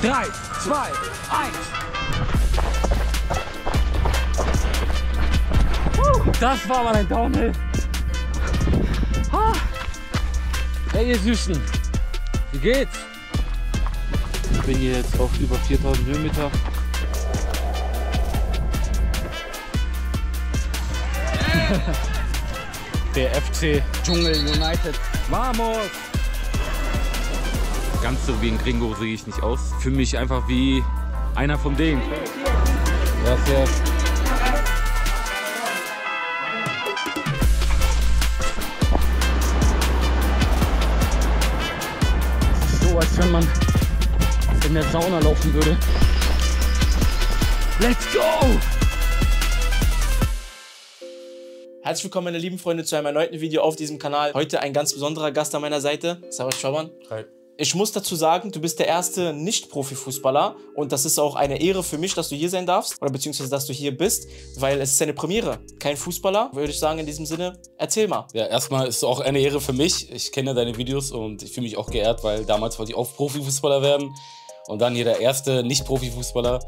3, 2, 1. Das war mal ein Downhill. Hey ihr Süßen, wie geht's? Ich bin hier jetzt auf über 4000 Höhenmeter. Der FC Dschungel United. Vamos! ganz so wie ein Gringo sehe ich nicht aus. Fühle mich einfach wie einer von denen. Gracias. So, als wenn man in der Sauna laufen würde. Let's go! Herzlich willkommen, meine lieben Freunde, zu einem erneuten Video auf diesem Kanal. Heute ein ganz besonderer Gast an meiner Seite, Sarah Schauern. Hi. Ich muss dazu sagen, du bist der erste Nicht-Profi-Fußballer und das ist auch eine Ehre für mich, dass du hier sein darfst oder beziehungsweise, dass du hier bist, weil es ist eine Premiere. Kein Fußballer, würde ich sagen in diesem Sinne. Erzähl mal. Ja, erstmal ist es auch eine Ehre für mich. Ich kenne deine Videos und ich fühle mich auch geehrt, weil damals wollte ich auch Profifußballer werden und dann hier der erste Nicht-Profi-Fußballer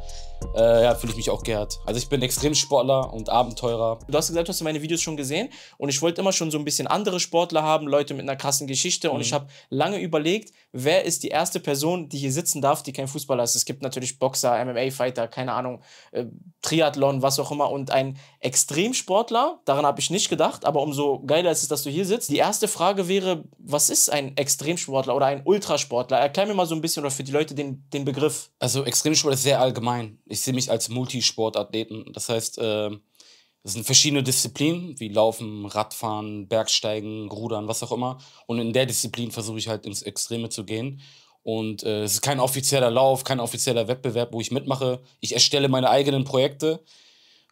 äh, ja, fühle ich mich auch geehrt. Also ich bin Extremsportler und Abenteurer. Du hast gesagt, du hast meine Videos schon gesehen und ich wollte immer schon so ein bisschen andere Sportler haben, Leute mit einer krassen Geschichte mhm. und ich habe lange überlegt, wer ist die erste Person, die hier sitzen darf, die kein Fußballer ist. Es gibt natürlich Boxer, MMA-Fighter, keine Ahnung, äh, Triathlon, was auch immer und ein Extremsportler, daran habe ich nicht gedacht, aber umso geiler ist es, dass du hier sitzt. Die erste Frage wäre, was ist ein Extremsportler oder ein Ultrasportler? Erklär mir mal so ein bisschen oder für die Leute den, den Begriff. Also Extremsportler ist sehr allgemein ich sehe mich als Multisportathleten. Das heißt, äh, sind verschiedene Disziplinen, wie Laufen, Radfahren, Bergsteigen, Rudern, was auch immer. Und in der Disziplin versuche ich halt ins Extreme zu gehen. Und äh, es ist kein offizieller Lauf, kein offizieller Wettbewerb, wo ich mitmache. Ich erstelle meine eigenen Projekte,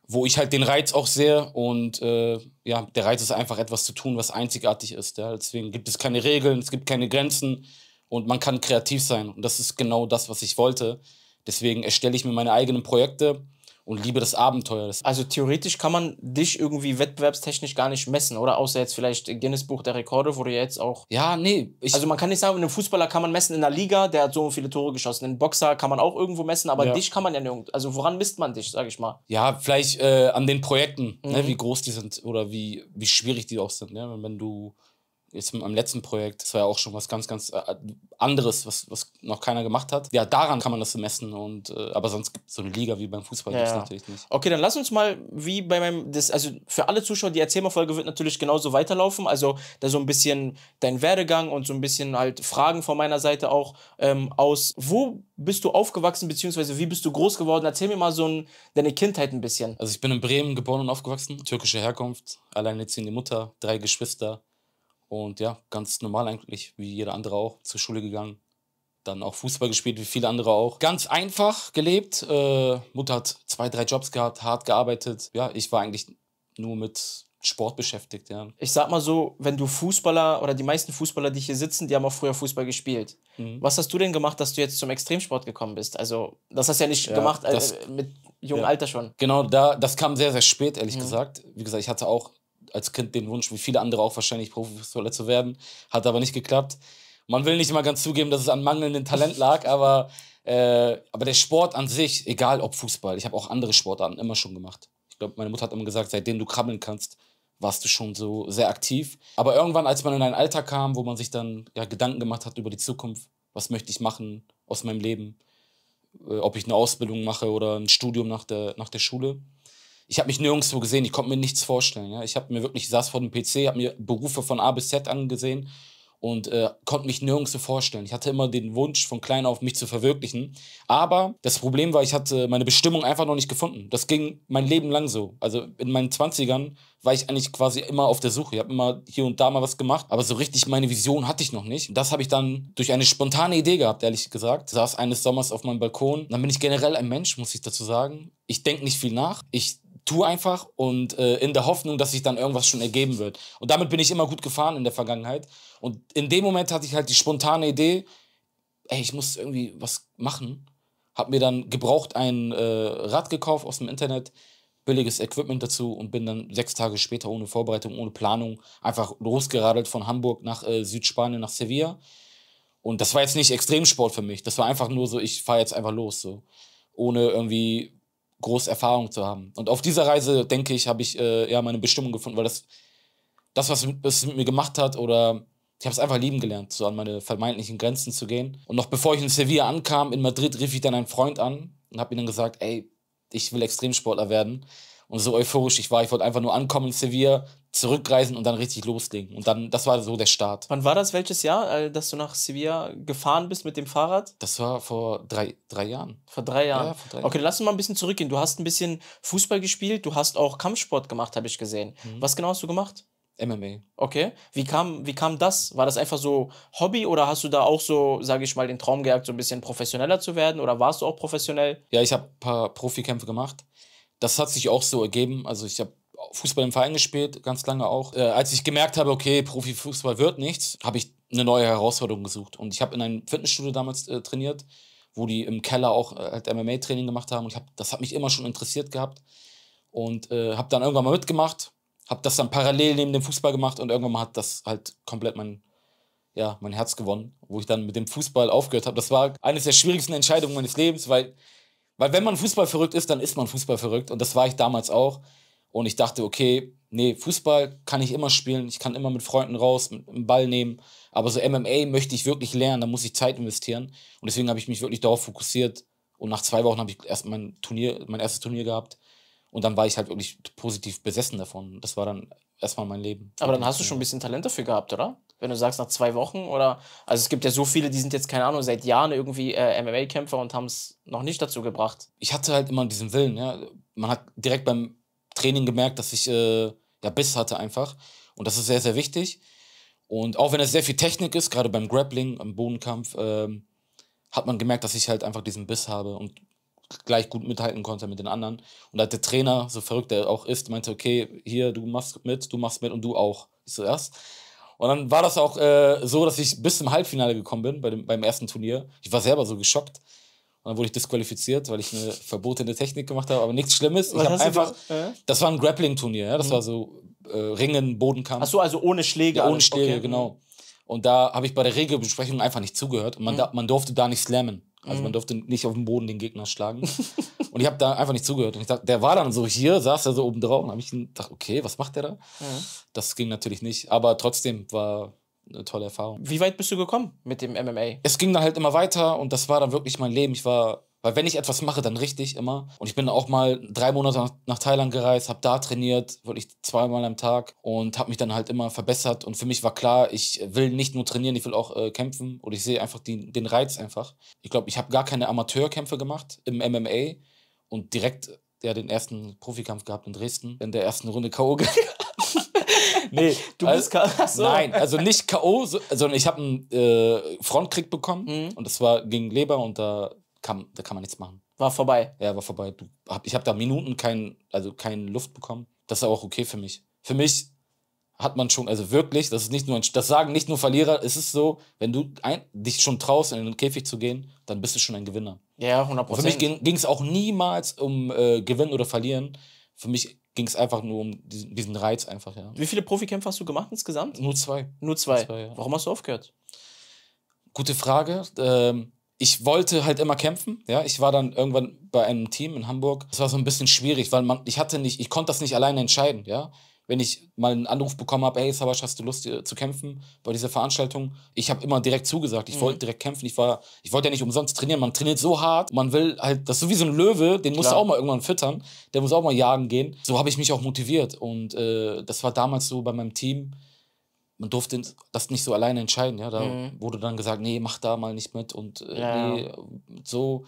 wo ich halt den Reiz auch sehe. Und äh, ja, der Reiz ist einfach etwas zu tun, was einzigartig ist. Ja? Deswegen gibt es keine Regeln, es gibt keine Grenzen und man kann kreativ sein. Und das ist genau das, was ich wollte. Deswegen erstelle ich mir meine eigenen Projekte und liebe das Abenteuer. Also theoretisch kann man dich irgendwie wettbewerbstechnisch gar nicht messen, oder? Außer jetzt vielleicht Guinness Buch der Rekorde, wo du jetzt auch. Ja, nee. also man kann nicht sagen, einen Fußballer kann man messen in der Liga, der hat so viele Tore geschossen. Einen Boxer kann man auch irgendwo messen, aber ja. dich kann man ja nirgendwo. Also woran misst man dich, sage ich mal? Ja, vielleicht äh, an den Projekten, ne, mhm. ne, wie groß die sind oder wie, wie schwierig die auch sind. Ne? Wenn du jetzt am letzten Projekt, das war ja auch schon was ganz, ganz äh, anderes, was, was noch keiner gemacht hat. Ja, daran kann man das messen. Und, äh, aber sonst gibt es so eine Liga wie beim Fußball ja. natürlich nicht. Okay, dann lass uns mal, wie bei meinem, das, also für alle Zuschauer, die erzählmer wird natürlich genauso weiterlaufen. Also da so ein bisschen dein Werdegang und so ein bisschen halt Fragen von meiner Seite auch ähm, aus. Wo bist du aufgewachsen, beziehungsweise wie bist du groß geworden? Erzähl mir mal so ein, deine Kindheit ein bisschen. Also ich bin in Bremen geboren und aufgewachsen, türkische Herkunft, alleinerziehende Mutter, drei Geschwister und ja, ganz normal eigentlich, wie jeder andere auch, zur Schule gegangen. Dann auch Fußball gespielt, wie viele andere auch. Ganz einfach gelebt. Äh, Mutter hat zwei, drei Jobs gehabt, hart gearbeitet. Ja, ich war eigentlich nur mit Sport beschäftigt, ja. Ich sag mal so, wenn du Fußballer oder die meisten Fußballer, die hier sitzen, die haben auch früher Fußball gespielt. Mhm. Was hast du denn gemacht, dass du jetzt zum Extremsport gekommen bist? Also, das hast du ja nicht ja, gemacht äh, das, äh, mit jungem ja. Alter schon. Genau, da, das kam sehr, sehr spät, ehrlich mhm. gesagt. Wie gesagt, ich hatte auch als Kind den Wunsch, wie viele andere auch wahrscheinlich Profifußballer zu werden. Hat aber nicht geklappt. Man will nicht immer ganz zugeben, dass es an mangelndem Talent lag, aber, äh, aber der Sport an sich, egal ob Fußball, ich habe auch andere Sportarten immer schon gemacht. Ich glaube, meine Mutter hat immer gesagt, seitdem du krabbeln kannst, warst du schon so sehr aktiv. Aber irgendwann, als man in ein Alter kam, wo man sich dann ja, Gedanken gemacht hat über die Zukunft, was möchte ich machen aus meinem Leben, äh, ob ich eine Ausbildung mache oder ein Studium nach der, nach der Schule, ich habe mich nirgendwo gesehen, ich konnte mir nichts vorstellen. Ja? Ich habe mir wirklich, ich saß vor dem PC, habe mir Berufe von A bis Z angesehen und äh, konnte mich nirgends vorstellen. Ich hatte immer den Wunsch, von klein auf mich zu verwirklichen. Aber das Problem war, ich hatte meine Bestimmung einfach noch nicht gefunden. Das ging mein Leben lang so. Also in meinen 20ern war ich eigentlich quasi immer auf der Suche. Ich habe immer hier und da mal was gemacht, aber so richtig meine Vision hatte ich noch nicht. Das habe ich dann durch eine spontane Idee gehabt, ehrlich gesagt. Saß eines Sommers auf meinem Balkon. Dann bin ich generell ein Mensch, muss ich dazu sagen. Ich denke nicht viel nach. Ich tu einfach und äh, in der Hoffnung, dass sich dann irgendwas schon ergeben wird. Und damit bin ich immer gut gefahren in der Vergangenheit. Und in dem Moment hatte ich halt die spontane Idee, ey, ich muss irgendwie was machen. Hab mir dann gebraucht ein äh, Rad gekauft aus dem Internet, billiges Equipment dazu und bin dann sechs Tage später ohne Vorbereitung, ohne Planung einfach losgeradelt von Hamburg nach äh, Südspanien, nach Sevilla. Und das war jetzt nicht Extremsport für mich. Das war einfach nur so, ich fahre jetzt einfach los, so. Ohne irgendwie groß Erfahrung zu haben. Und auf dieser Reise, denke ich, habe ich äh, ja meine Bestimmung gefunden, weil das, das was es mit mir gemacht hat, oder ich habe es einfach lieben gelernt, so an meine vermeintlichen Grenzen zu gehen. Und noch bevor ich in Sevilla ankam, in Madrid, rief ich dann einen Freund an und habe ihm dann gesagt, ey, ich will Extremsportler werden. Und so euphorisch ich war, ich wollte einfach nur ankommen in Sevilla, zurückreisen und dann richtig loslegen. Und dann, das war so der Start. Wann war das? Welches Jahr, äh, dass du nach Sevilla gefahren bist mit dem Fahrrad? Das war vor drei, drei Jahren. Vor drei Jahren. Ja, vor drei Jahren. okay, lass uns mal ein bisschen zurückgehen. Du hast ein bisschen Fußball gespielt, du hast auch Kampfsport gemacht, habe ich gesehen. Mhm. Was genau hast du gemacht? MMA. Okay. Wie kam, wie kam das? War das einfach so Hobby oder hast du da auch so, sage ich mal, den Traum gehabt, so ein bisschen professioneller zu werden oder warst du auch professionell? Ja, ich habe ein paar Profikämpfe gemacht das hat sich auch so ergeben. Also ich habe Fußball im Verein gespielt, ganz lange auch. Äh, als ich gemerkt habe, okay, Profifußball wird nichts, habe ich eine neue Herausforderung gesucht. Und ich habe in einem Fitnessstudio damals äh, trainiert, wo die im Keller auch äh, halt MMA-Training gemacht haben. Und hab, das hat mich immer schon interessiert gehabt. Und äh, habe dann irgendwann mal mitgemacht, habe das dann parallel neben dem Fußball gemacht und irgendwann mal hat das halt komplett mein, ja, mein Herz gewonnen, wo ich dann mit dem Fußball aufgehört habe. Das war eines der schwierigsten Entscheidungen meines Lebens, weil weil wenn man Fußball verrückt ist, dann ist man Fußball verrückt. Und das war ich damals auch. Und ich dachte, okay, nee, Fußball kann ich immer spielen. Ich kann immer mit Freunden raus, mit einen Ball nehmen. Aber so MMA möchte ich wirklich lernen. Da muss ich Zeit investieren. Und deswegen habe ich mich wirklich darauf fokussiert. Und nach zwei Wochen habe ich erst mein Turnier, mein erstes Turnier gehabt. Und dann war ich halt wirklich positiv besessen davon. Das war dann erstmal mein Leben. Aber dann hast du schon ein bisschen Talent dafür gehabt, oder? Wenn du sagst, nach zwei Wochen oder. Also es gibt ja so viele, die sind jetzt, keine Ahnung, seit Jahren irgendwie äh, MMA-Kämpfer und haben es noch nicht dazu gebracht. Ich hatte halt immer diesen Willen, ja. Man hat direkt beim Training gemerkt, dass ich äh, ja Biss hatte einfach. Und das ist sehr, sehr wichtig. Und auch wenn es sehr viel Technik ist, gerade beim Grappling, im Bodenkampf, äh, hat man gemerkt, dass ich halt einfach diesen Biss habe und gleich gut mithalten konnte mit den anderen. Und halt der Trainer, so verrückt er auch ist, meinte, okay, hier, du machst mit, du machst mit und du auch. zuerst. so und dann war das auch äh, so, dass ich bis zum Halbfinale gekommen bin bei dem, beim ersten Turnier. Ich war selber so geschockt. Und dann wurde ich disqualifiziert, weil ich eine verbotene Technik gemacht habe. Aber nichts Schlimmes. ich habe einfach. Äh? Das war ein Grappling-Turnier, ja? Das mhm. war so äh, Ringen, Bodenkampf. Achso, also ohne Schläge. Ja, ohne Schläge, okay. genau. Und da habe ich bei der Regelbesprechung einfach nicht zugehört. Und man, mhm. da, man durfte da nicht slammen. Also mhm. man durfte nicht auf dem Boden den Gegner schlagen. Und ich habe da einfach nicht zugehört. Und ich dachte, der war dann so hier, saß er so oben drauf. Und habe ich gedacht, okay, was macht der da? Ja. Mhm. Das ging natürlich nicht. Aber trotzdem war eine tolle Erfahrung. Wie weit bist du gekommen mit dem MMA? Es ging dann halt immer weiter und das war dann wirklich mein Leben. Ich war, weil wenn ich etwas mache, dann richtig immer. Und ich bin auch mal drei Monate nach, nach Thailand gereist, habe da trainiert, wirklich zweimal am Tag und habe mich dann halt immer verbessert. Und für mich war klar, ich will nicht nur trainieren, ich will auch äh, kämpfen. Und ich sehe einfach die, den Reiz einfach. Ich glaube, ich habe gar keine Amateurkämpfe gemacht im MMA und direkt ja, den ersten Profikampf gehabt in Dresden, in der ersten Runde K.O. nee, du also, bist K.O. So. Nein, also nicht K.O., sondern ich habe einen äh, Frontkrieg bekommen mhm. und das war gegen Leber und da kann, da kann man nichts machen. War vorbei. Ja, war vorbei. Du, hab, ich habe da Minuten kein, also keine Luft bekommen. Das ist auch okay für mich. Für mich hat man schon, also wirklich, das ist nicht nur ein, das sagen nicht nur Verlierer, es ist so, wenn du ein, dich schon traust, in den Käfig zu gehen, dann bist du schon ein Gewinner. Ja, 100 Prozent. Für mich ging es auch niemals um äh, Gewinnen oder Verlieren. Für mich ging es einfach nur um diesen, diesen, Reiz einfach, ja. Wie viele Profikämpfe hast du gemacht insgesamt? Nur zwei. Nur zwei. zwei ja. Warum hast du aufgehört? Gute Frage. Ähm, ich wollte halt immer kämpfen. Ja, ich war dann irgendwann bei einem Team in Hamburg. Das war so ein bisschen schwierig, weil man, ich hatte nicht, ich konnte das nicht alleine entscheiden. Ja, wenn ich mal einen Anruf bekommen habe, hey Sabasch, hast du Lust zu kämpfen bei dieser Veranstaltung? Ich habe immer direkt zugesagt, ich mhm. wollte direkt kämpfen, ich, war, ich wollte ja nicht umsonst trainieren, man trainiert so hart, man will halt, das ist so wie so ein Löwe, den muss auch mal irgendwann füttern, der muss auch mal jagen gehen. So habe ich mich auch motiviert und äh, das war damals so bei meinem Team, man durfte das nicht so alleine entscheiden, ja, da mhm. wurde dann gesagt, nee, mach da mal nicht mit und äh, ja. nee, so.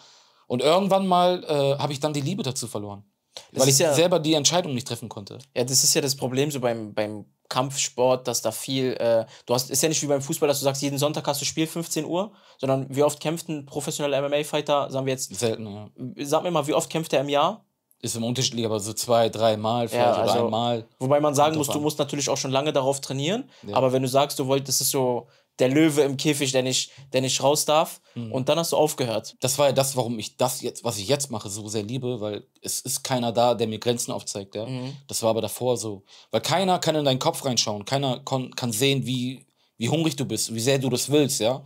Und irgendwann mal äh, habe ich dann die Liebe dazu verloren. Das weil ich ja, selber die Entscheidung nicht treffen konnte. Ja, das ist ja das Problem so beim, beim Kampfsport, dass da viel, äh, du hast, ist ja nicht wie beim Fußball, dass du sagst, jeden Sonntag hast du Spiel 15 Uhr, sondern wie oft kämpft ein professioneller MMA-Fighter, sagen wir jetzt. Selten, ja. Sag mir mal, wie oft kämpft er im Jahr? Ist im Unterschied, aber so zwei, drei Mal vielleicht ja, also, oder einmal. Wobei man sagen muss, du musst natürlich auch schon lange darauf trainieren, ja. aber wenn du sagst, du wolltest, das ist so der Löwe im Käfig, der nicht, der nicht raus darf. Mhm. Und dann hast du aufgehört. Das war ja das, warum ich das jetzt, was ich jetzt mache, so sehr liebe, weil es ist keiner da, der mir Grenzen aufzeigt. Ja? Mhm. Das war aber davor so. Weil keiner kann in deinen Kopf reinschauen. Keiner kann sehen, wie, wie hungrig du bist, wie sehr du das willst. Ja?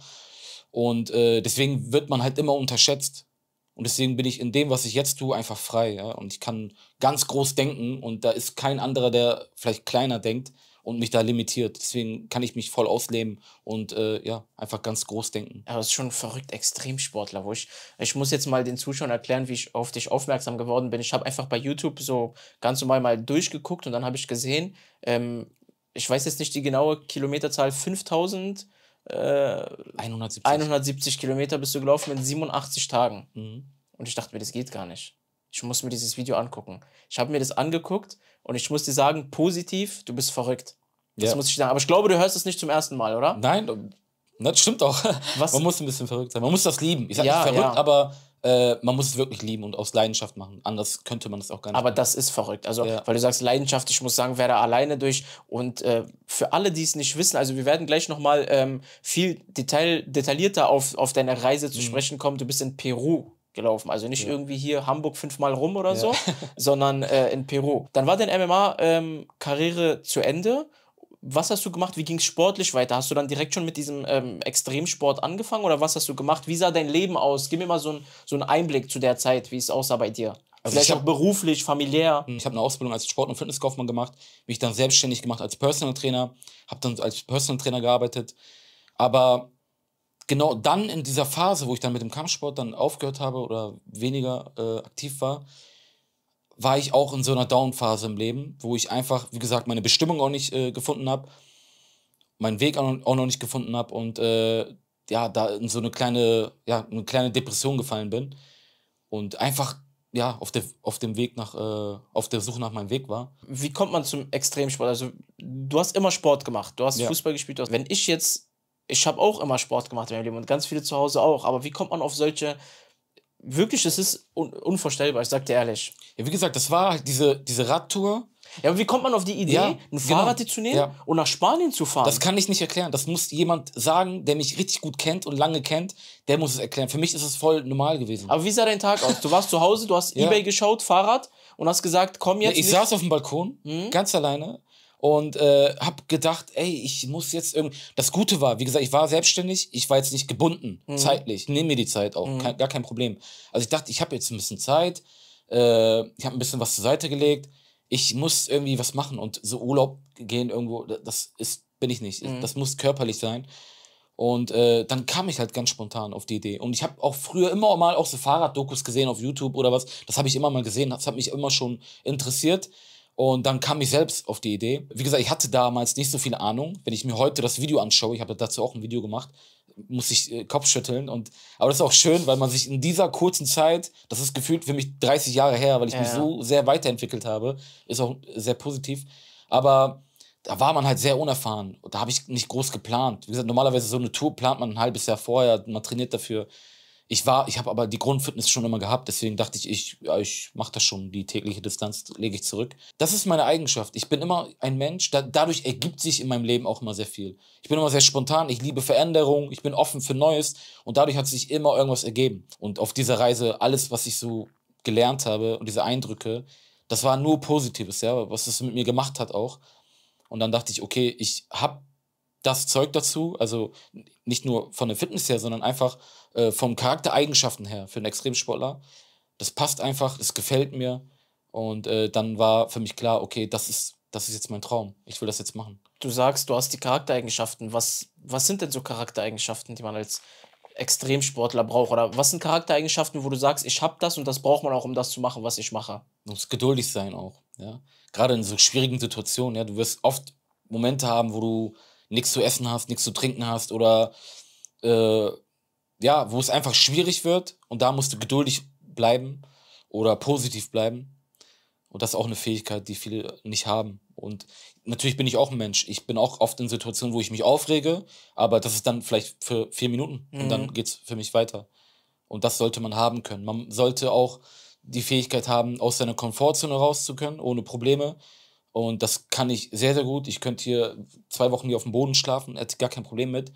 Und äh, deswegen wird man halt immer unterschätzt. Und deswegen bin ich in dem, was ich jetzt tue, einfach frei. Ja? Und ich kann ganz groß denken und da ist kein anderer, der vielleicht kleiner denkt und mich da limitiert. Deswegen kann ich mich voll ausleben und äh, ja, einfach ganz groß denken. Aber das ist schon ein verrückt Extremsportler, wo ich, ich muss jetzt mal den Zuschauern erklären, wie ich auf dich aufmerksam geworden bin. Ich habe einfach bei YouTube so ganz normal mal durchgeguckt und dann habe ich gesehen, ähm, ich weiß jetzt nicht die genaue Kilometerzahl, 5000 170. 170 Kilometer bist du gelaufen in 87 Tagen. Mhm. Und ich dachte mir, das geht gar nicht ich muss mir dieses Video angucken. Ich habe mir das angeguckt und ich muss dir sagen, positiv, du bist verrückt. Das ja. muss ich sagen. Aber ich glaube, du hörst es nicht zum ersten Mal, oder? Nein, das stimmt auch. Was? Man muss ein bisschen verrückt sein. Man muss das lieben. Ich sage ja, nicht verrückt, ja. aber äh, man muss es wirklich lieben und aus Leidenschaft machen. Anders könnte man es auch gar nicht. Aber machen. das ist verrückt. Also, ja. weil du sagst Leidenschaft, ich muss sagen, wer da alleine durch. Und äh, für alle, die es nicht wissen, also wir werden gleich nochmal ähm, viel detail, detaillierter auf, auf deine Reise zu mhm. sprechen kommen. Du bist in Peru gelaufen. Also nicht ja. irgendwie hier Hamburg fünfmal rum oder ja. so, sondern äh, in Peru. Dann war deine MMA-Karriere ähm, zu Ende. Was hast du gemacht? Wie ging es sportlich weiter? Hast du dann direkt schon mit diesem ähm, Extremsport angefangen oder was hast du gemacht? Wie sah dein Leben aus? Gib mir mal so, ein, so einen Einblick zu der Zeit, wie es aussah bei dir. Also Vielleicht hab, auch beruflich, familiär. Hm, ich habe eine Ausbildung als Sport- und Fitnesskaufmann gemacht, mich dann selbstständig gemacht als Personal Trainer, habe dann als Personal Trainer gearbeitet. Aber genau dann in dieser Phase, wo ich dann mit dem Kampfsport dann aufgehört habe oder weniger äh, aktiv war, war ich auch in so einer Down-Phase im Leben, wo ich einfach, wie gesagt, meine Bestimmung auch nicht äh, gefunden habe, meinen Weg auch noch nicht gefunden habe und äh, ja, da in so eine kleine, ja, eine kleine Depression gefallen bin und einfach ja, auf, der, auf dem Weg nach, äh, auf der Suche nach meinem Weg war. Wie kommt man zum Extremsport? Also, du hast immer Sport gemacht, du hast ja. Fußball gespielt. Wenn ich jetzt ich habe auch immer Sport gemacht in meinem Leben und ganz viele zu Hause auch. Aber wie kommt man auf solche. Wirklich, es ist un unvorstellbar, ich sag dir ehrlich. Ja, wie gesagt, das war diese, diese Radtour. Ja, aber wie kommt man auf die Idee, ja, ein genau. Fahrrad zu nehmen ja. und nach Spanien zu fahren? Das kann ich nicht erklären. Das muss jemand sagen, der mich richtig gut kennt und lange kennt. Der muss es erklären. Für mich ist es voll normal gewesen. Aber wie sah dein Tag aus? Du warst zu Hause, du hast ja. Ebay geschaut, Fahrrad und hast gesagt, komm jetzt. ich saß auf dem Balkon, mhm. ganz alleine, und äh, habe gedacht, ey, ich muss jetzt irgendwie. Das Gute war, wie gesagt, ich war selbstständig, ich war jetzt nicht gebunden mhm. zeitlich, nehme mir die Zeit auch, mhm. kein, gar kein Problem. Also ich dachte, ich habe jetzt ein bisschen Zeit, äh, ich habe ein bisschen was zur Seite gelegt, ich muss irgendwie was machen und so Urlaub gehen irgendwo, das ist bin ich nicht, mhm. das muss körperlich sein. Und äh, dann kam ich halt ganz spontan auf die Idee. Und ich habe auch früher immer mal auch so Fahrraddokus gesehen auf YouTube oder was. Das habe ich immer mal gesehen, das hat mich immer schon interessiert. Und dann kam ich selbst auf die Idee. Wie gesagt, ich hatte damals nicht so viel Ahnung. Wenn ich mir heute das Video anschaue, ich habe dazu auch ein Video gemacht, muss ich äh, Kopf schütteln. Und, aber das ist auch schön, weil man sich in dieser kurzen Zeit, das ist gefühlt für mich 30 Jahre her, weil ich ja. mich so sehr weiterentwickelt habe, ist auch sehr positiv. Aber da war man halt sehr unerfahren. Da habe ich nicht groß geplant. Wie gesagt, normalerweise so eine Tour plant man ein halbes Jahr vorher, man trainiert dafür. Ich war, ich habe aber die Grundfitness schon immer gehabt, deswegen dachte ich, ich, ja, ich mache das schon, die tägliche Distanz lege ich zurück. Das ist meine Eigenschaft. Ich bin immer ein Mensch, da, dadurch ergibt sich in meinem Leben auch immer sehr viel. Ich bin immer sehr spontan, ich liebe Veränderungen, ich bin offen für Neues und dadurch hat sich immer irgendwas ergeben. Und auf dieser Reise, alles, was ich so gelernt habe und diese Eindrücke, das war nur Positives, ja, was es mit mir gemacht hat auch. Und dann dachte ich, okay, ich habe das Zeug dazu. Also nicht nur von der Fitness her, sondern einfach äh, vom Charaktereigenschaften her für einen Extremsportler. Das passt einfach, das gefällt mir. Und äh, dann war für mich klar, okay, das ist, das ist jetzt mein Traum. Ich will das jetzt machen. Du sagst, du hast die Charaktereigenschaften. Was, was sind denn so Charaktereigenschaften, die man als Extremsportler braucht? Oder was sind Charaktereigenschaften, wo du sagst, ich habe das und das braucht man auch, um das zu machen, was ich mache? Du musst geduldig sein auch. Ja? Gerade in so schwierigen Situationen. Ja? Du wirst oft Momente haben, wo du nichts zu essen hast, nichts zu trinken hast oder äh, ja, wo es einfach schwierig wird und da musst du geduldig bleiben oder positiv bleiben. Und das ist auch eine Fähigkeit, die viele nicht haben. Und natürlich bin ich auch ein Mensch. Ich bin auch oft in Situationen, wo ich mich aufrege, aber das ist dann vielleicht für vier Minuten und dann mhm. geht es für mich weiter. Und das sollte man haben können. Man sollte auch die Fähigkeit haben, aus seiner Komfortzone rauszukommen, ohne Probleme. Und das kann ich sehr, sehr gut. Ich könnte hier zwei Wochen hier auf dem Boden schlafen, hätte gar kein Problem mit.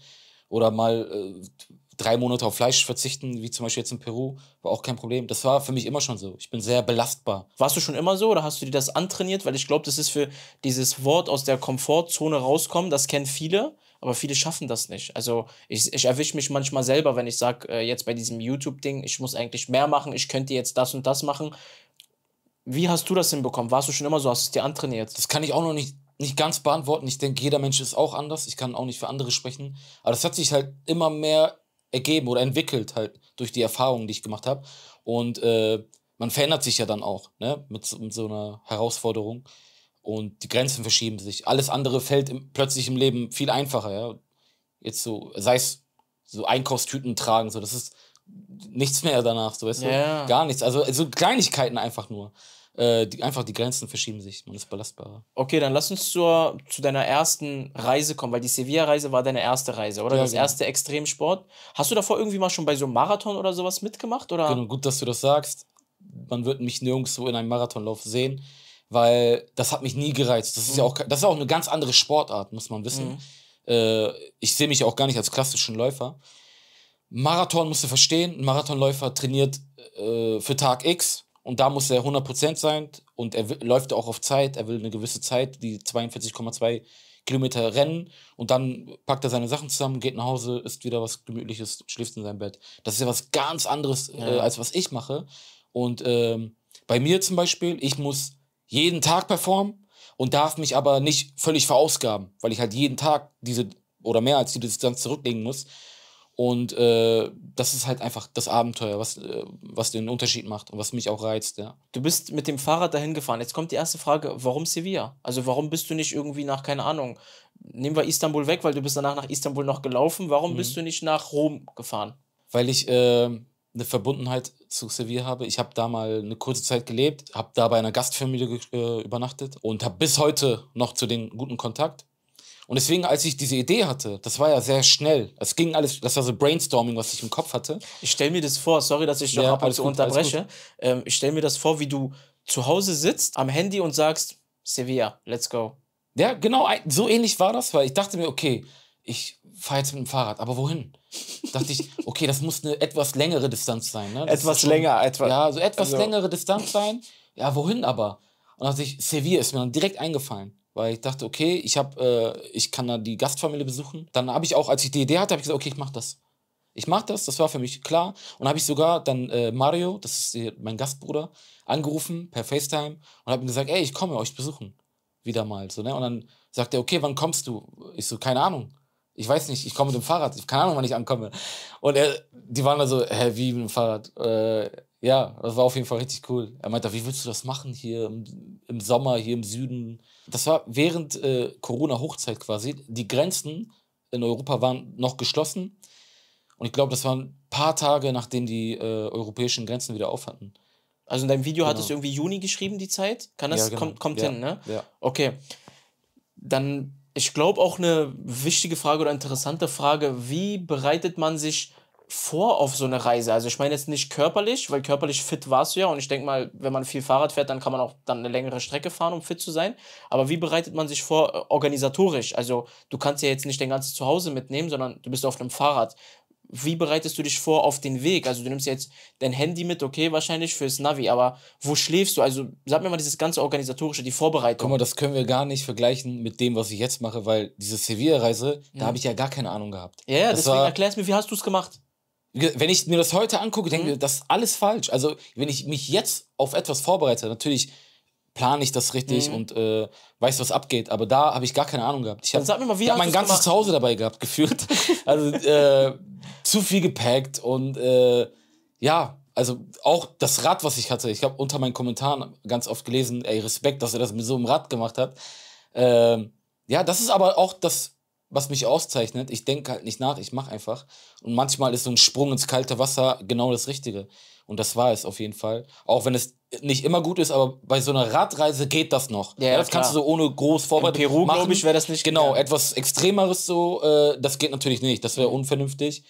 Oder mal äh, drei Monate auf Fleisch verzichten, wie zum Beispiel jetzt in Peru, war auch kein Problem. Das war für mich immer schon so. Ich bin sehr belastbar. Warst du schon immer so oder hast du dir das antrainiert? Weil ich glaube, das ist für dieses Wort aus der Komfortzone rauskommen, das kennen viele. Aber viele schaffen das nicht. Also ich, ich erwische mich manchmal selber, wenn ich sage, äh, jetzt bei diesem YouTube-Ding, ich muss eigentlich mehr machen, ich könnte jetzt das und das machen. Wie hast du das hinbekommen? Warst du schon immer so? Hast du es dir antrainiert? Das kann ich auch noch nicht, nicht ganz beantworten. Ich denke, jeder Mensch ist auch anders. Ich kann auch nicht für andere sprechen. Aber das hat sich halt immer mehr ergeben oder entwickelt halt durch die Erfahrungen, die ich gemacht habe. Und äh, man verändert sich ja dann auch ne? mit, mit so einer Herausforderung. Und die Grenzen verschieben sich. Alles andere fällt im, plötzlich im Leben viel einfacher. Ja? Jetzt so, sei es so Einkaufstüten tragen, so das ist nichts mehr danach, so weißt ja. du? Gar nichts. Also, also Kleinigkeiten einfach nur äh, die, einfach die Grenzen verschieben sich, man ist belastbarer. Okay, dann lass uns zur, zu deiner ersten Reise kommen, weil die Sevilla-Reise war deine erste Reise, oder? Ja, das genau. erste Extremsport. Hast du davor irgendwie mal schon bei so einem Marathon oder sowas mitgemacht? Oder? Genau, gut, dass du das sagst. Man wird mich nirgendwo in einem Marathonlauf sehen, weil das hat mich nie gereizt. Das ist mhm. ja auch, das ist auch eine ganz andere Sportart, muss man wissen. Mhm äh, ich sehe mich auch gar nicht als klassischen Läufer. Marathon musst du verstehen, ein Marathonläufer trainiert äh, für Tag X, und da muss er 100% sein und er läuft auch auf Zeit. Er will eine gewisse Zeit, die 42,2 Kilometer rennen und dann packt er seine Sachen zusammen, geht nach Hause, isst wieder was Gemütliches, schläft in seinem Bett. Das ist ja was ganz anderes, äh, ja. äh, als was ich mache. Und ähm, bei mir zum Beispiel, ich muss jeden Tag performen und darf mich aber nicht völlig verausgaben, weil ich halt jeden Tag diese oder mehr als die Distanz zurücklegen muss. Und äh, das ist halt einfach das Abenteuer, was, äh, was den Unterschied macht und was mich auch reizt. Ja. Du bist mit dem Fahrrad dahin gefahren. Jetzt kommt die erste Frage, warum Sevilla? Also warum bist du nicht irgendwie nach, keine Ahnung, nehmen wir Istanbul weg, weil du bist danach nach Istanbul noch gelaufen. Warum mhm. bist du nicht nach Rom gefahren? Weil ich äh, eine Verbundenheit zu Sevilla habe. Ich habe da mal eine kurze Zeit gelebt, habe da bei einer Gastfamilie äh, übernachtet und habe bis heute noch zu den guten Kontakt. Und deswegen, als ich diese Idee hatte, das war ja sehr schnell. Es ging alles, das war so Brainstorming, was ich im Kopf hatte. Ich stelle mir das vor, sorry, dass ich noch ja, ab und zu unterbreche. Ähm, ich stelle mir das vor, wie du zu Hause sitzt am Handy und sagst, Sevilla, let's go. Ja, genau, so ähnlich war das, weil ich dachte mir, okay, ich fahre jetzt mit dem Fahrrad, aber wohin? dachte ich, okay, das muss eine etwas längere Distanz sein. Ne? Etwas schon, länger, etwas. Ja, so etwas also. längere Distanz sein. Ja, wohin aber? Und dachte ich, Sevilla ist mir dann direkt eingefallen. Weil ich dachte, okay, ich, hab, äh, ich kann da die Gastfamilie besuchen. Dann habe ich auch, als ich die Idee hatte, habe ich gesagt, okay, ich mache das. Ich mache das, das war für mich klar. Und habe ich sogar dann äh, Mario, das ist mein Gastbruder, angerufen per FaceTime und habe ihm gesagt, ey, ich komme euch besuchen. Wieder mal. So, ne? Und dann sagt er, okay, wann kommst du? Ich so, keine Ahnung. Ich weiß nicht, ich komme mit dem Fahrrad. Ich keine Ahnung, wann ich ankomme. Und er, die waren da so, hä, wie mit dem Fahrrad? Äh, ja, das war auf jeden Fall richtig cool. Er meinte, wie willst du das machen hier im, im Sommer, hier im Süden? Das war während äh, Corona-Hochzeit quasi. Die Grenzen in Europa waren noch geschlossen. Und ich glaube, das waren ein paar Tage, nachdem die äh, europäischen Grenzen wieder aufhatten. Also in deinem Video genau. hattest du irgendwie Juni geschrieben, die Zeit? Kann das? Ja, genau. Kommt, kommt ja. hin, ne? Ja. Okay. Dann, ich glaube, auch eine wichtige Frage oder interessante Frage. Wie bereitet man sich vor auf so eine Reise? Also ich meine jetzt nicht körperlich, weil körperlich fit warst du ja und ich denke mal, wenn man viel Fahrrad fährt, dann kann man auch dann eine längere Strecke fahren, um fit zu sein. Aber wie bereitet man sich vor äh, organisatorisch? Also du kannst ja jetzt nicht dein ganzes Zuhause mitnehmen, sondern du bist auf einem Fahrrad. Wie bereitest du dich vor auf den Weg? Also du nimmst jetzt dein Handy mit, okay, wahrscheinlich fürs Navi, aber wo schläfst du? Also sag mir mal dieses ganze organisatorische, die Vorbereitung. Guck mal, das können wir gar nicht vergleichen mit dem, was ich jetzt mache, weil diese Sevilla-Reise, mhm. da habe ich ja gar keine Ahnung gehabt. Ja, ja deswegen erklärst erklär's mir, wie hast du es gemacht? wenn ich mir das heute angucke, denke ich, mhm. das ist alles falsch. Also, wenn ich mich jetzt auf etwas vorbereite, natürlich plane ich das richtig mhm. und äh, weiß, was abgeht. Aber da habe ich gar keine Ahnung gehabt. Ich habe also hab mein ganzes gemacht? Zuhause dabei gehabt, gefühlt. Also, äh, zu viel gepackt und äh, ja, also auch das Rad, was ich hatte. Ich habe unter meinen Kommentaren ganz oft gelesen, ey, Respekt, dass er das mit so einem Rad gemacht hat. Ähm, ja, das ist aber auch das was mich auszeichnet, ich denke halt nicht nach, ich mache einfach. Und manchmal ist so ein Sprung ins kalte Wasser genau das Richtige. Und das war es auf jeden Fall. Auch wenn es nicht immer gut ist, aber bei so einer Radreise geht das noch. Ja, ja das klar. kannst du so ohne groß Vorbereitung In Peru, glaube ich, wäre das nicht. Genau, mehr. etwas Extremeres so, äh, das geht natürlich nicht. Das wäre mhm. unvernünftig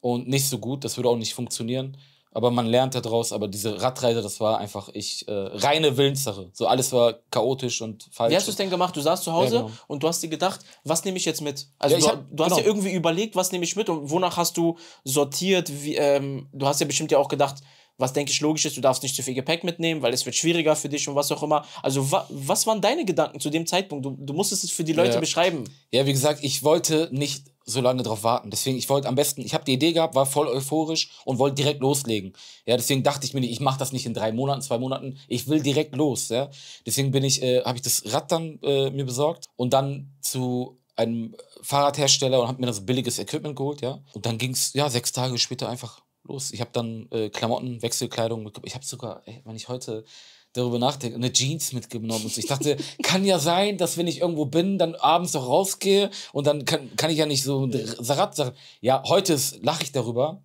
und nicht so gut. Das würde auch nicht funktionieren aber man lernt daraus. Aber diese Radreise, das war einfach ich äh, reine Willenssache. So alles war chaotisch und falsch. Wie hast du es denn gemacht? Du saßt zu Hause ja, genau. und du hast dir gedacht, was nehme ich jetzt mit? Also ja, du, hab, du genau. hast ja irgendwie überlegt, was nehme ich mit und wonach hast du sortiert? Wie, ähm, du hast ja bestimmt ja auch gedacht, was denke ich logisch ist, du darfst nicht zu viel Gepäck mitnehmen, weil es wird schwieriger für dich und was auch immer. Also wa was waren deine Gedanken zu dem Zeitpunkt? Du, du musstest es für die Leute ja. beschreiben. Ja, wie gesagt, ich wollte nicht so lange drauf warten. Deswegen, ich wollte am besten, ich habe die Idee gehabt, war voll euphorisch und wollte direkt loslegen. Ja, deswegen dachte ich mir nicht, ich mache das nicht in drei Monaten, zwei Monaten, ich will direkt los. Ja. Deswegen bin ich, äh, habe ich das Rad dann äh, mir besorgt und dann zu einem Fahrradhersteller und habe mir das billiges Equipment geholt, ja. Und dann ging es, ja, sechs Tage später einfach los. Ich habe dann äh, Klamotten, Wechselkleidung, ich habe sogar, ey, wenn ich heute darüber nachdenke, eine Jeans mitgenommen. Und Ich dachte, kann ja sein, dass wenn ich irgendwo bin, dann abends noch rausgehe und dann kann, kann ich ja nicht so Sarat sagen. Ja, heute lache ich darüber.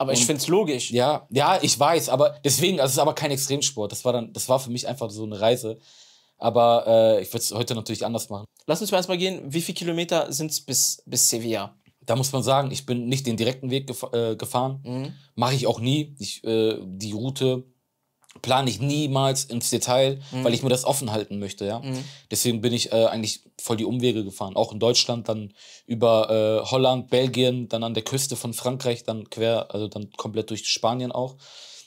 Aber und ich finde es logisch. Ja, ja, ich weiß, aber deswegen, also es ist aber kein Extremsport. Das war dann, das war für mich einfach so eine Reise. Aber äh, ich würde es heute natürlich anders machen. Lass uns mal erstmal gehen, wie viele Kilometer sind es bis, bis Sevilla? Da muss man sagen, ich bin nicht den direkten Weg gef äh, gefahren. Mhm. Mache ich auch nie. Ich, äh, die Route plane ich niemals ins Detail, mhm. weil ich mir das offen halten möchte, ja. Mhm. Deswegen bin ich äh, eigentlich voll die Umwege gefahren. Auch in Deutschland, dann über äh, Holland, Belgien, dann an der Küste von Frankreich, dann quer, also dann komplett durch Spanien auch.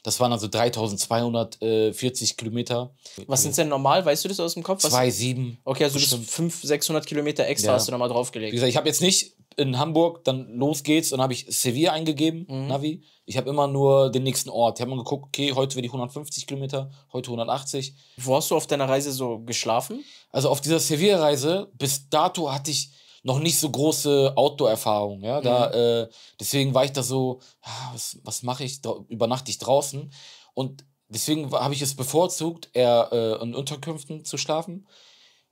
Das waren also 3240 Kilometer. Was sind denn normal? Weißt du das aus dem Kopf? 2,7. Okay, also bestimmt. 500, 600 Kilometer extra ja. hast du nochmal draufgelegt. Wie gesagt, ich habe jetzt nicht in Hamburg, dann los geht's. Und dann habe ich Sevilla eingegeben, mhm. Navi. Ich habe immer nur den nächsten Ort. Ich habe mal geguckt, okay, heute werde ich 150 Kilometer, heute 180. Wo hast du auf deiner Reise so geschlafen? Also auf dieser Sevilla-Reise, bis dato hatte ich noch nicht so große Outdoor-Erfahrung. Ja? mhm. äh, deswegen war ich da so, ah, was, was mache ich? übernachte ich draußen? Und deswegen habe ich es bevorzugt, eher äh, in Unterkünften zu schlafen.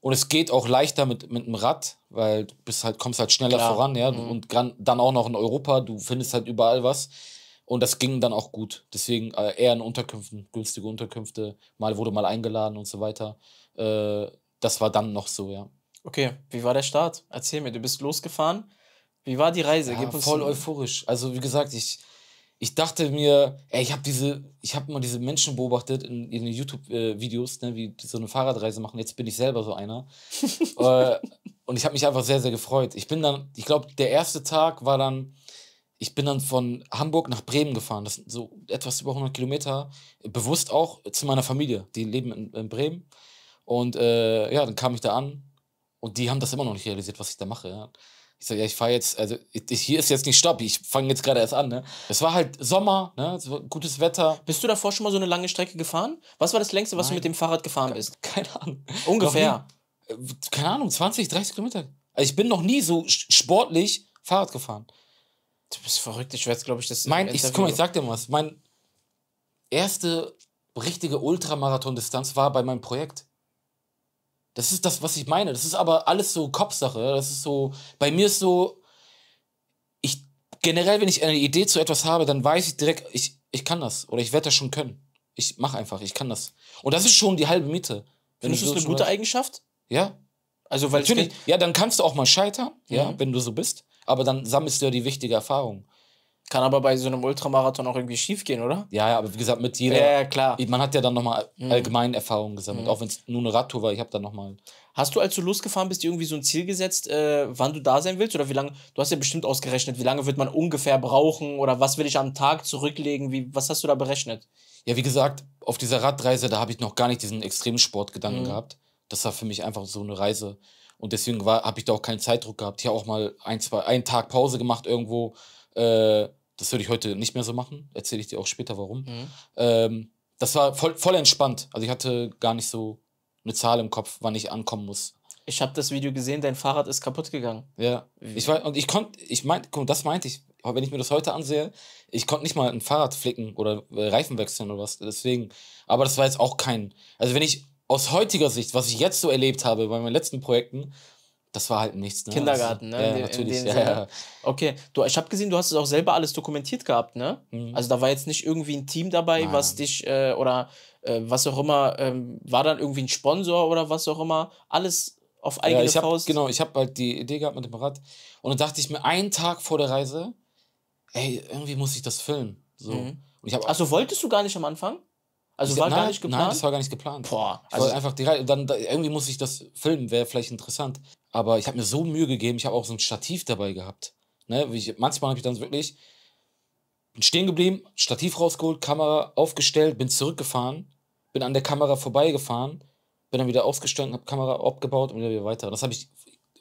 Und es geht auch leichter mit, mit dem Rad, weil du bist halt, kommst halt schneller Klar. voran, ja. Mhm. Und dann auch noch in Europa, du findest halt überall was. Und das ging dann auch gut. Deswegen äh, eher in Unterkünften, günstige Unterkünfte, mal wurde mal eingeladen und so weiter. Äh, das war dann noch so, ja. Okay, wie war der Start? Erzähl mir, du bist losgefahren. Wie war die Reise? Ja, voll euphorisch. Also, wie gesagt, ich ich dachte mir, ey, ich habe diese, ich habe immer diese Menschen beobachtet in, in den YouTube-Videos, äh, ne, wie die so eine Fahrradreise machen. Jetzt bin ich selber so einer. äh, und ich habe mich einfach sehr, sehr gefreut. Ich bin dann, ich glaube, der erste Tag war dann, ich bin dann von Hamburg nach Bremen gefahren. Das sind so etwas über 100 Kilometer. Bewusst auch zu meiner Familie. Die leben in, in Bremen. Und äh, ja, dann kam ich da an und die haben das immer noch nicht realisiert, was ich da mache. Ja. Ich sag, ja, ich fahre jetzt, also ich, hier ist jetzt nicht Stopp, ich fange jetzt gerade erst an. Ne? Es war halt Sommer, ne? so gutes Wetter. Bist du davor schon mal so eine lange Strecke gefahren? Was war das längste, was Nein. du mit dem Fahrrad gefahren bist? Keine Ahnung. Ungefähr. Nie, äh, keine Ahnung, 20, 30 Kilometer. Also ich bin noch nie so sportlich Fahrrad gefahren. Du bist verrückt, ich werde glaube ich, das. Mein, ich, guck mal, ich sag dir was. Mein erste richtige Ultramarathon-Distanz war bei meinem Projekt. Das ist das, was ich meine. Das ist aber alles so Kopfsache. Das ist so, bei mir ist so, ich, generell, wenn ich eine Idee zu etwas habe, dann weiß ich direkt, ich, ich kann das oder ich werde das schon können. Ich mache einfach, ich kann das. Und das ist schon die halbe Miete. Findest du das so eine gute Eigenschaft? Ja. Also, weil Natürlich, ja, dann kannst du auch mal scheitern, mhm. ja, wenn du so bist. Aber dann sammelst du ja die wichtige Erfahrung. Kann aber bei so einem Ultramarathon auch irgendwie schief gehen, oder? Ja, ja, aber wie gesagt, mit jeder. Ja, ja klar. Man hat ja dann nochmal mhm. allgemeine Erfahrungen gesammelt, mhm. auch wenn es nur eine Radtour war. Ich habe dann nochmal. Hast du, als du losgefahren bist, dir irgendwie so ein Ziel gesetzt, äh, wann du da sein willst? Oder wie lange? Du hast ja bestimmt ausgerechnet, wie lange wird man ungefähr brauchen oder was will ich am Tag zurücklegen? Wie, was hast du da berechnet? Ja, wie gesagt, auf dieser Radreise, da habe ich noch gar nicht diesen Extremsportgedanken mhm. gehabt. Das war für mich einfach so eine Reise. Und deswegen habe ich da auch keinen Zeitdruck gehabt. Ich habe auch mal ein, zwei, einen Tag Pause gemacht irgendwo äh, das würde ich heute nicht mehr so machen. Erzähle ich dir auch später, warum. Mhm. Ähm, das war voll, voll entspannt. Also ich hatte gar nicht so eine Zahl im Kopf, wann ich ankommen muss. Ich habe das Video gesehen, dein Fahrrad ist kaputt gegangen. Ja. Ich war, und ich konnte, ich meinte, das meinte ich, wenn ich mir das heute ansehe, ich konnte nicht mal ein Fahrrad flicken oder äh, Reifen wechseln oder was. Deswegen, aber das war jetzt auch kein. Also wenn ich aus heutiger Sicht, was ich jetzt so erlebt habe bei meinen letzten Projekten, das war halt nichts, ne? Kindergarten, also, ne? Ja, dem, natürlich. Ja, ja. Okay, du, ich habe gesehen, du hast es auch selber alles dokumentiert gehabt, ne? Mhm. Also da war jetzt nicht irgendwie ein Team dabei, Nein. was dich äh, oder äh, was auch immer, ähm, war dann irgendwie ein Sponsor oder was auch immer, alles auf eigene ja, ich hab, Genau, ich habe halt die Idee gehabt mit dem Rad und dann dachte ich mir einen Tag vor der Reise, ey, irgendwie muss ich das filmen, so. Mhm. Und ich hab, also wolltest du gar nicht am Anfang? Also war nein, gar nicht geplant? Nein, das war gar nicht geplant. Boah. Ich also einfach direkt, dann, irgendwie muss ich das filmen, wäre vielleicht interessant. Aber ich habe mir so Mühe gegeben, ich habe auch so ein Stativ dabei gehabt. Ne? Ich, manchmal habe ich dann wirklich stehen geblieben, Stativ rausgeholt, Kamera aufgestellt, bin zurückgefahren, bin an der Kamera vorbeigefahren, bin dann wieder ausgestanden, habe Kamera abgebaut und wieder, weiter. das habe ich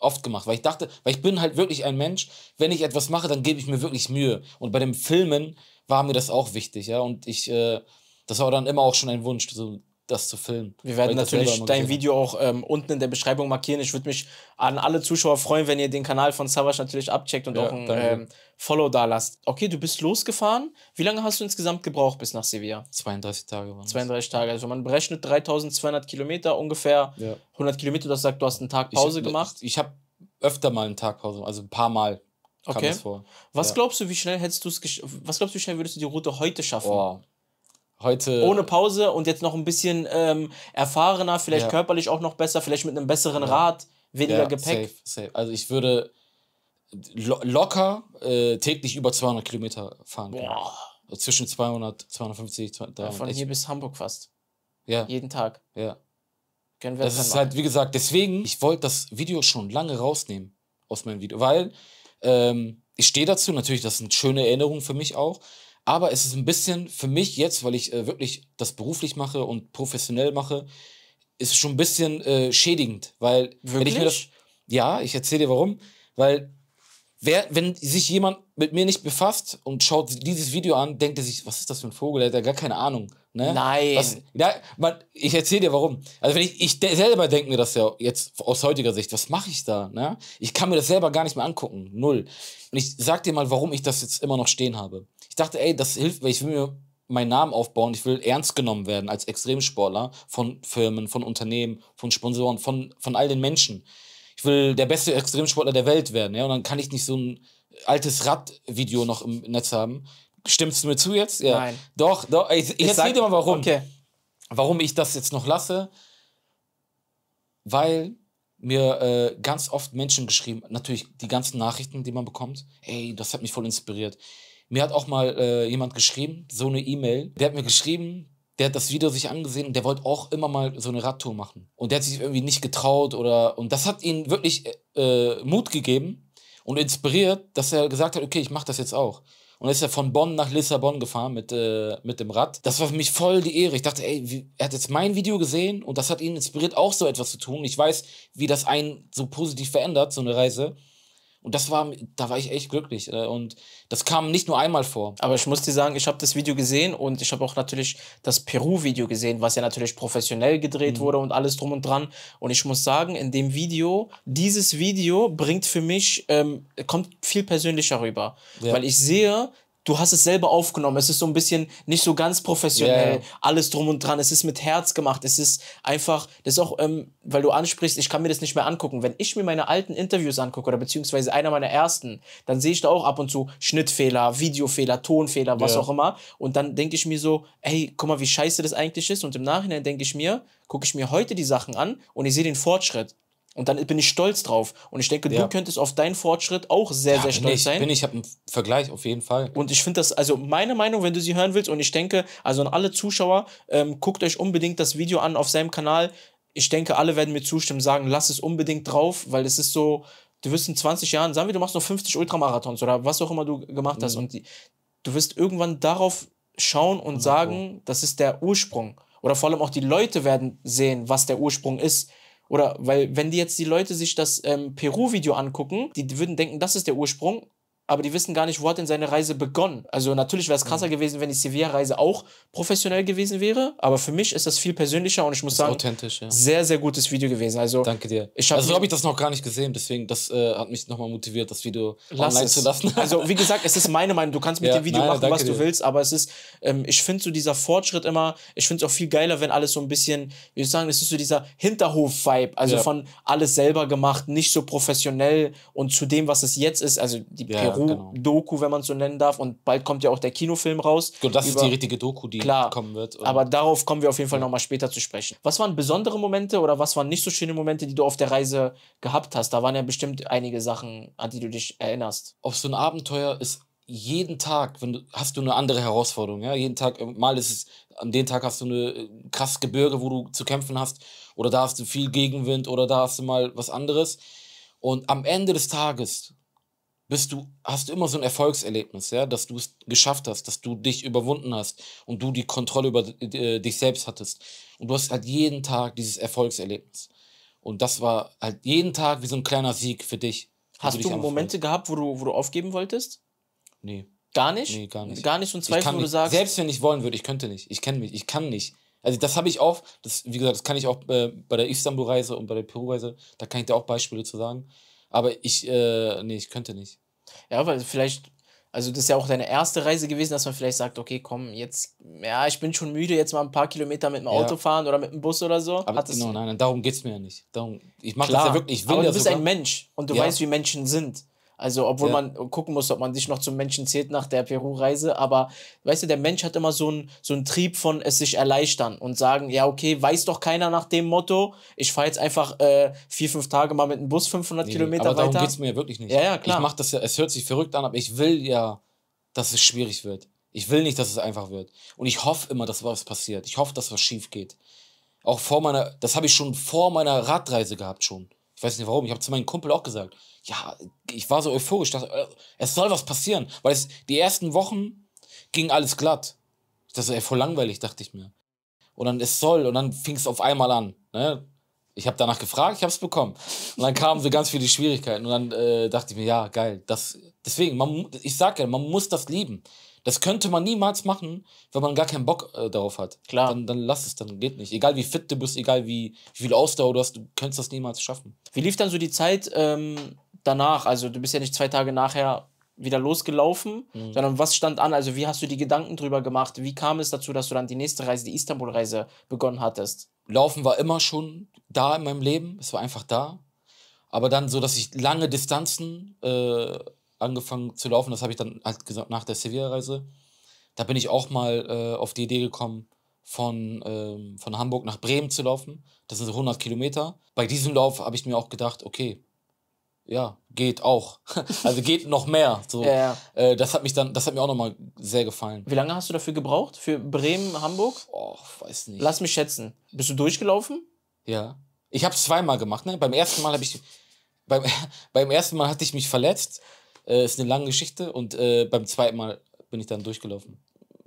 oft gemacht, weil ich dachte, weil ich bin halt wirklich ein Mensch, wenn ich etwas mache, dann gebe ich mir wirklich Mühe. Und bei dem Filmen war mir das auch wichtig, ja. Und ich äh, das war dann immer auch schon ein Wunsch, so das zu filmen. Wir werden natürlich dein Video auch ähm, unten in der Beschreibung markieren. Ich würde mich an alle Zuschauer freuen, wenn ihr den Kanal von Savage natürlich abcheckt und ja, auch ein ähm, Follow da lasst. Okay, du bist losgefahren. Wie lange hast du insgesamt gebraucht bis nach Sevilla? 32 Tage waren 32 Tage. Also man berechnet 3200 Kilometer, ungefähr ja. 100 Kilometer. Das sagt, du hast einen Tag Pause ich, ne, gemacht. Ich, ich habe öfter mal einen Tag Pause, also ein paar Mal. Okay. Kam das vor. Was ja. glaubst du, wie schnell hättest du es Was glaubst du, wie schnell würdest du die Route heute schaffen? Oh Heute. Ohne Pause und jetzt noch ein bisschen ähm, erfahrener, vielleicht ja. körperlich auch noch besser, vielleicht mit einem besseren ja. Rad, weniger ja, Gepäck. Safe, safe. Also ich würde äh, lo locker äh, täglich über 200 Kilometer fahren. Boah. Können. Zwischen 200, 250, 300. Von hier bis Hamburg fast. Ja. Jeden Tag. Ja. Können wir das, ist halt, wie gesagt, deswegen, ich wollte das Video schon lange rausnehmen aus meinem Video, weil ähm, ich stehe dazu, natürlich, das sind schöne Erinnerungen für mich auch, aber es ist ein bisschen für mich jetzt, weil ich äh, wirklich das beruflich mache und professionell mache, ist schon ein bisschen äh, schädigend. Weil, wirklich? wenn ich mir das. Ja, ich erzähle dir warum. Weil, wer, wenn sich jemand mit mir nicht befasst und schaut dieses Video an, denkt er sich, was ist das für ein Vogel? Der hat ja gar keine Ahnung. Ne? Nein. Was, ja, man, ich erzähle dir warum. Also wenn ich, ich selber denke mir das ja jetzt aus heutiger Sicht, was mache ich da? Ne? Ich kann mir das selber gar nicht mehr angucken. Null. Und ich sag dir mal, warum ich das jetzt immer noch stehen habe dachte, ey, das hilft mir, ich will mir meinen Namen aufbauen, ich will ernst genommen werden als Extremsportler von Firmen, von Unternehmen, von Sponsoren, von, von all den Menschen. Ich will der beste Extremsportler der Welt werden, ja, und dann kann ich nicht so ein altes Radvideo noch im Netz haben. Stimmst du mir zu jetzt? Ja. Nein. Doch, doch. Ich, ich, ich erzähl dir mal warum. Okay. Warum ich das jetzt noch lasse. Weil mir äh, ganz oft Menschen geschrieben, natürlich die ganzen Nachrichten, die man bekommt. Ey, das hat mich voll inspiriert. Mir hat auch mal äh, jemand geschrieben, so eine E-Mail. Der hat mir geschrieben, der hat das Video sich angesehen und der wollte auch immer mal so eine Radtour machen. Und der hat sich irgendwie nicht getraut oder. Und das hat ihn wirklich äh, Mut gegeben und inspiriert, dass er gesagt hat: Okay, ich mache das jetzt auch. Und dann ist er von Bonn nach Lissabon gefahren mit, äh, mit dem Rad. Das war für mich voll die Ehre. Ich dachte, ey, wie, er hat jetzt mein Video gesehen und das hat ihn inspiriert, auch so etwas zu tun. Ich weiß, wie das einen so positiv verändert, so eine Reise. Und das war, da war ich echt glücklich. Äh, und das kam nicht nur einmal vor. Aber ich muss dir sagen, ich habe das Video gesehen und ich habe auch natürlich das Peru-Video gesehen, was ja natürlich professionell gedreht mhm. wurde und alles drum und dran. Und ich muss sagen, in dem Video, dieses Video bringt für mich, ähm, kommt viel persönlicher rüber. Ja. Weil ich sehe, du hast es selber aufgenommen. Es ist so ein bisschen nicht so ganz professionell, yeah. alles drum und dran. Es ist mit Herz gemacht. Es ist einfach, das ist auch, ähm, weil du ansprichst, ich kann mir das nicht mehr angucken. Wenn ich mir meine alten Interviews angucke oder beziehungsweise einer meiner ersten, dann sehe ich da auch ab und zu Schnittfehler, Videofehler, Tonfehler, was yeah. auch immer. Und dann denke ich mir so, ey, guck mal, wie scheiße das eigentlich ist. Und im Nachhinein denke ich mir, gucke ich mir heute die Sachen an und ich sehe den Fortschritt. Und dann bin ich stolz drauf. Und ich denke, ja. du könntest auf deinen Fortschritt auch sehr, ja, sehr stolz ich, sein. Bin ich, habe einen Vergleich auf jeden Fall. Und ich finde das, also meine Meinung, wenn du sie hören willst, und ich denke, also an alle Zuschauer, ähm, guckt euch unbedingt das Video an auf seinem Kanal. Ich denke, alle werden mir zustimmen, sagen, lass es unbedingt drauf, weil es ist so, du wirst in 20 Jahren, sagen wir, du machst noch 50 Ultramarathons oder was auch immer du gemacht hast. Mhm. Und die, du wirst irgendwann darauf schauen und mhm. sagen, das ist der Ursprung. Oder vor allem auch die Leute werden sehen, was der Ursprung ist. Oder weil, wenn die jetzt die Leute sich das ähm, Peru-Video angucken, die, würden denken, das ist der Ursprung, aber die wissen gar nicht, wo hat denn seine Reise begonnen. Also natürlich wäre es krasser mhm. gewesen, wenn die Sevilla-Reise auch professionell gewesen wäre, aber für mich ist das viel persönlicher und ich muss sagen, ja. sehr, sehr gutes Video gewesen. Also, Danke dir. Ich also so habe ich das noch gar nicht gesehen, deswegen das äh, hat mich nochmal motiviert, das Video Lass online es. zu lassen. Also wie gesagt, es ist meine Meinung, du kannst mit ja, dem Video nein, machen, was du dir. willst, aber es ist, ähm, ich finde so dieser Fortschritt immer, ich finde es auch viel geiler, wenn alles so ein bisschen, wie ich sagen, es ist so dieser Hinterhof-Vibe, also ja. von alles selber gemacht, nicht so professionell und zu dem, was es jetzt ist, also die ja. Doku, genau. wenn man es so nennen darf. Und bald kommt ja auch der Kinofilm raus. Gut, das ist die richtige Doku, die klar, kommen wird. Aber darauf kommen wir auf jeden Fall ja. nochmal später zu sprechen. Was waren besondere Momente oder was waren nicht so schöne Momente, die du auf der Reise gehabt hast? Da waren ja bestimmt einige Sachen, an die du dich erinnerst. Auf so ein Abenteuer ist jeden Tag, wenn du, hast du eine andere Herausforderung. Ja? Jeden Tag, ähm, mal ist es, an dem Tag hast du eine äh, krass Gebirge, wo du zu kämpfen hast, oder da hast du viel Gegenwind, oder da hast du mal was anderes. Und am Ende des Tages bist du, hast du immer so ein Erfolgserlebnis, ja, dass du es geschafft hast, dass du dich überwunden hast und du die Kontrolle über äh, dich selbst hattest. Und du hast halt jeden Tag dieses Erfolgserlebnis. Und das war halt jeden Tag wie so ein kleiner Sieg für dich. Hast du, du Momente freut. gehabt, wo du, wo du aufgeben wolltest? Nee. Gar nicht? Nee, gar nicht. Gar nicht und Zweifel, wo du sagst. Selbst wenn ich wollen würde, ich könnte nicht. Ich kenne mich, ich kann nicht. Also das habe ich auch, das, wie gesagt, das kann ich auch äh, bei der Istanbul-Reise und bei der Peru-Reise, da kann ich dir auch Beispiele zu sagen. Aber ich, äh, nee, ich könnte nicht. Ja, weil vielleicht, also das ist ja auch deine erste Reise gewesen, dass man vielleicht sagt, okay, komm, jetzt, ja, ich bin schon müde, jetzt mal ein paar Kilometer mit dem ja. Auto fahren oder mit dem Bus oder so. Aber das genau, nein, nein, darum geht es mir ja nicht. Darum, ich mache das ja wirklich, ich will aber ja du bist sogar. ein Mensch und du ja. weißt, wie Menschen sind. Also, obwohl ja. man gucken muss, ob man sich noch zum Menschen zählt nach der Peru-Reise. Aber weißt du, der Mensch hat immer so einen so Trieb von es sich erleichtern und sagen, ja, okay, weiß doch keiner nach dem Motto, ich fahre jetzt einfach äh, vier, fünf Tage mal mit dem Bus 500 nee, Kilometer aber darum weiter. Darum geht mir ja wirklich nicht. Ja, ja, klar. Ich mache das ja, es hört sich verrückt an, aber ich will ja, dass es schwierig wird. Ich will nicht, dass es einfach wird. Und ich hoffe immer, dass was passiert. Ich hoffe, dass was schief geht. Auch vor meiner, das habe ich schon vor meiner Radreise gehabt schon. Ich weiß nicht warum, ich habe zu meinem Kumpel auch gesagt, ja, ich war so euphorisch, dass äh, es soll was passieren. Weil es, die ersten Wochen ging alles glatt. Das ist ey, voll langweilig, dachte ich mir. Und dann es soll, und dann fing es auf einmal an. Ne? Ich habe danach gefragt, ich habe es bekommen. Und dann kamen so ganz viele Schwierigkeiten. Und dann äh, dachte ich mir, ja, geil. Das, deswegen, man, ich sage ja, man muss das lieben. Das könnte man niemals machen, wenn man gar keinen Bock äh, darauf hat. Klar. Dann, dann, lass es, dann geht nicht. Egal wie fit du bist, egal wie, wie viel Ausdauer du hast, du könntest das niemals schaffen. Wie lief dann so die Zeit ähm, danach? Also du bist ja nicht zwei Tage nachher wieder losgelaufen, mhm. sondern was stand an? Also wie hast du die Gedanken drüber gemacht? Wie kam es dazu, dass du dann die nächste Reise, die Istanbul-Reise begonnen hattest? Laufen war immer schon da in meinem Leben. Es war einfach da. Aber dann so, dass ich lange Distanzen äh, angefangen zu laufen, das habe ich dann halt gesagt nach der Sevilla-Reise. Da bin ich auch mal äh, auf die Idee gekommen, von, ähm, von Hamburg nach Bremen zu laufen. Das sind so 100 Kilometer. Bei diesem Lauf habe ich mir auch gedacht, okay, ja, geht auch. Also geht noch mehr. So. Ja, ja. Äh, das hat mich dann, das hat mir auch nochmal sehr gefallen. Wie lange hast du dafür gebraucht? Für Bremen, Hamburg? Oh, weiß nicht. Lass mich schätzen. Bist du durchgelaufen? Ja. Ich habe zweimal gemacht, ne? Beim ersten Mal habe ich. Beim, beim ersten Mal hatte ich mich verletzt. Äh, ist eine lange Geschichte. Und äh, beim zweiten Mal bin ich dann durchgelaufen.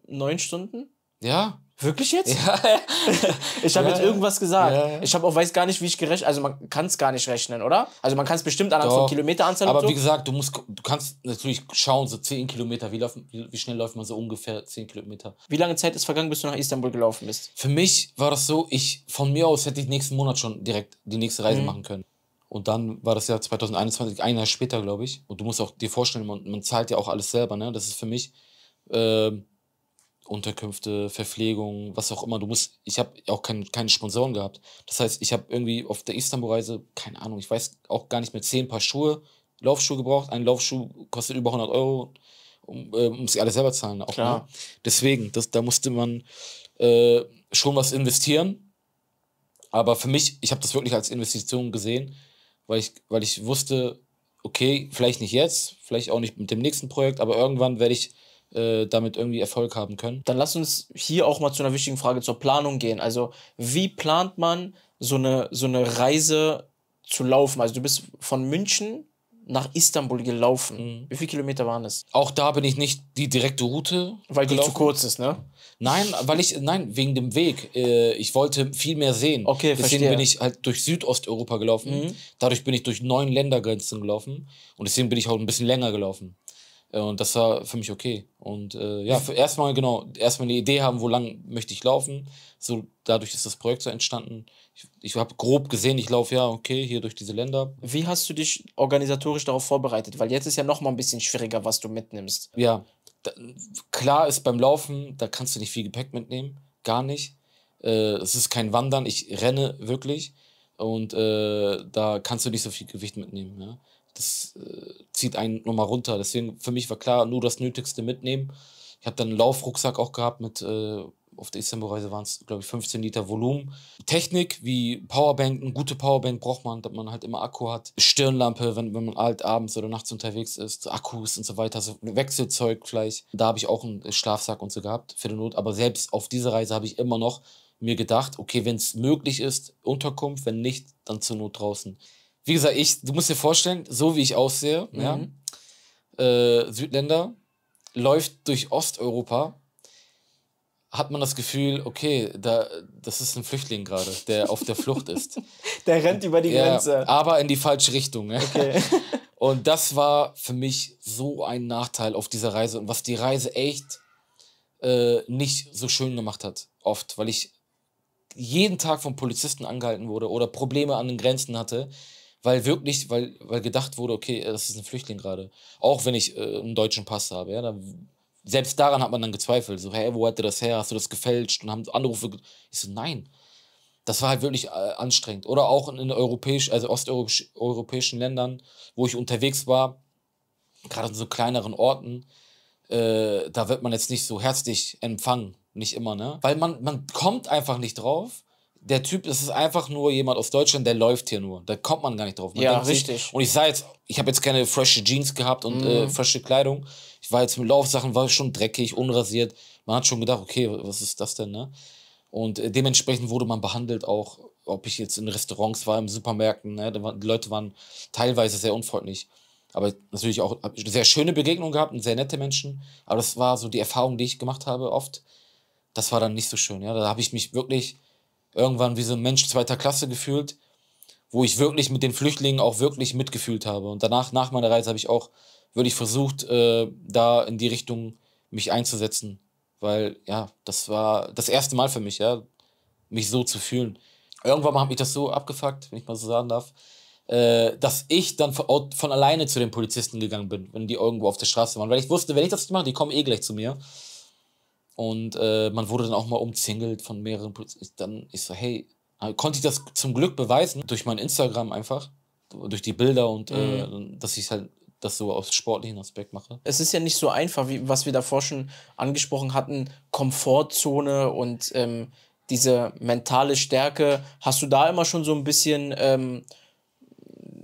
Neun Stunden? Ja. Wirklich jetzt? Ja, ja. Ich habe ja, jetzt irgendwas gesagt. Ich habe auch weiß gar nicht, wie ich gerechnet. Also man kann es gar nicht rechnen, oder? Also man kann es bestimmt anhand Doch. von Kilometeranzahl. Aber so. wie gesagt, du musst, du kannst natürlich schauen, so 10 Kilometer. Wie, laufen, wie schnell läuft man so ungefähr 10 Kilometer? Wie lange Zeit ist vergangen, bis du nach Istanbul gelaufen bist? Für mich war das so. Ich von mir aus hätte ich nächsten Monat schon direkt die nächste Reise mhm. machen können. Und dann war das Jahr 2021, ein Jahr später, glaube ich. Und du musst auch dir vorstellen, man, man zahlt ja auch alles selber. Ne? Das ist für mich. Ähm, Unterkünfte, Verpflegung, was auch immer. Du musst, ich habe auch kein, keine Sponsoren gehabt. Das heißt, ich habe irgendwie auf der Istanbul-Reise, keine Ahnung, ich weiß auch gar nicht mehr, zehn Paar Schuhe, Laufschuhe gebraucht. Ein Laufschuh kostet über 100 Euro, um, äh, muss ich alles selber zahlen. Auch, ne? Klar. Ne? Deswegen, das, da musste man äh, schon was investieren. Aber für mich, ich habe das wirklich als Investition gesehen, weil ich, weil ich wusste, okay, vielleicht nicht jetzt, vielleicht auch nicht mit dem nächsten Projekt, aber irgendwann werde ich äh, damit irgendwie Erfolg haben können. Dann lass uns hier auch mal zu einer wichtigen Frage zur Planung gehen. Also wie plant man so eine, so eine Reise zu laufen? Also du bist von München nach Istanbul gelaufen. Mhm. Wie viele Kilometer waren es? Auch da bin ich nicht die direkte Route. Weil gelaufen. die zu kurz ist, ne? Nein, weil ich, nein, wegen dem Weg. Äh, ich wollte viel mehr sehen. Okay, Deswegen verstehe. bin ich halt durch Südosteuropa gelaufen. Mhm. Dadurch bin ich durch neun Ländergrenzen gelaufen. Und deswegen bin ich auch ein bisschen länger gelaufen. Äh, und das war für mich okay. Und äh, ja, erstmal genau, erstmal eine Idee haben, wo lang möchte ich laufen. So, dadurch ist das Projekt so entstanden. Ich, ich habe grob gesehen, ich laufe ja, okay, hier durch diese Länder. Wie hast du dich organisatorisch darauf vorbereitet? Weil jetzt ist ja noch mal ein bisschen schwieriger, was du mitnimmst. Ja, da, klar ist beim Laufen, da kannst du nicht viel Gepäck mitnehmen, gar nicht. Äh, es ist kein Wandern, ich renne wirklich und äh, da kannst du nicht so viel Gewicht mitnehmen. Ja? Das, äh, zieht einen nochmal runter. Deswegen für mich war klar, nur das Nötigste mitnehmen. Ich habe dann einen Laufrucksack auch gehabt mit, äh, auf der Istanbul-Reise waren es, glaube ich, 15 Liter Volumen. Technik wie Powerbank, eine gute Powerbank braucht man, dass man halt immer Akku hat. Stirnlampe, wenn, wenn man alt abends oder nachts unterwegs ist, Akkus und so weiter, so Wechselzeug vielleicht. Da habe ich auch einen Schlafsack und so gehabt für die Not. Aber selbst auf dieser Reise habe ich immer noch mir gedacht, okay, wenn es möglich ist, Unterkunft, wenn nicht, dann zur Not draußen wie gesagt, ich, du musst dir vorstellen, so wie ich aussehe, mhm. ja, äh, Südländer, läuft durch Osteuropa, hat man das Gefühl, okay, da, das ist ein Flüchtling gerade, der auf der Flucht ist. Der rennt über die ja, Grenze. Aber in die falsche Richtung. Okay. Und das war für mich so ein Nachteil auf dieser Reise und was die Reise echt äh, nicht so schön gemacht hat, oft, weil ich jeden Tag von Polizisten angehalten wurde oder Probleme an den Grenzen hatte, weil wirklich, weil, weil gedacht wurde, okay, äh, das ist ein Flüchtling gerade. Auch wenn ich äh, einen deutschen Pass habe, ja, dann, selbst daran hat man dann gezweifelt. So, hey, wo hat der das her? Hast du das gefälscht? Und haben Anrufe. Ich so, nein. Das war halt wirklich äh, anstrengend. Oder auch in, in europäisch, also osteuropäischen Ländern, wo ich unterwegs war, gerade in so kleineren Orten, äh, da wird man jetzt nicht so herzlich empfangen. Nicht immer, ne? Weil man, man kommt einfach nicht drauf der Typ, das ist einfach nur jemand aus Deutschland, der läuft hier nur. Da kommt man gar nicht drauf. Man ja, richtig. Sich, und ich sah jetzt, ich habe jetzt keine frische Jeans gehabt und äh, mhm. äh, frische Kleidung. Ich war jetzt mit Laufsachen, war schon dreckig, unrasiert. Man hat schon gedacht, okay, was ist das denn, ne? Und äh, dementsprechend wurde man behandelt auch, ob ich jetzt in Restaurants war, im Supermärkten, ne? Die Leute waren teilweise sehr unfreundlich. Aber natürlich auch sehr schöne Begegnungen gehabt und sehr nette Menschen. Aber das war so die Erfahrung, die ich gemacht habe oft. Das war dann nicht so schön, ja. Da habe ich mich wirklich irgendwann wie so ein Mensch zweiter Klasse gefühlt, wo ich wirklich mit den Flüchtlingen auch wirklich mitgefühlt habe. Und danach, nach meiner Reise, habe ich auch wirklich versucht, äh, da in die Richtung mich einzusetzen. Weil, ja, das war das erste Mal für mich, ja, mich so zu fühlen. Irgendwann mal hat mich das so abgefuckt, wenn ich mal so sagen darf, äh, dass ich dann von, von alleine zu den Polizisten gegangen bin, wenn die irgendwo auf der Straße waren. Weil ich wusste, wenn ich das mache, die kommen eh gleich zu mir. Und äh, man wurde dann auch mal umzingelt von mehreren Polizisten. Dann ich so, hey, äh, konnte ich das zum Glück beweisen, durch mein Instagram einfach, durch die Bilder und äh, mhm. äh, dass ich halt das so aus sportlichen Aspekt mache. Es ist ja nicht so einfach, wie was wir davor schon angesprochen hatten, Komfortzone und ähm, diese mentale Stärke. Hast du da immer schon so ein bisschen ähm,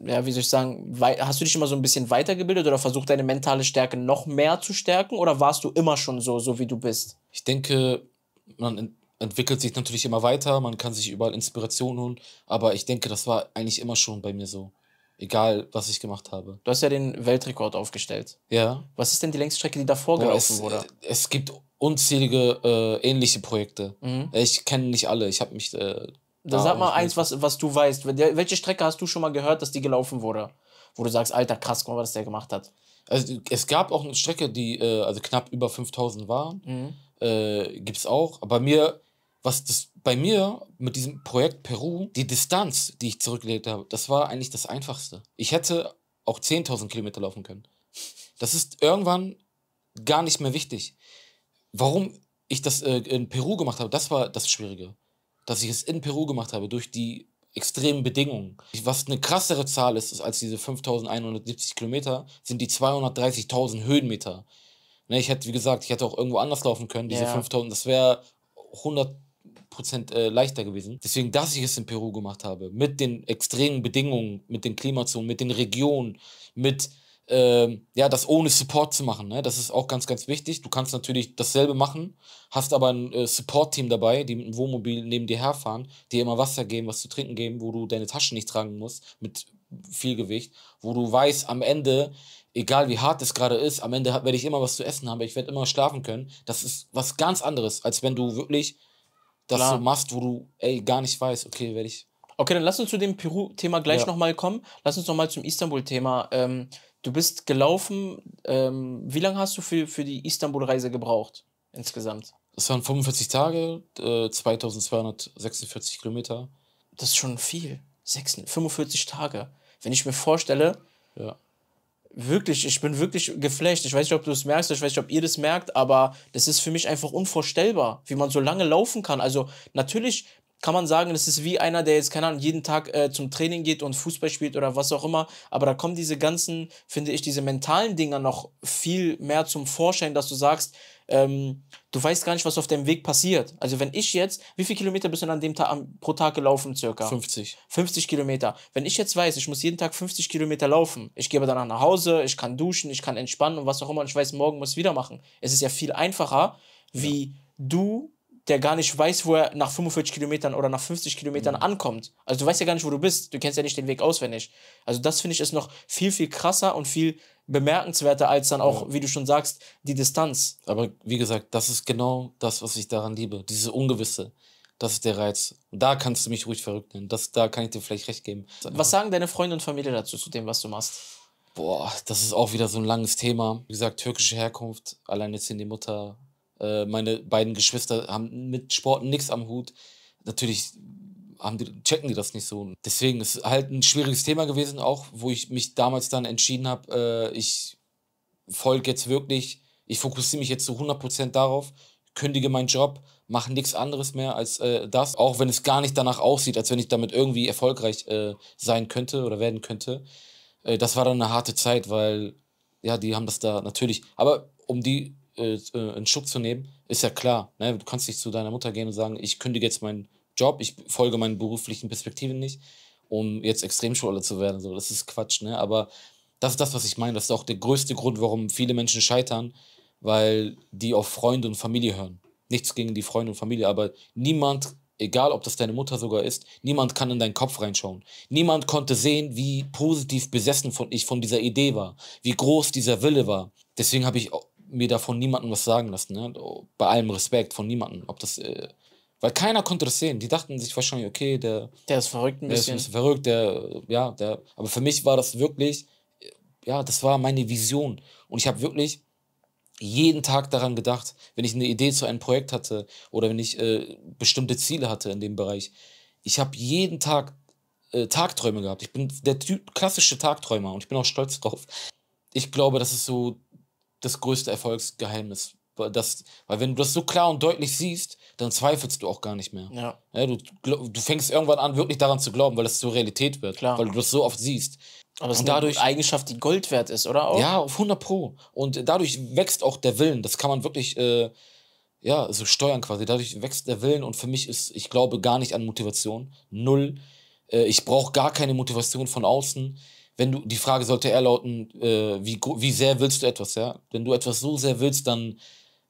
ja, wie soll ich sagen, hast du dich immer so ein bisschen weitergebildet oder versucht, deine mentale Stärke noch mehr zu stärken oder warst du immer schon so, so wie du bist? Ich denke, man ent entwickelt sich natürlich immer weiter, man kann sich überall Inspiration holen, aber ich denke, das war eigentlich immer schon bei mir so. Egal, was ich gemacht habe. Du hast ja den Weltrekord aufgestellt. Ja. Was ist denn die Längsstrecke, die davor Boah, gelaufen es, wurde? Es gibt unzählige äh, ähnliche Projekte. Mhm. Ich kenne nicht alle. Ich habe mich äh, dann sag ah, mal eins, was, was du weißt. Welche Strecke hast du schon mal gehört, dass die gelaufen wurde? Wo du sagst, alter, krass, guck mal, was der gemacht hat. Also, es gab auch eine Strecke, die äh, also knapp über 5000 war. Mhm. Äh, gibt's auch. Aber mir, was das bei mir mit diesem Projekt Peru, die Distanz, die ich zurückgelegt habe, das war eigentlich das Einfachste. Ich hätte auch 10.000 Kilometer laufen können. Das ist irgendwann gar nicht mehr wichtig. Warum ich das äh, in Peru gemacht habe, das war das Schwierige dass ich es in Peru gemacht habe, durch die extremen Bedingungen. Was eine krassere Zahl ist, ist als diese 5170 Kilometer, sind die 230.000 Höhenmeter. Ne, ich hätte, wie gesagt, ich hätte auch irgendwo anders laufen können, diese ja. 5000, das wäre 100 Prozent äh, leichter gewesen. Deswegen, dass ich es in Peru gemacht habe, mit den extremen Bedingungen, mit den Klimazonen, mit den Regionen, mit äh, ja, das ohne Support zu machen. Ne? Das ist auch ganz, ganz wichtig. Du kannst natürlich dasselbe machen, hast aber ein äh, Support-Team dabei, die mit dem Wohnmobil neben dir herfahren, dir immer Wasser geben, was zu trinken geben, wo du deine Tasche nicht tragen musst mit viel Gewicht, wo du weißt, am Ende, egal wie hart es gerade ist, am Ende werde ich immer was zu essen haben, ich werde immer schlafen können. Das ist was ganz anderes, als wenn du wirklich das Klar. so machst, wo du ey, gar nicht weißt, okay, werde ich Okay, dann lass uns zu dem Peru-Thema gleich ja. nochmal kommen. Lass uns nochmal zum Istanbul-Thema ähm, Du bist gelaufen. Ähm, wie lange hast du für, für die Istanbul-Reise gebraucht insgesamt? Es waren 45 Tage, äh, 2246 Kilometer. Das ist schon viel. 45 Tage. Wenn ich mir vorstelle, ja. wirklich, ich bin wirklich geflecht. Ich weiß nicht, ob du es merkst, ich weiß nicht, ob ihr das merkt, aber das ist für mich einfach unvorstellbar, wie man so lange laufen kann. Also natürlich kann man sagen, das ist wie einer, der jetzt, keine Ahnung, jeden Tag äh, zum Training geht und Fußball spielt oder was auch immer. Aber da kommen diese ganzen, finde ich, diese mentalen Dinger noch viel mehr zum Vorschein, dass du sagst, ähm, du weißt gar nicht, was auf deinem Weg passiert. Also wenn ich jetzt, wie viele Kilometer bist du an dem Tag pro Tag gelaufen, circa? 50. 50 Kilometer. Wenn ich jetzt weiß, ich muss jeden Tag 50 Kilometer laufen, ich gehe aber danach nach Hause, ich kann duschen, ich kann entspannen und was auch immer und ich weiß, morgen muss ich wieder machen. Es ist ja viel einfacher, wie ja. du der gar nicht weiß, wo er nach 45 Kilometern oder nach 50 Kilometern mhm. ankommt. Also du weißt ja gar nicht, wo du bist. Du kennst ja nicht den Weg auswendig. Also das finde ich ist noch viel, viel krasser und viel bemerkenswerter als dann auch, ja. wie du schon sagst, die Distanz. Aber wie gesagt, das ist genau das, was ich daran liebe. Dieses Ungewisse. Das ist der Reiz. Da kannst du mich ruhig verrückt nennen. Das, da kann ich dir vielleicht recht geben. Was sagen deine Freunde und Familie dazu, zu dem, was du machst? Boah, das ist auch wieder so ein langes Thema. Wie gesagt, türkische Herkunft, alleine jetzt in die Mutter, äh, meine beiden Geschwister haben mit Sport nichts am Hut. Natürlich haben die, checken die das nicht so. Deswegen ist es halt ein schwieriges Thema gewesen, auch wo ich mich damals dann entschieden habe, äh, ich folge jetzt wirklich, ich fokussiere mich jetzt zu 100% darauf, kündige meinen Job, mache nichts anderes mehr als äh, das, auch wenn es gar nicht danach aussieht, als wenn ich damit irgendwie erfolgreich äh, sein könnte oder werden könnte. Äh, das war dann eine harte Zeit, weil ja, die haben das da natürlich, aber um die äh, äh, in Schutz zu nehmen, ist ja klar. Ne? Du kannst nicht zu deiner Mutter gehen und sagen, ich kündige jetzt meinen Job, ich folge meinen beruflichen Perspektiven nicht, um jetzt Extremschule zu werden. So, das ist Quatsch. Ne? Aber das ist das, was ich meine. Das ist auch der größte Grund, warum viele Menschen scheitern, weil die auf Freunde und Familie hören. Nichts gegen die Freunde und Familie, aber niemand egal ob das deine Mutter sogar ist, niemand kann in deinen Kopf reinschauen. Niemand konnte sehen, wie positiv besessen von ich von dieser Idee war, wie groß dieser Wille war. Deswegen habe ich mir davon niemanden was sagen lassen. Ne? Oh, bei allem Respekt von niemanden. Ob das, äh, weil keiner konnte das sehen. Die dachten sich wahrscheinlich, okay, der, der ist verrückt ein bisschen. Der ist verrückt, der, ja, der. Aber für mich war das wirklich, ja, das war meine Vision. Und ich habe wirklich jeden Tag daran gedacht, wenn ich eine Idee zu einem Projekt hatte oder wenn ich äh, bestimmte Ziele hatte in dem Bereich. Ich habe jeden Tag äh, Tagträume gehabt. Ich bin der typ, klassische Tagträumer und ich bin auch stolz drauf. Ich glaube, das ist so das größte Erfolgsgeheimnis. Das, weil wenn du das so klar und deutlich siehst, dann zweifelst du auch gar nicht mehr. Ja. ja du, du fängst irgendwann an, wirklich daran zu glauben, weil das zur Realität wird, klar. weil du das so oft siehst. Aber es ist dadurch, eine Eigenschaft, die Gold wert ist, oder auch? Ja, auf 100 Pro. Und dadurch wächst auch der Willen. Das kann man wirklich äh, ja, so steuern quasi. Dadurch wächst der Willen und für mich ist, ich glaube gar nicht an Motivation. Null. Äh, ich brauche gar keine Motivation von außen wenn du, die Frage sollte eher lauten, äh, wie, wie sehr willst du etwas, ja? Wenn du etwas so sehr willst, dann,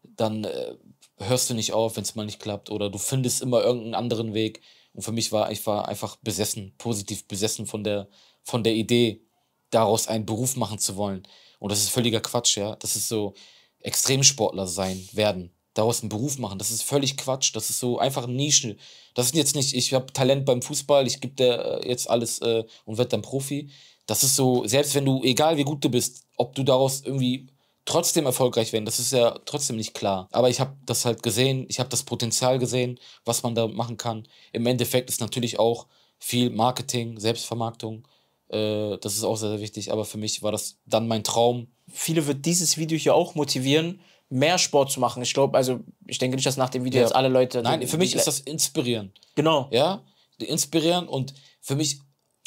dann äh, hörst du nicht auf, wenn es mal nicht klappt oder du findest immer irgendeinen anderen Weg. Und für mich war ich war einfach besessen, positiv besessen von der, von der Idee, daraus einen Beruf machen zu wollen. Und das ist völliger Quatsch, ja? Das ist so Extremsportler sein, werden daraus einen Beruf machen. Das ist völlig Quatsch. Das ist so einfach Nischen. Das ist jetzt nicht, ich habe Talent beim Fußball, ich gebe dir äh, jetzt alles äh, und werde dann Profi das ist so, selbst wenn du, egal wie gut du bist, ob du daraus irgendwie trotzdem erfolgreich werden, das ist ja trotzdem nicht klar. Aber ich habe das halt gesehen, ich habe das Potenzial gesehen, was man da machen kann. Im Endeffekt ist natürlich auch viel Marketing, Selbstvermarktung, äh, das ist auch sehr, sehr wichtig. Aber für mich war das dann mein Traum. Viele wird dieses Video hier auch motivieren, mehr Sport zu machen. Ich glaube, also ich denke nicht, dass nach dem Video ja. jetzt alle Leute. Nein, für mich ist das inspirieren. Genau. Ja, inspirieren und für mich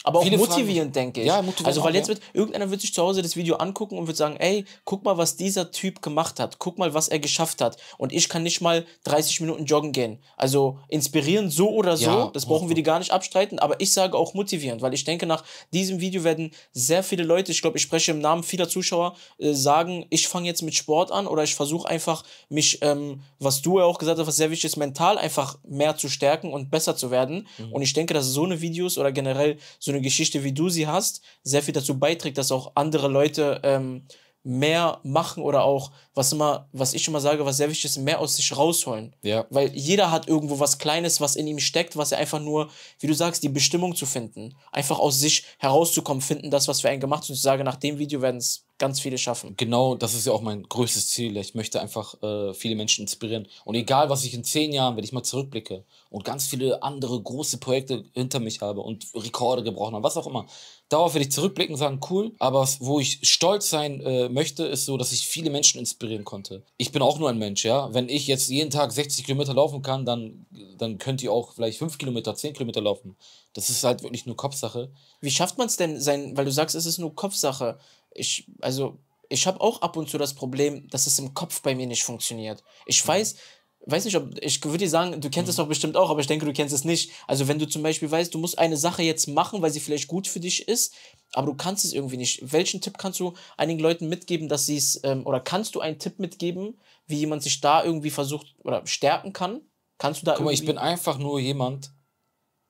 aber auch motivierend, Fragen. denke ich. Ja, motivierend also, weil auch, jetzt wird, irgendeiner wird sich zu Hause das Video angucken und wird sagen, ey, guck mal, was dieser Typ gemacht hat. Guck mal, was er geschafft hat. Und ich kann nicht mal 30 Minuten joggen gehen. Also, inspirierend so oder so, ja, das brauchen wir die gar nicht abstreiten. Aber ich sage auch motivierend, weil ich denke, nach diesem Video werden sehr viele Leute, ich glaube, ich spreche im Namen vieler Zuschauer, äh, sagen, ich fange jetzt mit Sport an oder ich versuche einfach, mich, ähm, was du ja auch gesagt hast, was sehr wichtig ist, mental einfach mehr zu stärken und besser zu werden. Mhm. Und ich denke, dass so eine Videos oder generell so so eine Geschichte, wie du sie hast, sehr viel dazu beiträgt, dass auch andere Leute ähm, mehr machen oder auch, was immer, was ich immer sage, was sehr wichtig ist, mehr aus sich rausholen. Ja. Weil jeder hat irgendwo was Kleines, was in ihm steckt, was er einfach nur, wie du sagst, die Bestimmung zu finden. Einfach aus sich herauszukommen, finden das, was für einen gemacht ist. Und ich sage, nach dem Video werden es ganz viele schaffen. Genau, das ist ja auch mein größtes Ziel. Ich möchte einfach äh, viele Menschen inspirieren. Und egal, was ich in zehn Jahren, wenn ich mal zurückblicke und ganz viele andere große Projekte hinter mich habe und Rekorde gebrochen habe, was auch immer, Darauf werde ich zurückblicken und sagen, cool. Aber wo ich stolz sein äh, möchte, ist so, dass ich viele Menschen inspirieren konnte. Ich bin auch nur ein Mensch, ja. Wenn ich jetzt jeden Tag 60 Kilometer laufen kann, dann, dann könnt ihr auch vielleicht 5 Kilometer, 10 Kilometer laufen. Das ist halt wirklich nur Kopfsache. Wie schafft man es denn sein, weil du sagst, es ist nur Kopfsache. Ich, also, ich habe auch ab und zu das Problem, dass es im Kopf bei mir nicht funktioniert. Ich mhm. weiß, mhm weiß nicht, ob ich würde dir sagen, du kennst es mhm. doch bestimmt auch, aber ich denke, du kennst es nicht. Also wenn du zum Beispiel weißt, du musst eine Sache jetzt machen, weil sie vielleicht gut für dich ist, aber du kannst es irgendwie nicht. Welchen Tipp kannst du einigen Leuten mitgeben, dass sie es, ähm, oder kannst du einen Tipp mitgeben, wie jemand sich da irgendwie versucht oder stärken kann? Kannst du da Guck mal, ich bin einfach nur jemand,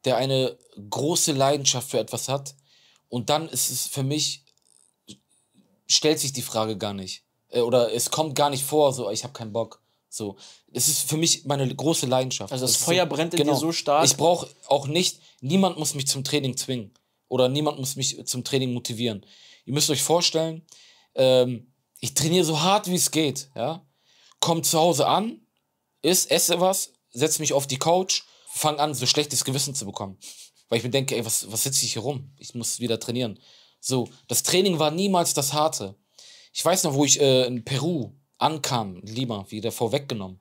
der eine große Leidenschaft für etwas hat und dann ist es für mich, stellt sich die Frage gar nicht. Äh, oder es kommt gar nicht vor, so ich habe keinen Bock so, das ist für mich meine große Leidenschaft. Also das, das Feuer so, brennt in genau. dir so stark. Ich brauche auch nicht, niemand muss mich zum Training zwingen oder niemand muss mich äh, zum Training motivieren. Ihr müsst euch vorstellen, ähm, ich trainiere so hart wie es geht, ja. Komm zu Hause an, isst, esse was, setze mich auf die Couch, fang an, so schlechtes Gewissen zu bekommen. Weil ich mir denke, ey, was, was sitze ich hier rum? Ich muss wieder trainieren. So, das Training war niemals das Harte. Ich weiß noch, wo ich äh, in Peru ankam, lieber wieder vorweggenommen.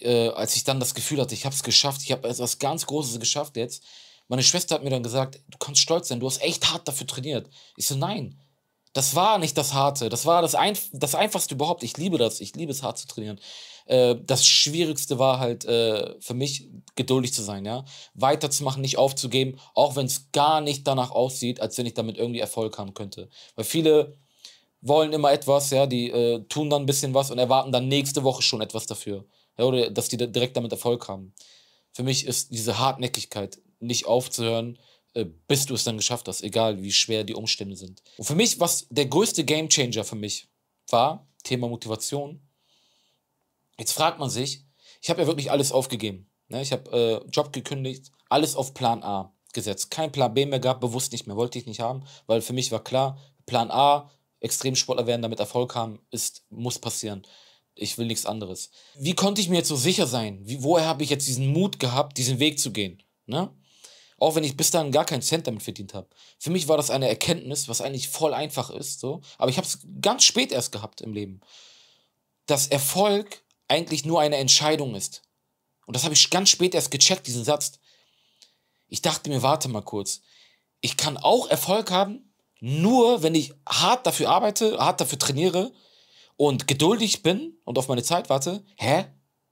Äh, als ich dann das Gefühl hatte, ich habe es geschafft, ich habe etwas ganz Großes geschafft jetzt. Meine Schwester hat mir dann gesagt, du kannst stolz sein, du hast echt hart dafür trainiert. Ich so, nein, das war nicht das Harte, das war das, Einf das Einfachste überhaupt. Ich liebe das, ich liebe es hart zu trainieren. Äh, das Schwierigste war halt äh, für mich geduldig zu sein, ja, weiterzumachen, nicht aufzugeben, auch wenn es gar nicht danach aussieht, als wenn ich damit irgendwie Erfolg haben könnte. Weil viele wollen immer etwas, ja, die äh, tun dann ein bisschen was und erwarten dann nächste Woche schon etwas dafür. Ja, oder dass die da direkt damit Erfolg haben. Für mich ist diese Hartnäckigkeit, nicht aufzuhören, äh, bis du es dann geschafft hast, egal wie schwer die Umstände sind. Und für mich, was der größte Gamechanger für mich war, Thema Motivation. Jetzt fragt man sich, ich habe ja wirklich alles aufgegeben. Ne? Ich habe äh, Job gekündigt, alles auf Plan A gesetzt. Kein Plan B mehr gab, bewusst nicht mehr, wollte ich nicht haben, weil für mich war klar, Plan A Extremsportler werden, damit Erfolg haben, ist, muss passieren. Ich will nichts anderes. Wie konnte ich mir jetzt so sicher sein? Wie, woher habe ich jetzt diesen Mut gehabt, diesen Weg zu gehen? Ne? Auch wenn ich bis dahin gar keinen Cent damit verdient habe. Für mich war das eine Erkenntnis, was eigentlich voll einfach ist. So. Aber ich habe es ganz spät erst gehabt im Leben. Dass Erfolg eigentlich nur eine Entscheidung ist. Und das habe ich ganz spät erst gecheckt, diesen Satz. Ich dachte mir, warte mal kurz. Ich kann auch Erfolg haben, nur, wenn ich hart dafür arbeite, hart dafür trainiere und geduldig bin und auf meine Zeit warte, hä?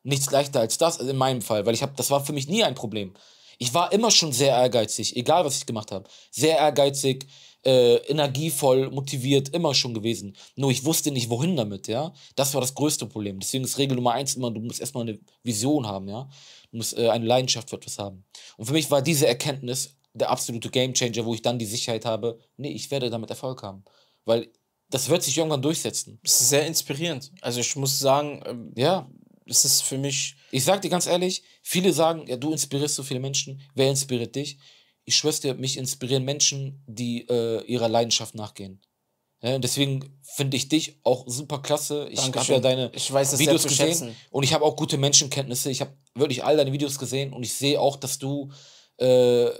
Nichts leichter als das in meinem Fall, weil ich habe, das war für mich nie ein Problem. Ich war immer schon sehr ehrgeizig, egal was ich gemacht habe. Sehr ehrgeizig, äh, energievoll, motiviert, immer schon gewesen. Nur ich wusste nicht, wohin damit, ja. Das war das größte Problem. Deswegen ist Regel Nummer eins immer, du musst erstmal eine Vision haben, ja. Du musst äh, eine Leidenschaft für etwas haben. Und für mich war diese Erkenntnis der absolute Gamechanger, wo ich dann die Sicherheit habe, nee, ich werde damit Erfolg haben. Weil das wird sich irgendwann durchsetzen. Es ist sehr inspirierend. Also ich muss sagen, ähm, ja, es ist für mich. Ich sag dir ganz ehrlich, viele sagen, ja, du inspirierst so viele Menschen. Wer inspiriert dich? Ich schwör's dir, mich inspirieren Menschen, die äh, ihrer Leidenschaft nachgehen. Ja, deswegen finde ich dich auch super klasse. Ich habe ja deine weiß, Videos gesehen und ich habe auch gute Menschenkenntnisse. Ich habe wirklich all deine Videos gesehen und ich sehe auch, dass du äh,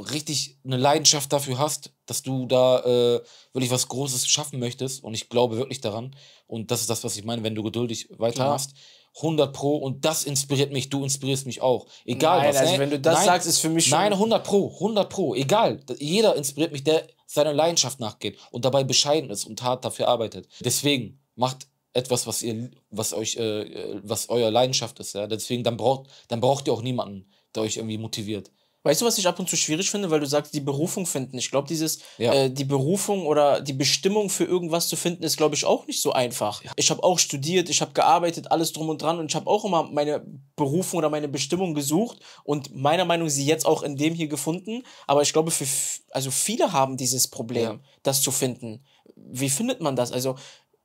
richtig eine Leidenschaft dafür hast, dass du da äh, wirklich was Großes schaffen möchtest und ich glaube wirklich daran und das ist das, was ich meine, wenn du geduldig weitermachst. Ja. 100 Pro und das inspiriert mich, du inspirierst mich auch. Egal Nein, was. Also ne? wenn du das Nein, sagst, ist für mich schon. Nein, 100 Pro, 100 Pro, egal. Jeder inspiriert mich, der seiner Leidenschaft nachgeht und dabei bescheiden ist und hart dafür arbeitet. Deswegen macht etwas, was ihr, was euch, äh, äh was euer Leidenschaft ist. Ja? Deswegen, dann braucht, dann braucht ihr auch niemanden, der euch irgendwie motiviert. Weißt du, was ich ab und zu schwierig finde, weil du sagst, die Berufung finden. Ich glaube, dieses ja. äh, die Berufung oder die Bestimmung für irgendwas zu finden, ist glaube ich auch nicht so einfach. Ja. Ich habe auch studiert, ich habe gearbeitet, alles drum und dran und ich habe auch immer meine Berufung oder meine Bestimmung gesucht und meiner Meinung nach sie jetzt auch in dem hier gefunden. Aber ich glaube, für also viele haben dieses Problem, ja. das zu finden. Wie findet man das? Also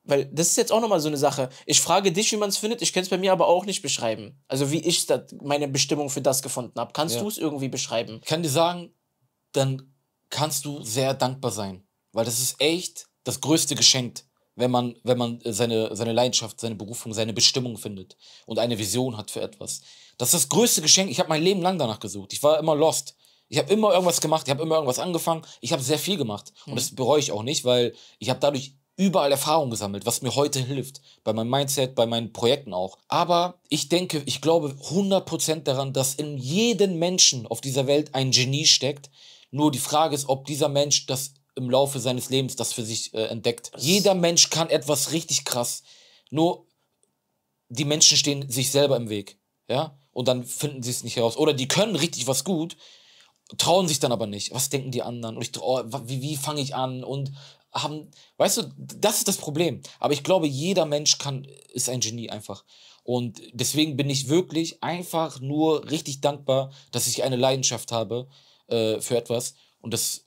weil das ist jetzt auch nochmal so eine Sache. Ich frage dich, wie man es findet. Ich kann es bei mir aber auch nicht beschreiben. Also wie ich meine Bestimmung für das gefunden habe. Kannst ja. du es irgendwie beschreiben? Ich kann dir sagen, dann kannst du sehr dankbar sein. Weil das ist echt das größte Geschenk, wenn man, wenn man äh, seine, seine Leidenschaft, seine Berufung, seine Bestimmung findet und eine Vision hat für etwas. Das ist das größte Geschenk. Ich habe mein Leben lang danach gesucht. Ich war immer lost. Ich habe immer irgendwas gemacht, ich habe immer irgendwas angefangen, ich habe sehr viel gemacht. Und mhm. das bereue ich auch nicht, weil ich habe dadurch überall Erfahrung gesammelt, was mir heute hilft, bei meinem Mindset, bei meinen Projekten auch. Aber ich denke, ich glaube 100% daran, dass in jedem Menschen auf dieser Welt ein Genie steckt. Nur die Frage ist, ob dieser Mensch das im Laufe seines Lebens das für sich äh, entdeckt. Jeder Mensch kann etwas richtig krass. Nur die Menschen stehen sich selber im Weg, ja? Und dann finden sie es nicht heraus oder die können richtig was gut, trauen sich dann aber nicht. Was denken die anderen? Und ich, oh, wie, wie fange ich an? Und haben, weißt du, das ist das Problem. Aber ich glaube, jeder Mensch kann, ist ein Genie einfach. Und deswegen bin ich wirklich einfach nur richtig dankbar, dass ich eine Leidenschaft habe äh, für etwas. Und das,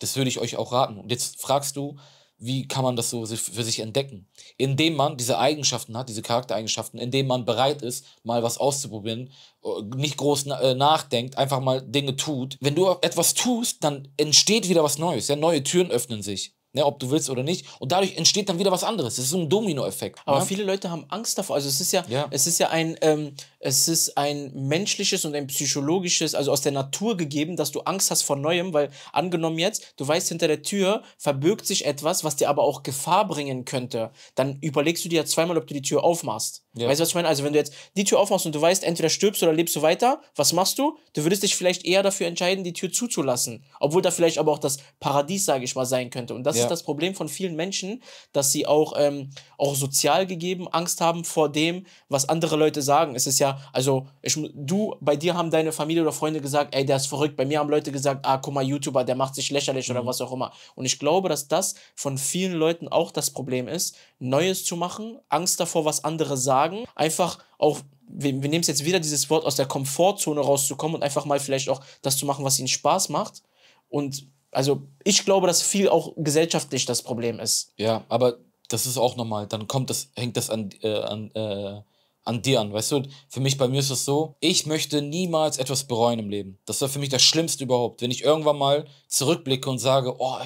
das würde ich euch auch raten. Und jetzt fragst du, wie kann man das so für sich entdecken? Indem man diese Eigenschaften hat, diese Charaktereigenschaften, indem man bereit ist, mal was auszuprobieren, äh, nicht groß äh, nachdenkt, einfach mal Dinge tut. Wenn du etwas tust, dann entsteht wieder was Neues. Ja? Neue Türen öffnen sich. Ne, ob du willst oder nicht. Und dadurch entsteht dann wieder was anderes. Das ist so ein Dominoeffekt. Aber ne? viele Leute haben Angst davor. Also es ist ja, ja. es ist ja ein, ähm, es ist ein menschliches und ein psychologisches, also aus der Natur gegeben, dass du Angst hast vor Neuem, weil angenommen jetzt, du weißt, hinter der Tür verbirgt sich etwas, was dir aber auch Gefahr bringen könnte. Dann überlegst du dir ja zweimal, ob du die Tür aufmachst. Ja. Weißt du, was ich meine? Also, wenn du jetzt die Tür aufmachst und du weißt, entweder stirbst oder lebst du weiter, was machst du? Du würdest dich vielleicht eher dafür entscheiden, die Tür zuzulassen. Obwohl da vielleicht aber auch das Paradies, sage ich mal, sein könnte. Und das ja. ist das Problem von vielen Menschen, dass sie auch, ähm, auch sozial gegeben Angst haben vor dem, was andere Leute sagen. Es ist ja also ich, du, bei dir haben deine Familie oder Freunde gesagt, ey, der ist verrückt. Bei mir haben Leute gesagt, ah, guck mal, YouTuber, der macht sich lächerlich mhm. oder was auch immer. Und ich glaube, dass das von vielen Leuten auch das Problem ist, Neues zu machen, Angst davor, was andere sagen, einfach auch wir, wir nehmen es jetzt wieder dieses Wort aus der Komfortzone rauszukommen und einfach mal vielleicht auch das zu machen, was ihnen Spaß macht. Und also ich glaube, dass viel auch gesellschaftlich das Problem ist. Ja, aber das ist auch nochmal, dann kommt das, hängt das an, äh, an äh, an dir an. Weißt du, für mich, bei mir ist es so, ich möchte niemals etwas bereuen im Leben. Das war für mich das Schlimmste überhaupt. Wenn ich irgendwann mal zurückblicke und sage, oh,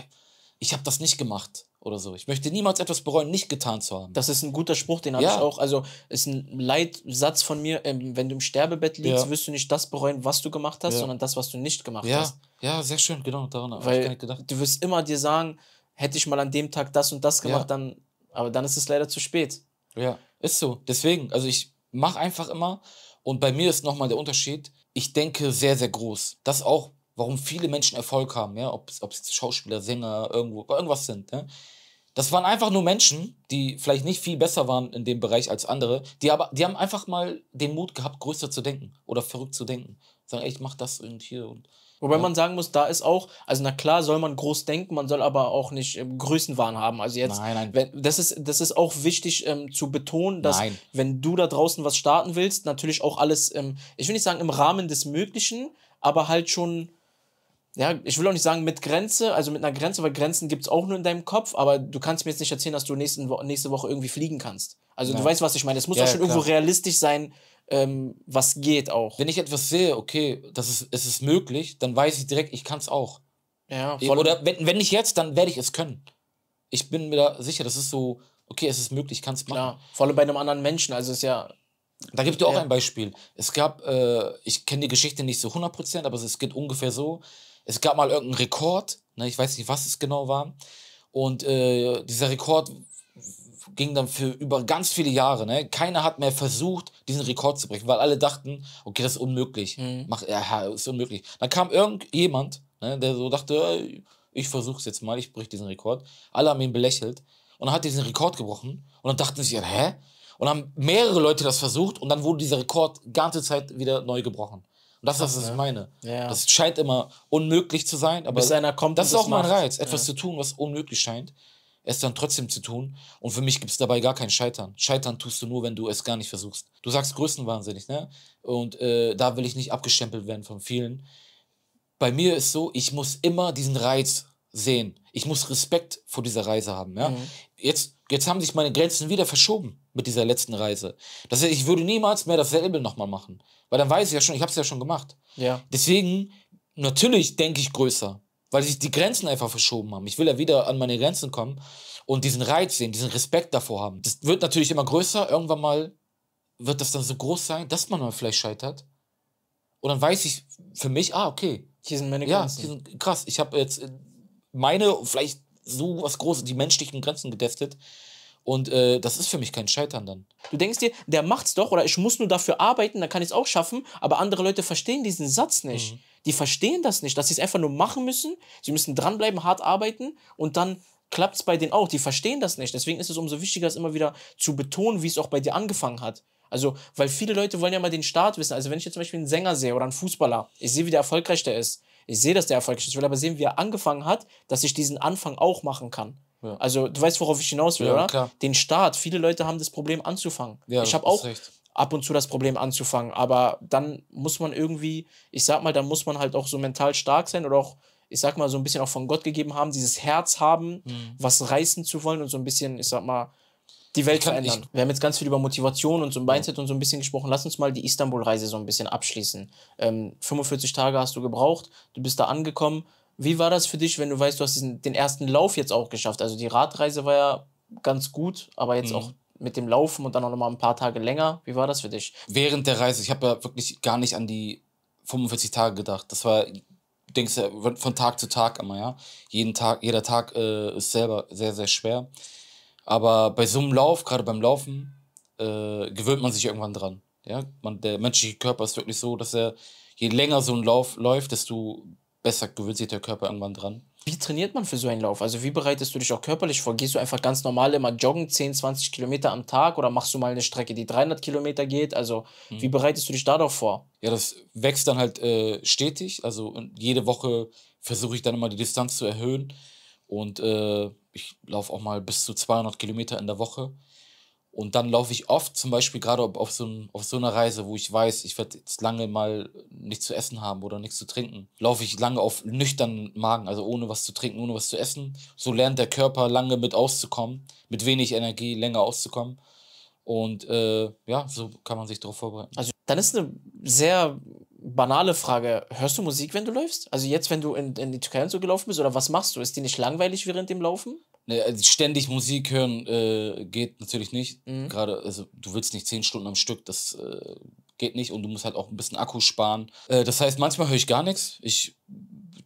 ich habe das nicht gemacht oder so. Ich möchte niemals etwas bereuen, nicht getan zu haben. Das ist ein guter Spruch, den habe ja. ich auch. Also ist ein Leitsatz von mir, ähm, wenn du im Sterbebett liegst, ja. wirst du nicht das bereuen, was du gemacht hast, ja. sondern das, was du nicht gemacht hast. Ja, sehr schön, genau, daran habe ich gar nicht gedacht. Du wirst immer dir sagen, hätte ich mal an dem Tag das und das gemacht, dann, aber dann ist es leider zu spät. Ja. Ist so. Deswegen, also ich mache einfach immer. Und bei mir ist nochmal der Unterschied. Ich denke sehr, sehr groß. Das auch, warum viele Menschen Erfolg haben, ja, ob es Schauspieler, Sänger, irgendwo, irgendwas sind. Ne? Das waren einfach nur Menschen, die vielleicht nicht viel besser waren in dem Bereich als andere, die aber, die haben einfach mal den Mut gehabt, größer zu denken oder verrückt zu denken. Sagen, ey, ich mach das und hier und Wobei ja. man sagen muss, da ist auch, also na klar soll man groß denken, man soll aber auch nicht ähm, Größenwahn haben. Also jetzt, nein, nein. Wenn, das, ist, das ist auch wichtig ähm, zu betonen, dass nein. wenn du da draußen was starten willst, natürlich auch alles, ähm, ich will nicht sagen im Rahmen des Möglichen, aber halt schon ja, ich will auch nicht sagen mit Grenze, also mit einer Grenze, weil Grenzen gibt es auch nur in deinem Kopf, aber du kannst mir jetzt nicht erzählen, dass du nächsten nächste Woche irgendwie fliegen kannst. Also ja. du weißt, was ich meine. Es muss ja, auch schon ja, irgendwo realistisch sein, ähm, was geht auch. Wenn ich etwas sehe, okay, das ist, es ist möglich, dann weiß ich direkt, ich kann es auch. Ja, äh, voll. Oder wenn, wenn nicht jetzt, dann werde ich es können. Ich bin mir da sicher, das ist so, okay, es ist möglich, ich kann es machen. Ja, vor allem bei einem anderen Menschen, also es ist ja. Da gibt es auch ja. ein Beispiel. Es gab, äh, ich kenne die Geschichte nicht so 100%, aber es geht ungefähr so. Es gab mal irgendeinen Rekord, ne, ich weiß nicht, was es genau war. Und äh, dieser Rekord ging dann für über ganz viele Jahre. Ne? Keiner hat mehr versucht, diesen Rekord zu brechen, weil alle dachten, okay, das ist unmöglich. Mhm. Mach, ja, ist unmöglich. Dann kam irgendjemand, ne, der so dachte, ich versuch's jetzt mal, ich brich diesen Rekord. Alle haben ihn belächelt und dann hat er diesen Rekord gebrochen und dann dachten sie, hä? Und haben mehrere Leute das versucht und dann wurde dieser Rekord ganze Zeit wieder neu gebrochen. Und das ist das, was ich ne? meine. Ja. Das scheint immer unmöglich zu sein, aber Bis einer kommt das ist auch mein Reiz, etwas ja. zu tun, was unmöglich scheint es dann trotzdem zu tun. Und für mich gibt es dabei gar kein Scheitern. Scheitern tust du nur, wenn du es gar nicht versuchst. Du sagst größenwahnsinnig, ne? Und äh, da will ich nicht abgestempelt werden von vielen. Bei mir ist so, ich muss immer diesen Reiz sehen. Ich muss Respekt vor dieser Reise haben. Ja? Mhm. Jetzt, jetzt haben sich meine Grenzen wieder verschoben mit dieser letzten Reise. Das heißt, ich würde niemals mehr dasselbe nochmal machen. Weil dann weiß ich ja schon, ich habe es ja schon gemacht. Ja. Deswegen, natürlich denke ich größer weil sich die Grenzen einfach verschoben haben. Ich will ja wieder an meine Grenzen kommen und diesen Reiz sehen, diesen Respekt davor haben. Das wird natürlich immer größer. Irgendwann mal wird das dann so groß sein, dass man mal vielleicht scheitert. Und dann weiß ich für mich, ah, okay. Hier sind meine Grenzen. Ja, hier sind, krass. Ich habe jetzt äh, meine, vielleicht so was Großes, die menschlichen Grenzen getestet. Und äh, das ist für mich kein Scheitern dann. Du denkst dir, der macht's doch oder ich muss nur dafür arbeiten, dann kann ich es auch schaffen, aber andere Leute verstehen diesen Satz nicht. Mhm die verstehen das nicht, dass sie es einfach nur machen müssen. Sie müssen dranbleiben, hart arbeiten und dann klappt es bei denen auch. Die verstehen das nicht. Deswegen ist es umso wichtiger, es immer wieder zu betonen, wie es auch bei dir angefangen hat. Also, weil viele Leute wollen ja mal den Start wissen. Also, wenn ich jetzt zum Beispiel einen Sänger sehe oder einen Fußballer, ich sehe, wie der erfolgreich der ist. Ich sehe, dass der erfolgreich ist. Ich will aber sehen, wie er angefangen hat, dass ich diesen Anfang auch machen kann. Ja. Also, du weißt, worauf ich hinaus will, ja, oder? Klar. Den Start. Viele Leute haben das Problem anzufangen. Ja, ich habe auch, recht ab und zu das Problem anzufangen. Aber dann muss man irgendwie, ich sag mal, dann muss man halt auch so mental stark sein oder auch, ich sag mal, so ein bisschen auch von Gott gegeben haben, dieses Herz haben, mhm. was reißen zu wollen und so ein bisschen, ich sag mal, die Welt verändern. Wir haben jetzt ganz viel über Motivation und so ein Mindset und so ein bisschen gesprochen. Lass uns mal die Istanbul-Reise so ein bisschen abschließen. Ähm, 45 Tage hast du gebraucht, du bist da angekommen. Wie war das für dich, wenn du weißt, du hast diesen, den ersten Lauf jetzt auch geschafft? Also die Radreise war ja ganz gut, aber jetzt mhm. auch mit dem Laufen und dann auch nochmal ein paar Tage länger. Wie war das für dich? Während der Reise, ich habe ja wirklich gar nicht an die 45 Tage gedacht. Das war, denkst du, von Tag zu Tag immer, ja. Jeden Tag, jeder Tag äh, ist selber sehr, sehr schwer. Aber bei so einem Lauf, gerade beim Laufen, äh, gewöhnt man sich irgendwann dran. Ja? Man, der menschliche Körper ist wirklich so, dass er, je länger so ein Lauf läuft, desto besser gewöhnt sich der Körper irgendwann dran wie trainiert man für so einen Lauf? Also wie bereitest du dich auch körperlich vor? Gehst du einfach ganz normal immer joggen, 10, 20 Kilometer am Tag oder machst du mal eine Strecke, die 300 Kilometer geht? Also mhm. wie bereitest du dich darauf vor? Ja, das wächst dann halt äh, stetig. Also jede Woche versuche ich dann immer die Distanz zu erhöhen und äh, ich laufe auch mal bis zu 200 Kilometer in der Woche. Und dann laufe ich oft, zum Beispiel gerade auf so, auf so einer Reise, wo ich weiß, ich werde jetzt lange mal nichts zu essen haben oder nichts zu trinken, laufe ich lange auf nüchternen Magen, also ohne was zu trinken, ohne was zu essen. So lernt der Körper lange mit auszukommen, mit wenig Energie länger auszukommen. Und äh, ja, so kann man sich darauf vorbereiten. Also dann ist eine sehr banale Frage. Hörst du Musik, wenn du läufst? Also jetzt, wenn du in, in die Türkei und so gelaufen bist, oder was machst du? Ist die nicht langweilig während dem Laufen? Nee, also ständig Musik hören äh, geht natürlich nicht. Mhm. Gerade, also du willst nicht zehn Stunden am Stück, das äh, geht nicht und du musst halt auch ein bisschen Akku sparen. Äh, das heißt, manchmal höre ich gar nichts. Ich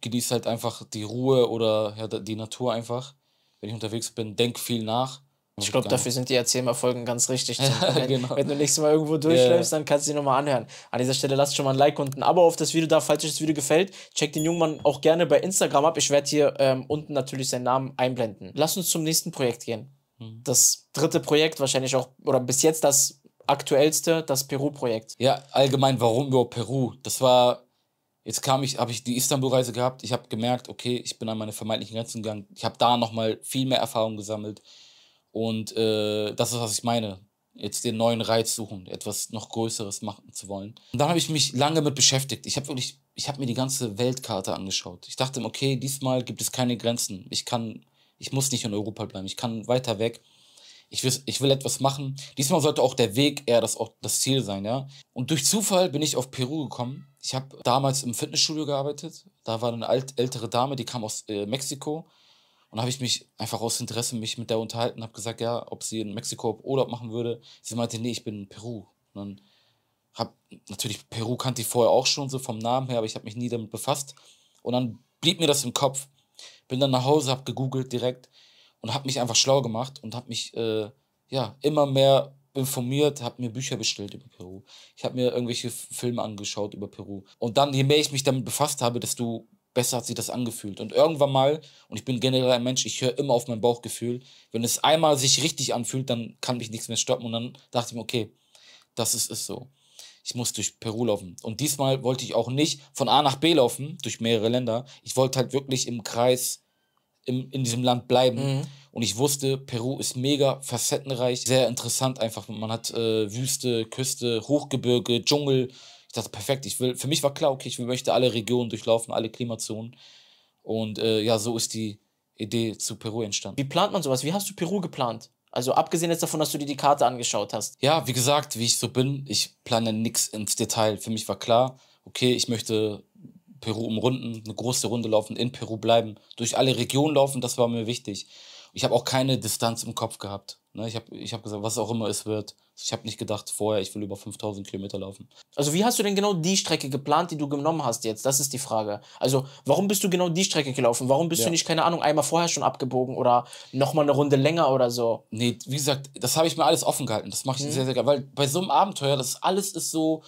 genieße halt einfach die Ruhe oder ja, die Natur einfach. Wenn ich unterwegs bin, denk viel nach. Ich glaube, dafür sind die Erzählmal-Folgen ganz richtig. Ja, genau. wenn, du nächstes Mal irgendwo durchläufst, yeah. dann kannst du die nochmal anhören. An dieser Stelle lasst schon mal ein Like und ein Abo auf das Video da, falls euch das Video gefällt. Checkt den jungen Mann auch gerne bei Instagram ab. Ich werde hier ähm, unten natürlich seinen Namen einblenden. Lass uns zum nächsten Projekt gehen. Mhm. Das dritte Projekt, wahrscheinlich auch, oder bis jetzt das aktuellste, das Peru-Projekt. Ja, allgemein, warum überhaupt Peru? Das war Jetzt kam ich, habe ich die Istanbul-Reise gehabt. Ich habe gemerkt, okay, ich bin an meine vermeintlichen Grenzen gegangen. Ich habe da nochmal viel mehr Erfahrung gesammelt. Und äh, das ist, was ich meine. Jetzt den neuen Reiz suchen, etwas noch Größeres machen zu wollen. Und dann habe ich mich lange mit beschäftigt. Ich habe wirklich, ich habe mir die ganze Weltkarte angeschaut. Ich dachte, okay, diesmal gibt es keine Grenzen. Ich kann, ich muss nicht in Europa bleiben. Ich kann weiter weg. Ich will, ich will etwas machen. Diesmal sollte auch der Weg eher das, das Ziel sein, ja. Und durch Zufall bin ich auf Peru gekommen. Ich habe damals im Fitnessstudio gearbeitet. Da war eine alt, ältere Dame, die kam aus äh, Mexiko und habe ich mich einfach aus Interesse mich mit der unterhalten, habe gesagt, ja, ob sie in Mexiko Urlaub machen würde. Sie meinte, nee, ich bin in Peru. Und dann habe natürlich Peru kannte ich vorher auch schon so vom Namen her, aber ich habe mich nie damit befasst. Und dann blieb mir das im Kopf. Bin dann nach Hause, habe gegoogelt direkt und habe mich einfach schlau gemacht und habe mich äh, ja immer mehr informiert, habe mir Bücher bestellt über Peru. Ich habe mir irgendwelche Filme angeschaut über Peru. Und dann, je mehr ich mich damit befasst habe, desto besser hat sich das angefühlt. Und irgendwann mal, und ich bin generell ein Mensch, ich höre immer auf mein Bauchgefühl, wenn es einmal sich richtig anfühlt, dann kann mich nichts mehr stoppen. Und dann dachte ich mir, okay, das ist es so. Ich muss durch Peru laufen. Und diesmal wollte ich auch nicht von A nach B laufen, durch mehrere Länder. Ich wollte halt wirklich im Kreis, im, in diesem Land bleiben. Mhm. Und ich wusste, Peru ist mega facettenreich, sehr interessant einfach. Man hat äh, Wüste, Küste, Hochgebirge, Dschungel, ich dachte, perfekt, ich will, für mich war klar, okay, ich möchte alle Regionen durchlaufen, alle Klimazonen. Und äh, ja, so ist die Idee zu Peru entstanden. Wie plant man sowas? Wie hast du Peru geplant? Also abgesehen jetzt davon, dass du dir die Karte angeschaut hast. Ja, wie gesagt, wie ich so bin, ich plane nichts ins Detail. Für mich war klar, okay, ich möchte Peru umrunden, eine große Runde laufen, in Peru bleiben, durch alle Regionen laufen, das war mir wichtig. Ich habe auch keine Distanz im Kopf gehabt. Ne? Ich habe ich hab gesagt, was auch immer es wird, ich habe nicht gedacht vorher, ich will über 5000 Kilometer laufen. Also wie hast du denn genau die Strecke geplant, die du genommen hast jetzt? Das ist die Frage. Also warum bist du genau die Strecke gelaufen? Warum bist ja. du nicht, keine Ahnung, einmal vorher schon abgebogen oder nochmal eine Runde länger oder so? Nee, wie gesagt, das habe ich mir alles offen gehalten. Das mache ich mhm. sehr, sehr gerne. Weil bei so einem Abenteuer, das alles ist so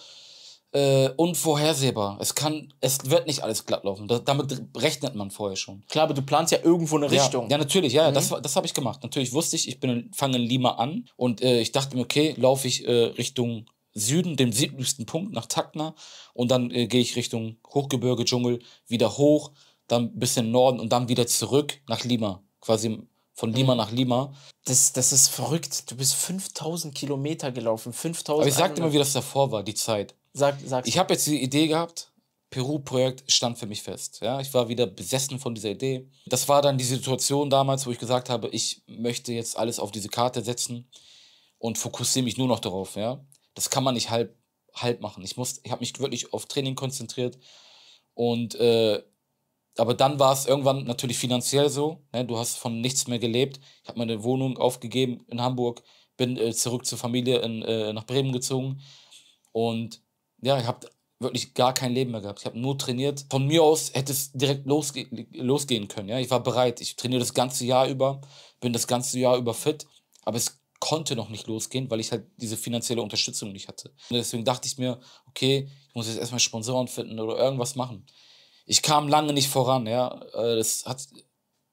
äh, unvorhersehbar. Es kann, es wird nicht alles glatt laufen. Da, damit rechnet man vorher schon. Klar, aber du planst ja irgendwo eine ja. Richtung. Ja, natürlich, ja, mhm. das, das habe ich gemacht. Natürlich wusste ich, ich bin, fange in Lima an und äh, ich dachte mir, okay, laufe ich äh, Richtung Süden, dem südlichsten Punkt, nach Tacna und dann äh, gehe ich Richtung Hochgebirge, Dschungel, wieder hoch, dann ein bisschen Norden und dann wieder zurück nach Lima. Quasi von Lima mhm. nach Lima. Das, das ist verrückt. Du bist 5000 Kilometer gelaufen. 5000. Aber ich sagte immer, wie das davor war, die Zeit. Sag, sag. Ich habe jetzt die Idee gehabt. Peru-Projekt stand für mich fest. Ja, ich war wieder besessen von dieser Idee. Das war dann die Situation damals, wo ich gesagt habe, ich möchte jetzt alles auf diese Karte setzen und fokussiere mich nur noch darauf. Ja, das kann man nicht halb, halb machen. Ich ich habe mich wirklich auf Training konzentriert und äh, aber dann war es irgendwann natürlich finanziell so. Ne? Du hast von nichts mehr gelebt. Ich habe meine Wohnung aufgegeben in Hamburg, bin äh, zurück zur Familie in, äh, nach Bremen gezogen und ja, ich habe wirklich gar kein Leben mehr gehabt. Ich habe nur trainiert. Von mir aus hätte es direkt losge losgehen können. Ja? Ich war bereit. Ich trainiere das ganze Jahr über, bin das ganze Jahr über fit, aber es konnte noch nicht losgehen, weil ich halt diese finanzielle Unterstützung nicht hatte. Und deswegen dachte ich mir, okay, ich muss jetzt erstmal Sponsoren finden oder irgendwas machen. Ich kam lange nicht voran, ja. Äh, das hat,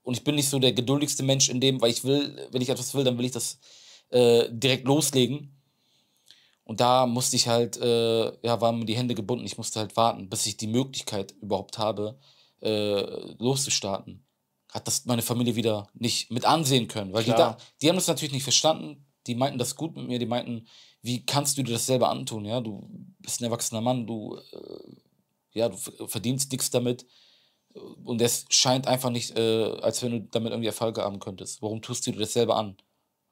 und ich bin nicht so der geduldigste Mensch in dem, weil ich will, wenn ich etwas will, dann will ich das äh, direkt loslegen. Und da musste ich halt, äh, ja, waren mir die Hände gebunden. Ich musste halt warten, bis ich die Möglichkeit überhaupt habe, äh, loszustarten. Hat das meine Familie wieder nicht mit ansehen können. Weil die, da, die, haben das natürlich nicht verstanden. Die meinten das gut mit mir. Die meinten, wie kannst du dir das selber antun? Ja, du bist ein erwachsener Mann. Du, äh, ja, du verdienst nichts damit. Und es scheint einfach nicht, äh, als wenn du damit irgendwie Erfolg haben könntest. Warum tust du dir das selber an?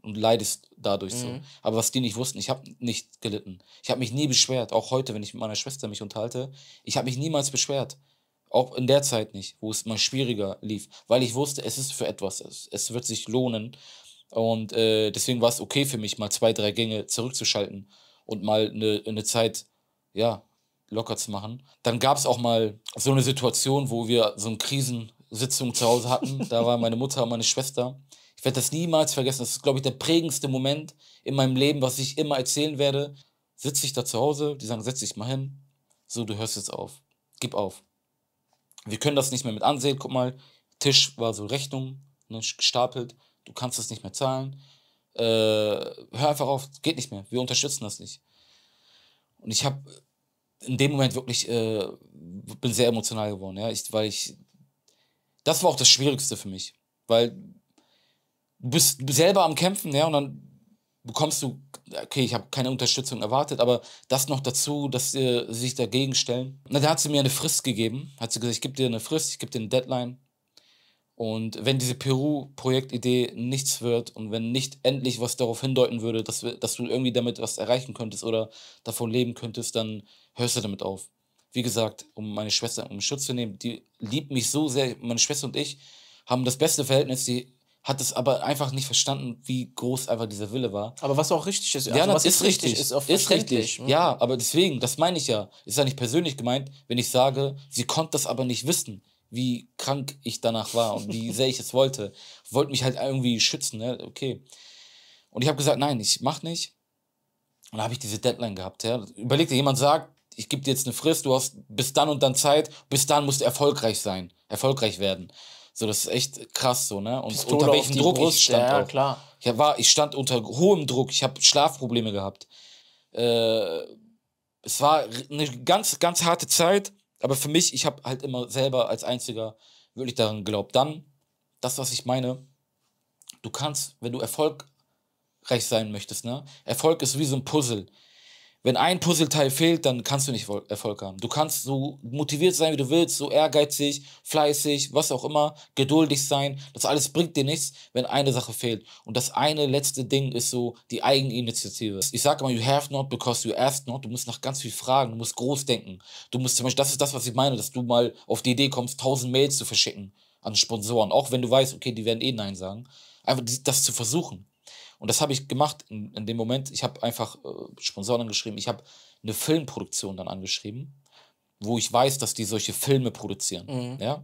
und leidest dadurch mhm. so. Aber was die nicht wussten, ich habe nicht gelitten. Ich habe mich nie beschwert, auch heute, wenn ich mit meiner Schwester mich unterhalte. Ich habe mich niemals beschwert. Auch in der Zeit nicht, wo es mal schwieriger lief, weil ich wusste, es ist für etwas, es, es wird sich lohnen. Und äh, deswegen war es okay für mich, mal zwei, drei Gänge zurückzuschalten und mal eine, eine Zeit, ja, locker zu machen. Dann gab es auch mal so eine Situation, wo wir so eine Krisensitzung zu Hause hatten. Da war meine Mutter und meine Schwester. Ich werde das niemals vergessen. Das ist, glaube ich, der prägendste Moment in meinem Leben, was ich immer erzählen werde. Sitze ich da zu Hause, die sagen, setz dich mal hin. So, du hörst jetzt auf. Gib auf. Wir können das nicht mehr mit ansehen. Guck mal, Tisch war so Rechnung, ne, gestapelt. Du kannst das nicht mehr zahlen. Äh, hör einfach auf, geht nicht mehr. Wir unterstützen das nicht. Und ich habe in dem Moment wirklich, äh, bin sehr emotional geworden, ja, ich, weil ich, das war auch das Schwierigste für mich, weil bist selber am Kämpfen, ja, und dann bekommst du, okay, ich habe keine Unterstützung erwartet, aber das noch dazu, dass sie sich dagegen stellen. Na, da hat sie mir eine Frist gegeben, hat sie gesagt, ich gebe dir eine Frist, ich gebe dir eine Deadline. Und wenn diese Peru-Projektidee nichts wird und wenn nicht endlich was darauf hindeuten würde, dass, wir, dass du irgendwie damit was erreichen könntest oder davon leben könntest, dann hörst du damit auf. Wie gesagt, um meine Schwester um Schutz zu nehmen, die liebt mich so sehr, meine Schwester und ich haben das beste Verhältnis, die hat es aber einfach nicht verstanden, wie groß einfach dieser Wille war. Aber was auch richtig ist. Also ja, was ist, ist richtig, Ist, auch ist richtig. Mhm. Ja, aber deswegen, das meine ich ja. Ist ja nicht persönlich gemeint, wenn ich sage, sie konnte das aber nicht wissen, wie krank ich danach war und wie sehr ich es wollte. Wollte mich halt irgendwie schützen, ne? okay. Und ich habe gesagt, nein, ich mach nicht. Und da habe ich diese Deadline gehabt. Ja. Überleg dir, jemand sagt, ich gebe dir jetzt eine Frist, du hast bis dann und dann Zeit, bis dann musst du erfolgreich sein, erfolgreich werden. So, das ist echt krass so, ne? Und Pistole unter welchem Druck Brust, ich stand. Ja, auch. klar. Ich, war, ich stand unter hohem Druck, ich habe Schlafprobleme gehabt. Äh, es war eine ganz, ganz harte Zeit, aber für mich, ich habe halt immer selber als Einziger wirklich daran geglaubt. Dann, das, was ich meine, du kannst, wenn du erfolgreich sein möchtest, ne? Erfolg ist wie so ein Puzzle wenn ein Puzzleteil fehlt, dann kannst du nicht Erfolg haben. Du kannst so motiviert sein, wie du willst, so ehrgeizig, fleißig, was auch immer, geduldig sein. Das alles bringt dir nichts, wenn eine Sache fehlt. Und das eine letzte Ding ist so die Eigeninitiative. Ich sage immer, you have not because you asked not. Du musst nach ganz viel fragen, du musst groß denken. Du musst zum Beispiel, das ist das, was ich meine, dass du mal auf die Idee kommst, tausend Mails zu verschicken an Sponsoren, auch wenn du weißt, okay, die werden eh Nein sagen. Einfach das zu versuchen. Und das habe ich gemacht in, in, dem Moment. Ich habe einfach äh, Sponsoren angeschrieben. Ich habe eine Filmproduktion dann angeschrieben, wo ich weiß, dass die solche Filme produzieren. Mhm. Ja?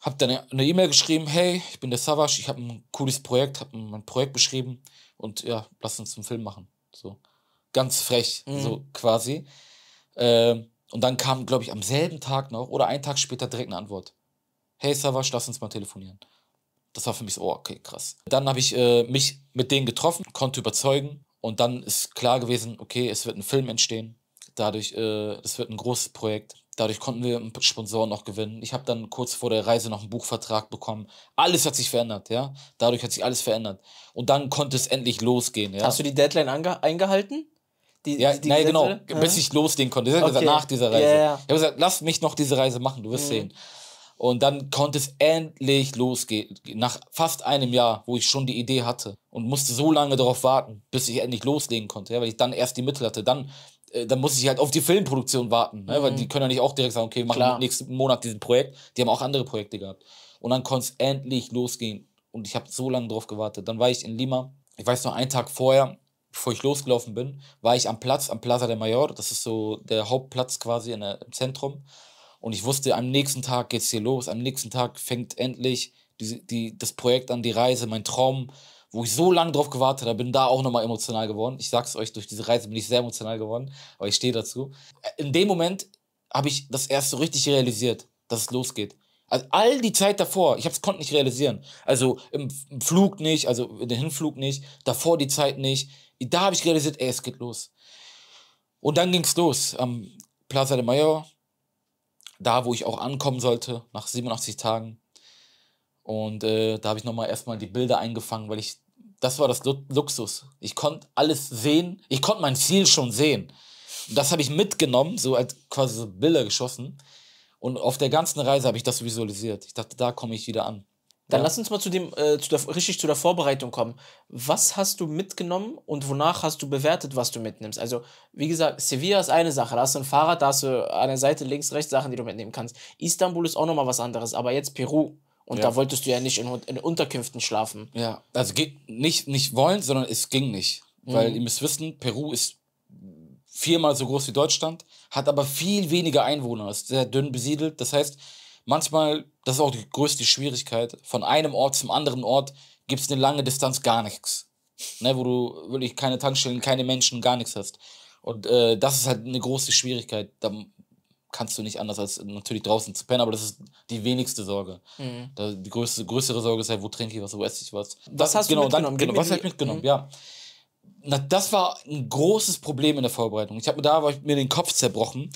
Habe dann eine E-Mail geschrieben: Hey, ich bin der Savasch, ich habe ein cooles Projekt, habe mein Projekt beschrieben und ja, lass uns einen Film machen. So ganz frech, mhm. so quasi. Ähm, und dann kam, glaube ich, am selben Tag noch oder einen Tag später direkt eine Antwort: Hey, Savasch, lass uns mal telefonieren. Das war für mich so, oh, okay, krass. Dann habe ich äh, mich mit denen getroffen, konnte überzeugen und dann ist klar gewesen, okay, es wird ein Film entstehen. Dadurch, äh, es wird ein großes Projekt. Dadurch konnten wir einen Sponsor noch gewinnen. Ich habe dann kurz vor der Reise noch einen Buchvertrag bekommen. Alles hat sich verändert, ja. Dadurch hat sich alles verändert. Und dann konnte es endlich losgehen, ja. Hast du die Deadline eingehalten? Die, ja, die, nein, genau, bis ich loslegen konnte. Ich habe okay. gesagt, nach dieser Reise. Yeah. Ich habe gesagt, lass mich noch diese Reise machen, du wirst mhm. sehen. Und dann konnte es endlich losgehen. Nach fast einem Jahr, wo ich schon die Idee hatte und musste so lange darauf warten, bis ich endlich loslegen konnte, ja, weil ich dann erst die Mittel hatte. Dann, äh, dann musste ich halt auf die Filmproduktion warten, ne, mhm. weil die können ja nicht auch direkt sagen, okay, wir machen Klar. nächsten Monat dieses Projekt. Die haben auch andere Projekte gehabt. Und dann konnte es endlich losgehen. Und ich habe so lange darauf gewartet. Dann war ich in Lima. Ich weiß noch, einen Tag vorher, bevor ich losgelaufen bin, war ich am Platz, am Plaza de Mayor. Das ist so der Hauptplatz quasi in der, im Zentrum. Und ich wusste, am nächsten Tag geht es hier los, am nächsten Tag fängt endlich die, die, das Projekt an, die Reise, mein Traum, wo ich so lange drauf gewartet habe, bin da auch nochmal emotional geworden. Ich sag's euch, durch diese Reise bin ich sehr emotional geworden, aber ich stehe dazu. In dem Moment habe ich das erste richtig realisiert, dass es losgeht. Also all die Zeit davor, ich hab's, konnte nicht realisieren. Also im Flug nicht, also in den Hinflug nicht, davor die Zeit nicht. Da habe ich realisiert, ey, es geht los. Und dann ging's los am Plaza de Mayo da, wo ich auch ankommen sollte, nach 87 Tagen. Und äh, da habe ich nochmal erstmal die Bilder eingefangen, weil ich, das war das Luxus. Ich konnte alles sehen, ich konnte mein Ziel schon sehen. Und das habe ich mitgenommen, so als quasi so Bilder geschossen. Und auf der ganzen Reise habe ich das visualisiert. Ich dachte, da komme ich wieder an. Dann ja. lass uns mal zu dem, äh, zu der, richtig zu der Vorbereitung kommen. Was hast du mitgenommen und wonach hast du bewertet, was du mitnimmst? Also, wie gesagt, Sevilla ist eine Sache. Da hast du ein Fahrrad, da hast du an der Seite links, rechts Sachen, die du mitnehmen kannst. Istanbul ist auch nochmal was anderes, aber jetzt Peru. Und ja. da wolltest du ja nicht in, in, Unterkünften schlafen. Ja, also nicht, nicht wollen, sondern es ging nicht. Mhm. Weil ihr müsst wissen, Peru ist viermal so groß wie Deutschland, hat aber viel weniger Einwohner, ist sehr dünn besiedelt. Das heißt, manchmal, das ist auch die größte Schwierigkeit, von einem Ort zum anderen Ort gibt es eine lange Distanz gar nichts. Ne, wo du wirklich keine Tankstellen, keine Menschen, gar nichts hast. Und äh, das ist halt eine große Schwierigkeit. Da kannst du nicht anders als natürlich draußen zu pennen, aber das ist die wenigste Sorge. Mhm. Da, die größte, größere Sorge ist halt, wo trinke ich was, wo esse ich was. Was hast genau, du mitgenommen? Dann, genau, was habe ich mitgenommen, mhm. ja. Na, das war ein großes Problem in der Vorbereitung. Ich habe mir da ich mir den Kopf zerbrochen,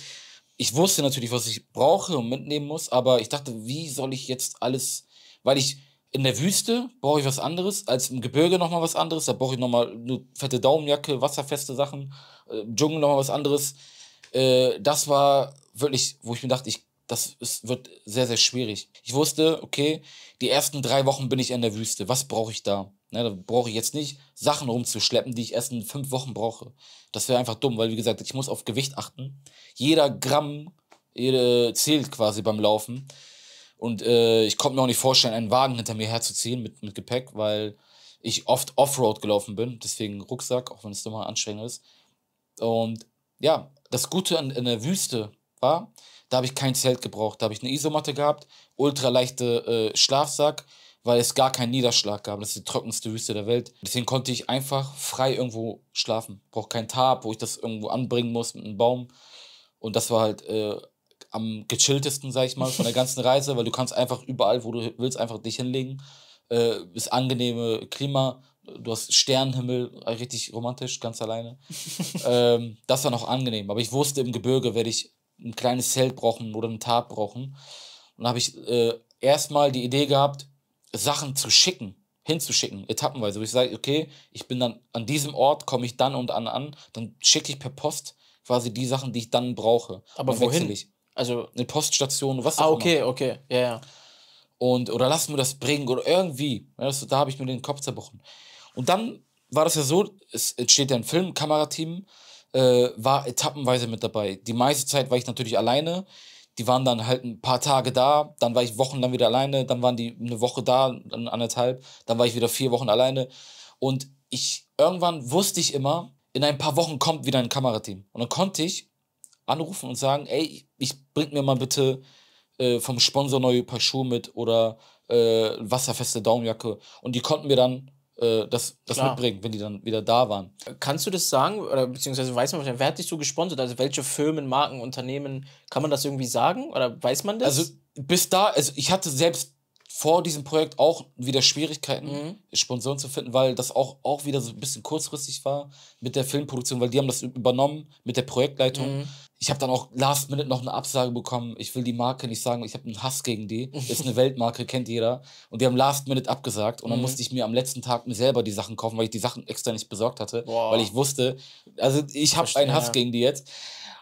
ich wusste natürlich, was ich brauche und mitnehmen muss, aber ich dachte, wie soll ich jetzt alles, weil ich in der Wüste brauche ich was anderes, als im Gebirge nochmal was anderes, da brauche ich nochmal eine fette Daumenjacke, wasserfeste Sachen, äh, im Dschungel nochmal was anderes. Äh, das war wirklich, wo ich mir dachte, ich das ist, wird sehr, sehr schwierig. Ich wusste, okay, die ersten drei Wochen bin ich in der Wüste. Was brauche ich da? Ne, da brauche ich jetzt nicht Sachen rumzuschleppen, die ich erst in fünf Wochen brauche. Das wäre einfach dumm, weil wie gesagt, ich muss auf Gewicht achten. Jeder Gramm jede, zählt quasi beim Laufen. Und äh, ich konnte mir auch nicht vorstellen, einen Wagen hinter mir herzuziehen mit, mit Gepäck, weil ich oft Offroad gelaufen bin. Deswegen Rucksack, auch wenn es immer anstrengend ist. Und ja, das Gute an, in der Wüste war, da habe ich kein Zelt gebraucht. Da habe ich eine Isomatte gehabt, ultraleichte äh, Schlafsack, weil es gar keinen Niederschlag gab. Das ist die trockenste Wüste der Welt. Deswegen konnte ich einfach frei irgendwo schlafen. Brauche kein Tarp, wo ich das irgendwo anbringen muss mit einem Baum. Und das war halt äh, am gechilltesten, sag ich mal, von der ganzen Reise, weil du kannst einfach überall, wo du willst, einfach dich hinlegen. Äh, ist angenehme Klima, du hast Sternenhimmel, äh, richtig romantisch, ganz alleine. ähm, das war noch angenehm. Aber ich wusste, im Gebirge werde ich ein kleines Zelt brauchen oder ein Tarp brauchen. Und habe ich äh, erstmal die Idee gehabt, Sachen zu schicken, hinzuschicken, etappenweise. Wo ich sage, okay, ich bin dann an diesem Ort, komme ich dann und an an, dann schicke ich per Post quasi die Sachen, die ich dann brauche. Aber wohin? Ich. Also eine Poststation, was ah, auch ah, okay, immer. okay, ja, ja. Und, oder lass mir das bringen oder irgendwie. Ja, das, da habe ich mir den Kopf zerbrochen. Und dann war das ja so, es entsteht ja ein Filmkamerateam, äh, war etappenweise mit dabei. Die meiste Zeit war ich natürlich alleine. Die waren dann halt ein paar Tage da, dann war ich wochenlang wieder alleine, dann waren die eine Woche da, dann anderthalb, dann war ich wieder vier Wochen alleine. Und ich irgendwann wusste ich immer, in ein paar Wochen kommt wieder ein Kamerateam. Und dann konnte ich anrufen und sagen, ey, ich bring mir mal bitte äh, vom Sponsor neue Paar Schuhe mit oder äh, wasserfeste Daumenjacke. Und die konnten mir dann äh, das, das mitbringen, wenn die dann wieder da waren. Kannst du das sagen, oder beziehungsweise weiß man, wer hat dich so gesponsert? Also welche Firmen, Marken, Unternehmen, kann man das irgendwie sagen? Oder weiß man das? Also bis da, also ich hatte selbst vor diesem Projekt auch wieder Schwierigkeiten, mhm. Sponsoren zu finden, weil das auch, auch wieder so ein bisschen kurzfristig war mit der Filmproduktion, weil die haben das übernommen mit der Projektleitung. Mhm ich habe dann auch last minute noch eine Absage bekommen. Ich will die Marke nicht sagen, ich habe einen Hass gegen die. Ist eine Weltmarke, kennt jeder. Und die haben last minute abgesagt. Und dann mhm. musste ich mir am letzten Tag mir selber die Sachen kaufen, weil ich die Sachen extra nicht besorgt hatte. Boah. Weil ich wusste, also ich habe einen Hass gegen die jetzt.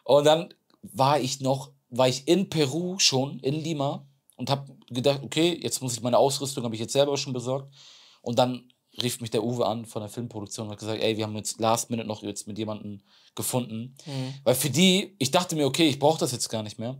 Und dann war ich noch, war ich in Peru schon, in Lima. Und habe gedacht, okay, jetzt muss ich meine Ausrüstung, habe ich jetzt selber schon besorgt. Und dann rief mich der Uwe an von der Filmproduktion und hat gesagt, ey, wir haben jetzt last minute noch jetzt mit jemandem gefunden. Mhm. Weil für die, ich dachte mir, okay, ich brauche das jetzt gar nicht mehr.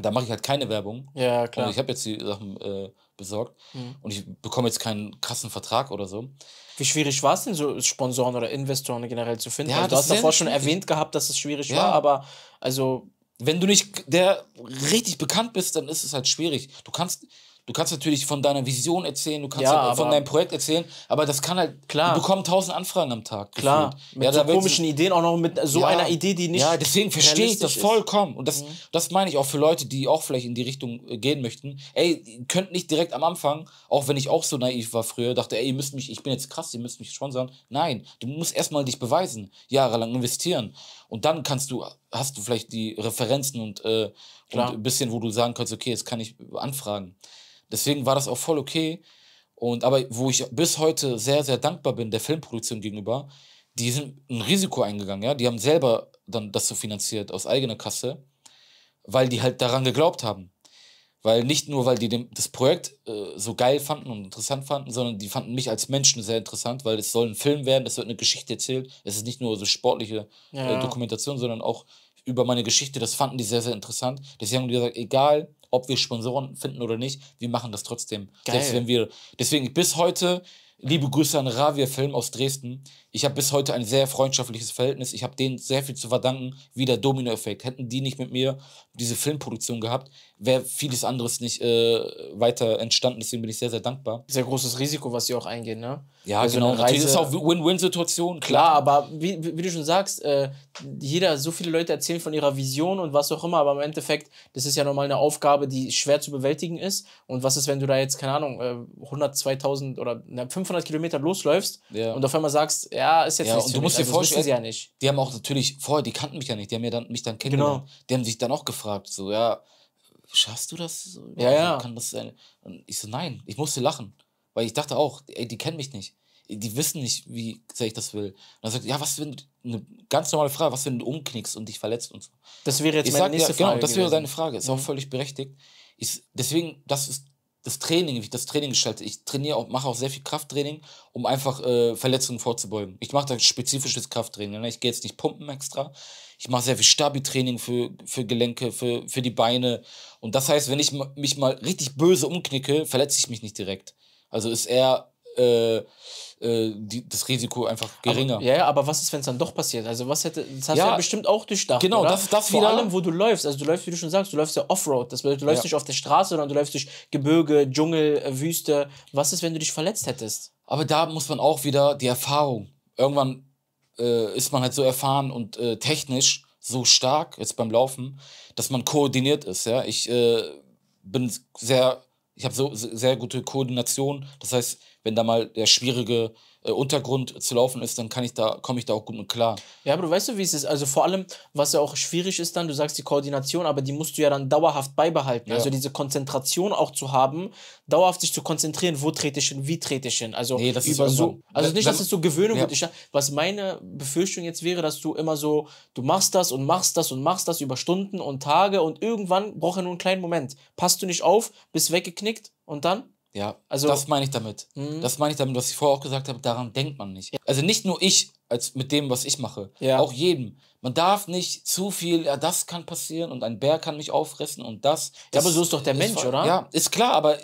Da mache ich halt keine Werbung. Ja, klar. Und also ich habe jetzt die Sachen äh, besorgt mhm. und ich bekomme jetzt keinen krassen Vertrag oder so. Wie schwierig war es denn, so Sponsoren oder Investoren generell zu finden? Ja, also, du hast davor schon erwähnt gehabt, dass es schwierig ja. war, aber also wenn du nicht der richtig bekannt bist, dann ist es halt schwierig. Du kannst, Du kannst natürlich von deiner Vision erzählen, du kannst ja, halt von deinem Projekt erzählen, aber das kann halt klar. Du bekommst tausend Anfragen am Tag. Klar. Gefühlt. Mit ja, so komischen Ideen auch noch mit so ja, einer Idee, die nicht. Ja, deswegen verstehe ich das vollkommen. Und das, mhm. das meine ich auch für Leute, die auch vielleicht in die Richtung äh, gehen möchten. Ey, könnt nicht direkt am Anfang, auch wenn ich auch so naiv war früher, dachte, ey, ihr müsst mich, ich bin jetzt krass, ihr müsst mich sponsern. Nein, du musst erstmal dich beweisen, jahrelang investieren. Und dann kannst du, hast du vielleicht die Referenzen und, äh, und ein bisschen, wo du sagen kannst, okay, jetzt kann ich anfragen. Deswegen war das auch voll okay. Und aber wo ich bis heute sehr, sehr dankbar bin der Filmproduktion gegenüber, die sind ein Risiko eingegangen, ja. Die haben selber dann das so finanziert aus eigener Kasse, weil die halt daran geglaubt haben. Weil nicht nur, weil die dem, das Projekt äh, so geil fanden und interessant fanden, sondern die fanden mich als Menschen sehr interessant, weil es soll ein Film werden, es wird eine Geschichte erzählt. Es ist nicht nur so sportliche äh, ja. äh, Dokumentation, sondern auch über meine Geschichte. Das fanden die sehr, sehr interessant. Deswegen haben die gesagt, egal, ob wir Sponsoren finden oder nicht, wir machen das trotzdem. Geil. Selbst wenn wir, deswegen bis heute, liebe Grüße an Ravier Film aus Dresden, ich habe bis heute ein sehr freundschaftliches Verhältnis. Ich habe denen sehr viel zu verdanken, wie der Domino-Effekt. Hätten die nicht mit mir diese Filmproduktion gehabt, wäre vieles anderes nicht äh, weiter entstanden. Deswegen bin ich sehr, sehr dankbar. Sehr großes Risiko, was sie auch eingehen, ne? Ja, also genau. Reise... Das ist auch Win-Win-Situation. Klar, aber wie, wie, du schon sagst, äh, jeder, so viele Leute erzählen von ihrer Vision und was auch immer, aber im Endeffekt, das ist ja nochmal eine Aufgabe, die schwer zu bewältigen ist. Und was ist, wenn du da jetzt, keine Ahnung, 100, äh, 2000 oder 500 Kilometer losläufst ja. und auf einmal sagst, ja, ist jetzt ja, nicht und du musst dir also, ja nicht. die haben auch natürlich, vorher, die kannten mich ja nicht, die haben ja dann, mich dann genau. kennengelernt. Genau. Die haben sich dann auch gefragt, so, ja, schaffst du das? Ja, ja. Kann das sein? Und ich so, nein, ich musste lachen. Weil ich dachte auch, ey, die kennen mich nicht. Die wissen nicht, wie sehr ich das will. Und dann sagt, ja, was, wenn, eine ganz normale Frage, was, wenn du umknickst und dich verletzt und so. Das wäre jetzt ich meine sag, nächste ja, genau, Frage. Genau, das gewesen. wäre deine Frage. Ist mhm. auch völlig berechtigt. Ich, deswegen, das ist das Training, wie ich das Training gestalte. Ich trainiere auch, mache auch sehr viel Krafttraining, um einfach äh, Verletzungen vorzubeugen. Ich mache da spezifisches Krafttraining. Ne? Ich gehe jetzt nicht pumpen extra. Ich mache sehr viel Stabi-Training für, für Gelenke, für, für die Beine. Und das heißt, wenn ich mich mal richtig böse umknicke, verletze ich mich nicht direkt. Also ist eher äh, äh, die, das Risiko einfach geringer. Aber, ja, aber was ist, wenn es dann doch passiert? Also was hätte, das hast ja, du ja bestimmt auch durchdacht. Genau, oder? das, das Vor wieder. allem, wo du läufst, also du läufst, wie du schon sagst, du läufst ja Offroad. Das bedeutet, du läufst ja. nicht auf der Straße, sondern du läufst durch Gebirge, Dschungel, äh, Wüste. Was ist, wenn du dich verletzt hättest? Aber da muss man auch wieder die Erfahrung. Irgendwann äh, ist man halt so erfahren und äh, technisch so stark jetzt beim Laufen, dass man koordiniert ist. Ja, ich äh, bin sehr ich habe so sehr gute Koordination. Das heißt, wenn da mal der schwierige äh, Untergrund zu laufen ist, dann kann ich da, komme ich da auch gut mit klar. Ja, aber du weißt du, wie es ist. Also vor allem, was ja auch schwierig ist dann, du sagst die Koordination, aber die musst du ja dann dauerhaft beibehalten. Also ja. Also diese Konzentration auch zu haben, dauerhaft sich zu konzentrieren, wo trete ich hin, wie trete ich hin. Also nee, das über ist so. Also nicht, dass es so Gewöhnung ja. wird. Ich, was meine Befürchtung jetzt wäre, dass du immer so, du machst das und machst das und machst das über Stunden und Tage und irgendwann braucht er nur einen kleinen Moment. Passt du nicht auf, bist weggeknickt und dann? Ja, also das meine ich damit. Mhm. Das meine ich damit, was ich vorher auch gesagt habe, daran denkt man nicht. Ja. Also nicht nur ich als mit dem, was ich mache, ja. auch jedem. Man darf nicht zu viel, ja, das kann passieren und ein Bär kann mich auffressen und das. Ja, aber so ist doch der Mensch, voll, oder? Ja, ist klar, aber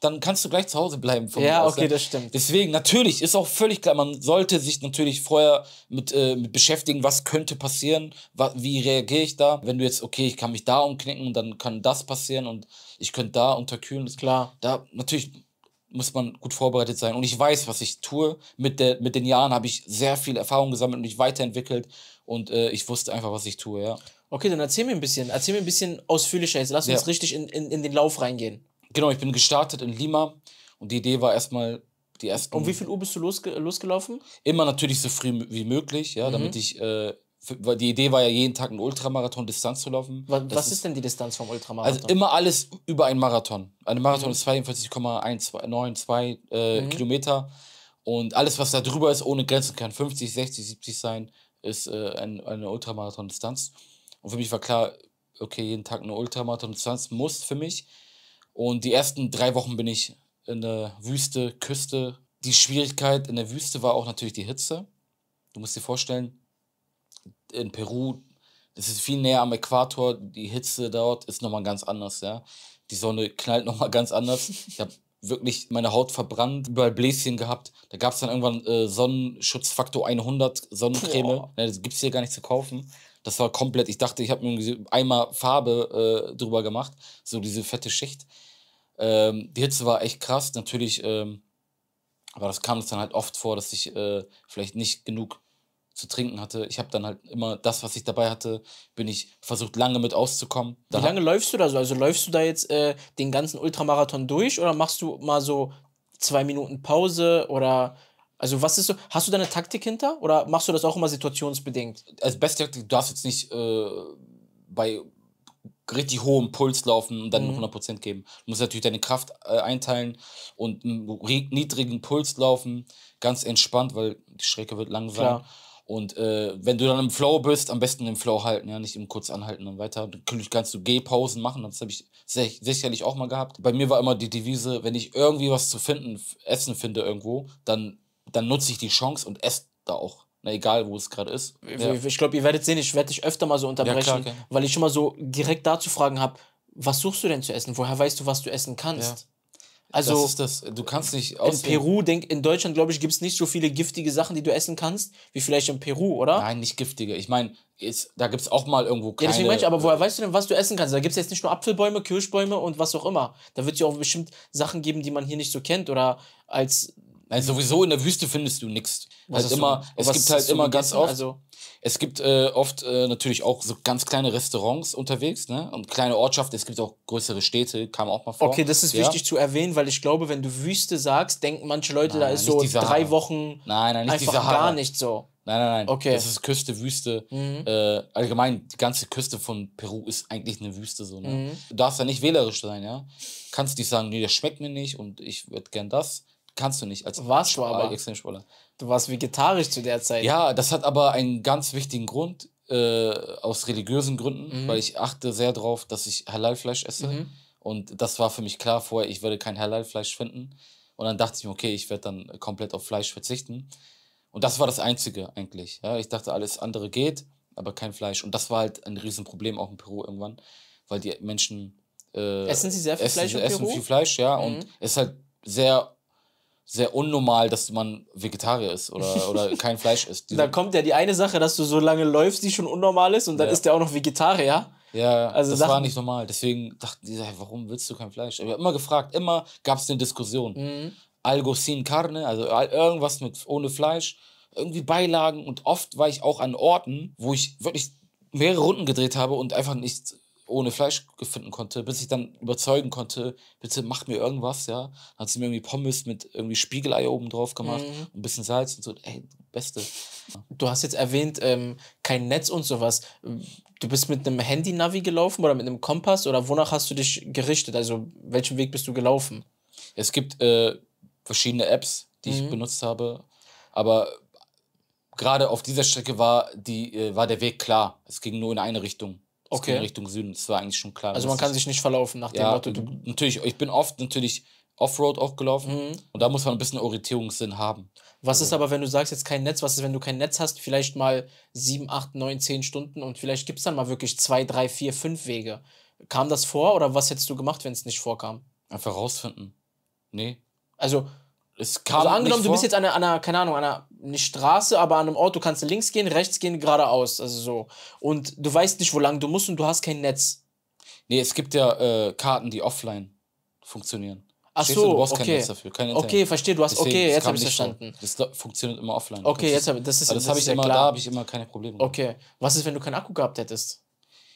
dann kannst du gleich zu Hause bleiben. Von ja, okay, das stimmt. Deswegen, natürlich, ist auch völlig klar, man sollte sich natürlich vorher mit, äh, mit beschäftigen, was könnte passieren, wa wie reagiere ich da. Wenn du jetzt, okay, ich kann mich da umknicken und dann kann das passieren und ich könnte da unterkühlen. Ist klar. Da, natürlich muss man gut vorbereitet sein. Und ich weiß, was ich tue. Mit, der, mit den Jahren habe ich sehr viel Erfahrung gesammelt und mich weiterentwickelt. Und äh, ich wusste einfach, was ich tue, ja. Okay, dann erzähl mir ein bisschen. Erzähl mir ein bisschen ausführlicher jetzt. Lass ja. uns richtig in, in, in den Lauf reingehen. Genau, ich bin gestartet in Lima und die Idee war erstmal die ersten. Um wie viel Uhr bist du losge losgelaufen? Immer natürlich so früh wie möglich, ja, mhm. damit ich. Äh, die Idee war ja jeden Tag einen Ultramarathon Distanz zu laufen. Was, was ist, ist, denn die Distanz vom Ultramarathon? Also immer alles über einen Marathon. Ein Marathon mhm. ist 42,192 äh, mhm. Kilometer und alles, was da drüber ist, ohne Grenzen kann 50, 60, 70 sein, ist äh, ein, eine Ultramarathon Distanz. Und für mich war klar, okay, jeden Tag eine Ultramarathon Distanz muss für mich und die ersten drei Wochen bin ich in der Wüste, Küste. Die Schwierigkeit in der Wüste war auch natürlich die Hitze. Du musst dir vorstellen, in Peru, das ist viel näher am Äquator, die Hitze dort ist nochmal ganz anders, ja. Die Sonne knallt nochmal ganz anders. Ich habe wirklich meine Haut verbrannt, überall Bläschen gehabt. Da gab es dann irgendwann äh, Sonnenschutzfaktor 100 Sonnencreme. Ne, das gibt es hier gar nicht zu kaufen. Das war komplett, ich dachte, ich habe mir einmal Farbe äh, drüber gemacht, so diese fette Schicht. Ähm, die Hitze war echt krass, natürlich, ähm, aber das kam es dann halt oft vor, dass ich äh, vielleicht nicht genug zu trinken hatte. Ich habe dann halt immer das, was ich dabei hatte, bin ich versucht lange mit auszukommen. Dann Wie lange läufst du da so? Also läufst du da jetzt äh, den ganzen Ultramarathon durch oder machst du mal so zwei Minuten Pause oder also was ist so? Hast du deine Taktik hinter oder machst du das auch immer situationsbedingt? Als beste Taktik, du darfst jetzt nicht äh, bei richtig hohem Puls laufen und dann mhm. 100% geben. Du musst natürlich deine Kraft äh, einteilen und einen niedrigen Puls laufen, ganz entspannt, weil die Strecke wird lang sein. Und äh, wenn du dann im Flow bist, am besten im Flow halten, ja, nicht im kurz anhalten und weiter. Natürlich kannst du Gehpausen machen, das habe ich sicherlich auch mal gehabt. Bei mir war immer die Devise, wenn ich irgendwie was zu finden, Essen finde irgendwo, dann, dann nutze ich die Chance und esse da auch egal, wo es gerade ist. Ja. Ich, ich glaube, ihr werdet sehen, ich werde dich öfter mal so unterbrechen, ja, klar, weil ich schon mal so direkt dazu fragen habe, was suchst du denn zu essen? Woher weißt du, was du essen kannst? Also, das das. du kannst nicht aus. In Peru, denk, in Deutschland, glaube ich, gibt es nicht so viele giftige Sachen, die du essen kannst, wie vielleicht in Peru, oder? Nein, nicht giftige. Ich meine, da gibt es auch mal irgendwo keine. Ja, deswegen meine ich, aber woher äh, weißt du denn, was du essen kannst? Da gibt es jetzt nicht nur Apfelbäume, Kirschbäume und was auch immer. Da wird es ja auch bestimmt Sachen geben, die man hier nicht so kennt oder als Nein, mhm. sowieso in der Wüste findest du nichts. Halt immer, du, es gibt halt immer ganz oft. Also? Es gibt äh, oft äh, natürlich auch so ganz kleine Restaurants unterwegs, ne? Und kleine Ortschaften, es gibt auch größere Städte, kam auch mal vor. Okay, das ist ja. wichtig zu erwähnen, weil ich glaube, wenn du Wüste sagst, denken manche Leute, nein, da ist so drei Wochen nein, nein, einfach gar nicht so. Nein, nein, nein. Okay. Das ist Küste, Wüste. Mhm. Äh, allgemein, die ganze Küste von Peru ist eigentlich eine Wüste. So, ne? Mhm. Du darfst ja nicht wählerisch sein, ja. Kannst nicht sagen, nee, das schmeckt mir nicht und ich würde gern das kannst du nicht als warst Schwaber. Extremsportler. Du warst vegetarisch zu der Zeit. Ja, das hat aber einen ganz wichtigen Grund, äh, aus religiösen Gründen, mhm. weil ich achte sehr darauf, dass ich Halal-Fleisch esse. Mhm. Und das war für mich klar vorher, ich werde kein Halal-Fleisch finden. Und dann dachte ich mir, okay, ich werde dann komplett auf Fleisch verzichten. Und das war das Einzige eigentlich. Ja, ich dachte, alles andere geht, aber kein Fleisch. Und das war halt ein Riesenproblem auch in Peru irgendwann, weil die Menschen. Äh, essen sie sehr viel essen, Fleisch? Essen Peru? viel Fleisch, ja. Mhm. Und es ist halt sehr sehr unnormal, dass man Vegetarier ist oder, oder kein Fleisch isst. da kommt ja die eine Sache, dass du so lange läufst, die schon unnormal ist und dann ja. ist der auch noch Vegetarier. Ja, also das Sachen war nicht normal. Deswegen dachten die, hey, warum willst du kein Fleisch? Ich habe immer gefragt, immer gab es eine Diskussion. Mhm. Algo sin carne, also irgendwas mit ohne Fleisch, irgendwie Beilagen und oft war ich auch an Orten, wo ich wirklich mehrere Runden gedreht habe und einfach nichts ohne Fleisch finden konnte, bis ich dann überzeugen konnte, bitte mach mir irgendwas, ja. Dann hat sie mir irgendwie Pommes mit irgendwie Spiegelei oben drauf gemacht, mhm. ein bisschen Salz und so, ey, Beste. Du hast jetzt erwähnt, ähm, kein Netz und sowas. Du bist mit einem Handy-Navi gelaufen oder mit einem Kompass oder wonach hast du dich gerichtet? Also, welchen Weg bist du gelaufen? Es gibt äh, verschiedene Apps, die mhm. ich benutzt habe, aber gerade auf dieser Strecke war, die, äh, war der Weg klar. Es ging nur in eine Richtung. Es okay. ging Richtung Süden. Das war eigentlich schon klar. Also man kann sich nicht verlaufen nach dem ja, Motto. Du natürlich, ich bin oft natürlich Offroad auch gelaufen mhm. und da muss man ein bisschen Orientierungssinn haben. Was also. ist aber, wenn du sagst, jetzt kein Netz, was ist, wenn du kein Netz hast, vielleicht mal sieben, acht, neun, zehn Stunden und vielleicht gibt es dann mal wirklich zwei, drei, vier, fünf Wege. Kam das vor oder was hättest du gemacht, wenn es nicht vorkam? Einfach rausfinden. Nee. Also, es also kam also angenommen, du bist jetzt an einer, einer, keine Ahnung, einer, nicht Straße, aber an einem Ort, du kannst links gehen, rechts gehen, geradeaus, also so. Und du weißt nicht, wo lang du musst und du hast kein Netz. Nee, es gibt ja äh, Karten, die offline funktionieren. Ach so, du, du brauchst okay. kein Netz dafür, kein Okay, verstehe, du hast, Deswegen, okay, jetzt habe ich verstanden. Das funktioniert immer offline. Okay, jetzt habe das ist, das, habe ich ja immer, klar. da habe ich immer keine Probleme. Okay, was ist, wenn du keinen Akku gehabt hättest?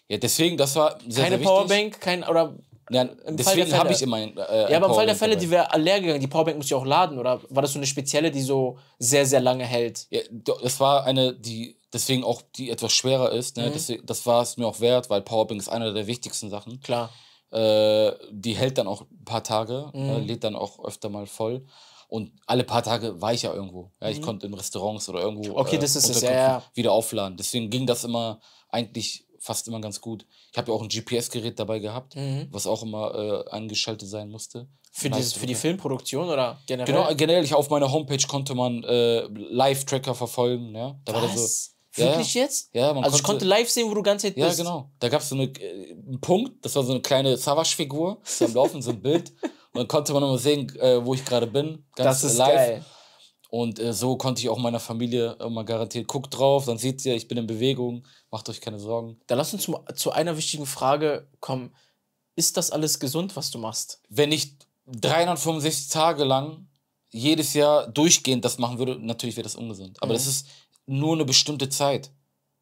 Ja, deswegen, das war sehr, Keine sehr Powerbank, kein, oder ja, Deswegen habe ich immer. Äh, ja, aber im Fall der Fälle, dabei. die wäre leer gegangen. Die Powerbank muss ja auch laden, oder war das so eine spezielle, die so sehr, sehr lange hält? Ja, das war eine, die deswegen auch die etwas schwerer ist. Ne? Mhm. Deswegen, das war es mir auch wert, weil Powerbank ist eine der wichtigsten Sachen. Klar. Äh, die hält dann auch ein paar Tage, äh, mhm. äh, lädt dann auch öfter mal voll. Und alle paar Tage war ich ja irgendwo. Ja, ich mhm. konnte in Restaurants oder irgendwo okay, äh, das ist es, ja, ja. wieder aufladen. Deswegen ging das immer eigentlich fast immer ganz gut. Ich habe ja auch ein GPS-Gerät dabei gehabt, mhm. was auch immer äh, angeschaltet sein musste. Für, dieses, für die Filmproduktion oder generell? Genau, äh, generell. Auf meiner Homepage konnte man äh, Live-Tracker verfolgen. Ja? Da was? war da so, Wirklich ja, jetzt? Ja, man also konnte, ich konnte live sehen, wo du ganze Zeit bist. Ja, genau. Da gab es so eine, äh, einen Punkt, das war so eine kleine Savage-Figur, so am Laufen, so ein Bild. Und dann konnte man immer sehen, äh, wo ich gerade bin. Ganz das ist live. Geil. Und äh, so konnte ich auch meiner Familie immer garantiert, guckt drauf, dann seht ihr, ich bin in Bewegung, macht euch keine Sorgen. Dann lass uns zu einer wichtigen Frage kommen. Ist das alles gesund, was du machst? Wenn ich 365 Tage lang jedes Jahr durchgehend das machen würde, natürlich wäre das ungesund. Aber mhm. das ist nur eine bestimmte Zeit.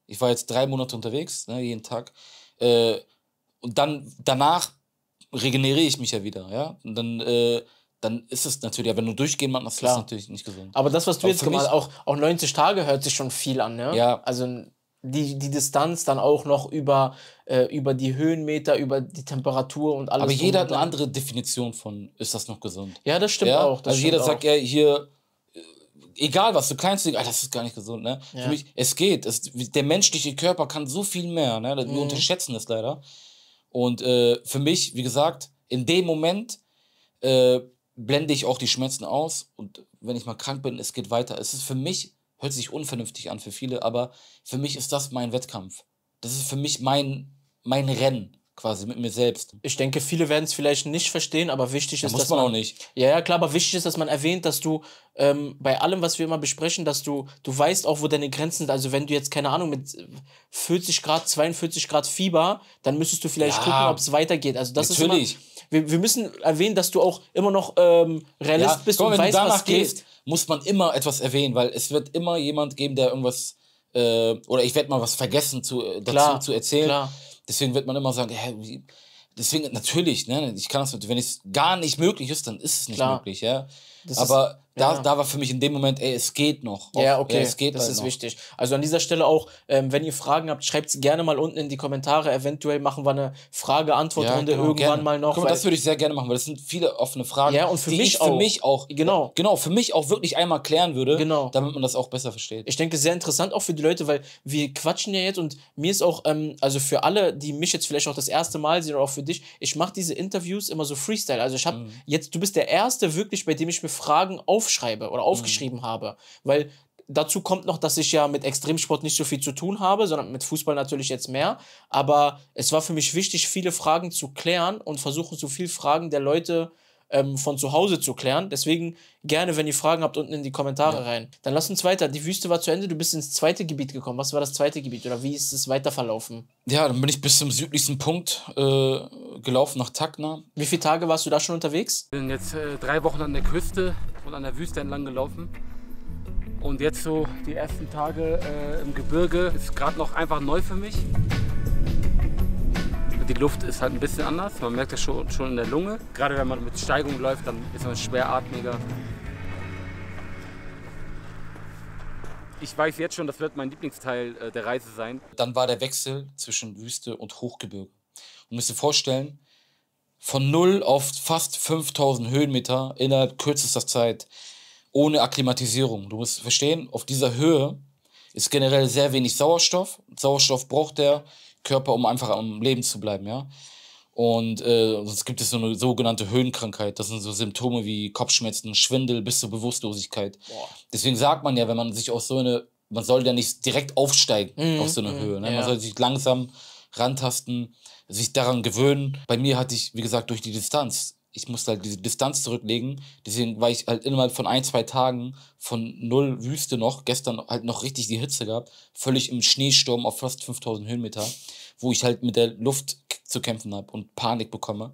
Ich war jetzt drei Monate unterwegs, ne, jeden Tag. Äh, und dann danach regeneriere ich mich ja wieder, ja. Und dann äh, dann ist es natürlich, wenn du durchgehen machst, ist es natürlich nicht gesund. Aber das, was du aber jetzt gemacht hast, auch, auch 90 Tage hört sich schon viel an, ne? Ja. Also die, die Distanz dann auch noch über, äh, über die Höhenmeter, über die Temperatur und alles. Aber jeder hat eine andere Definition von, ist das noch gesund? Ja, das stimmt ja? auch. Das also stimmt jeder auch. sagt, ja, hier, äh, egal was, du kannst, ah, das ist gar nicht gesund, ne? Ja. Für mich, es geht. Es, der menschliche Körper kann so viel mehr, ne? Wir mhm. unterschätzen das leider. Und äh, für mich, wie gesagt, in dem Moment, äh, blende ich auch die Schmerzen aus und wenn ich mal krank bin, es geht weiter. Es ist für mich, hört sich unvernünftig an für viele, aber für mich ist das mein Wettkampf. Das ist für mich mein, mein Rennen quasi mit mir selbst. Ich denke, viele werden es vielleicht nicht verstehen, aber wichtig da ist, muss dass man auch nicht. Ja, ja, klar, aber wichtig ist, dass man erwähnt, dass du ähm, bei allem, was wir immer besprechen, dass du du weißt auch, wo deine Grenzen sind. Also wenn du jetzt keine Ahnung mit 40 äh, Grad, 42 Grad Fieber, dann müsstest du vielleicht ja, gucken, ob es weitergeht. Also das natürlich. ist immer, wir, wir müssen erwähnen, dass du auch immer noch ähm, Realist ja, bist komm, und weißt, was gehst, Muss man immer etwas erwähnen, weil es wird immer jemand geben, der irgendwas äh, oder ich werde mal was vergessen zu, äh, dazu klar, zu erzählen. Klar. Deswegen wird man immer sagen, hey, deswegen natürlich, ne, ich kann es Wenn es gar nicht möglich ist, dann ist es nicht Klar. möglich, ja. Das aber ist, ja. da, war für mich in dem Moment, ey, es geht noch. ja, okay, ey, es geht das halt ist noch. wichtig. Also an dieser Stelle auch, ähm, wenn ihr Fragen habt, schreibt es gerne mal unten in die Kommentare. Eventuell machen wir eine Frage-Antwort-Runde ja, genau, irgendwann gerne. mal noch. Guck mal, das würde ich sehr gerne machen, weil das sind viele offene Fragen. Ja, und für, mich, ich auch. für mich auch. Genau. Genau, für mich auch wirklich einmal klären würde, genau. damit man das auch besser versteht. Ich denke, sehr interessant auch für die Leute, weil wir quatschen ja jetzt und mir ist auch, ähm, also für alle, die mich jetzt vielleicht auch das erste Mal sehen oder auch für dich, ich mache diese Interviews immer so Freestyle. Also ich habe mhm. jetzt, du bist der Erste wirklich, bei dem ich mir Fragen aufschreibe oder mhm. aufgeschrieben mhm. habe. Weil dazu kommt noch, dass ich ja mit Extremsport nicht so viel zu tun habe, sondern mit Fußball natürlich jetzt mehr. Aber es war für mich wichtig, viele Fragen zu klären und versuchen, so viele Fragen der Leute äh, ähm, von zu Hause zu klären. Deswegen gerne, wenn ihr Fragen habt, unten in die Kommentare ja. rein. Dann lass uns weiter. Die Wüste war zu Ende, du bist ins zweite Gebiet gekommen. Was war das zweite Gebiet oder wie ist es weiter verlaufen? Ja, dann bin ich bis zum südlichsten Punkt äh, gelaufen nach Tacna. Wie viele Tage warst du da schon unterwegs? Ich bin jetzt äh, drei Wochen an der Küste und an der Wüste entlang gelaufen. Und jetzt so die ersten Tage äh, im Gebirge ist gerade noch einfach neu für mich. Die Luft ist halt ein bisschen anders, man merkt das schon, schon in der Lunge. Gerade wenn man mit Steigung läuft, dann ist man schweratmiger. Ich weiß jetzt schon, das wird mein Lieblingsteil äh, der Reise sein. Dann war der Wechsel zwischen Wüste und Hochgebirge. Und müsst ihr vorstellen, von null auf fast 5000 Höhenmeter innerhalb kürzester Zeit, ohne Akklimatisierung. Du musst verstehen, auf dieser Höhe ist generell sehr wenig Sauerstoff. Sauerstoff braucht der Körper, um einfach am Leben zu bleiben, ja. Und äh, sonst gibt es so eine sogenannte Höhenkrankheit. Das sind so Symptome wie Kopfschmerzen, Schwindel bis zur Bewusstlosigkeit. Boah. Deswegen sagt man ja, wenn man sich auf so eine, man soll ja nicht direkt aufsteigen mhm. auf so eine mhm. Höhe. Ne? Ja. Man soll sich langsam rantasten, sich daran gewöhnen. Bei mir hatte ich, wie gesagt, durch die Distanz ich musste halt diese Distanz zurücklegen. Deswegen war ich halt innerhalb von ein, zwei Tagen von null Wüste noch, gestern halt noch richtig die Hitze gehabt, völlig im Schneesturm auf fast 5000 Höhenmeter, wo ich halt mit der Luft zu kämpfen habe und Panik bekomme.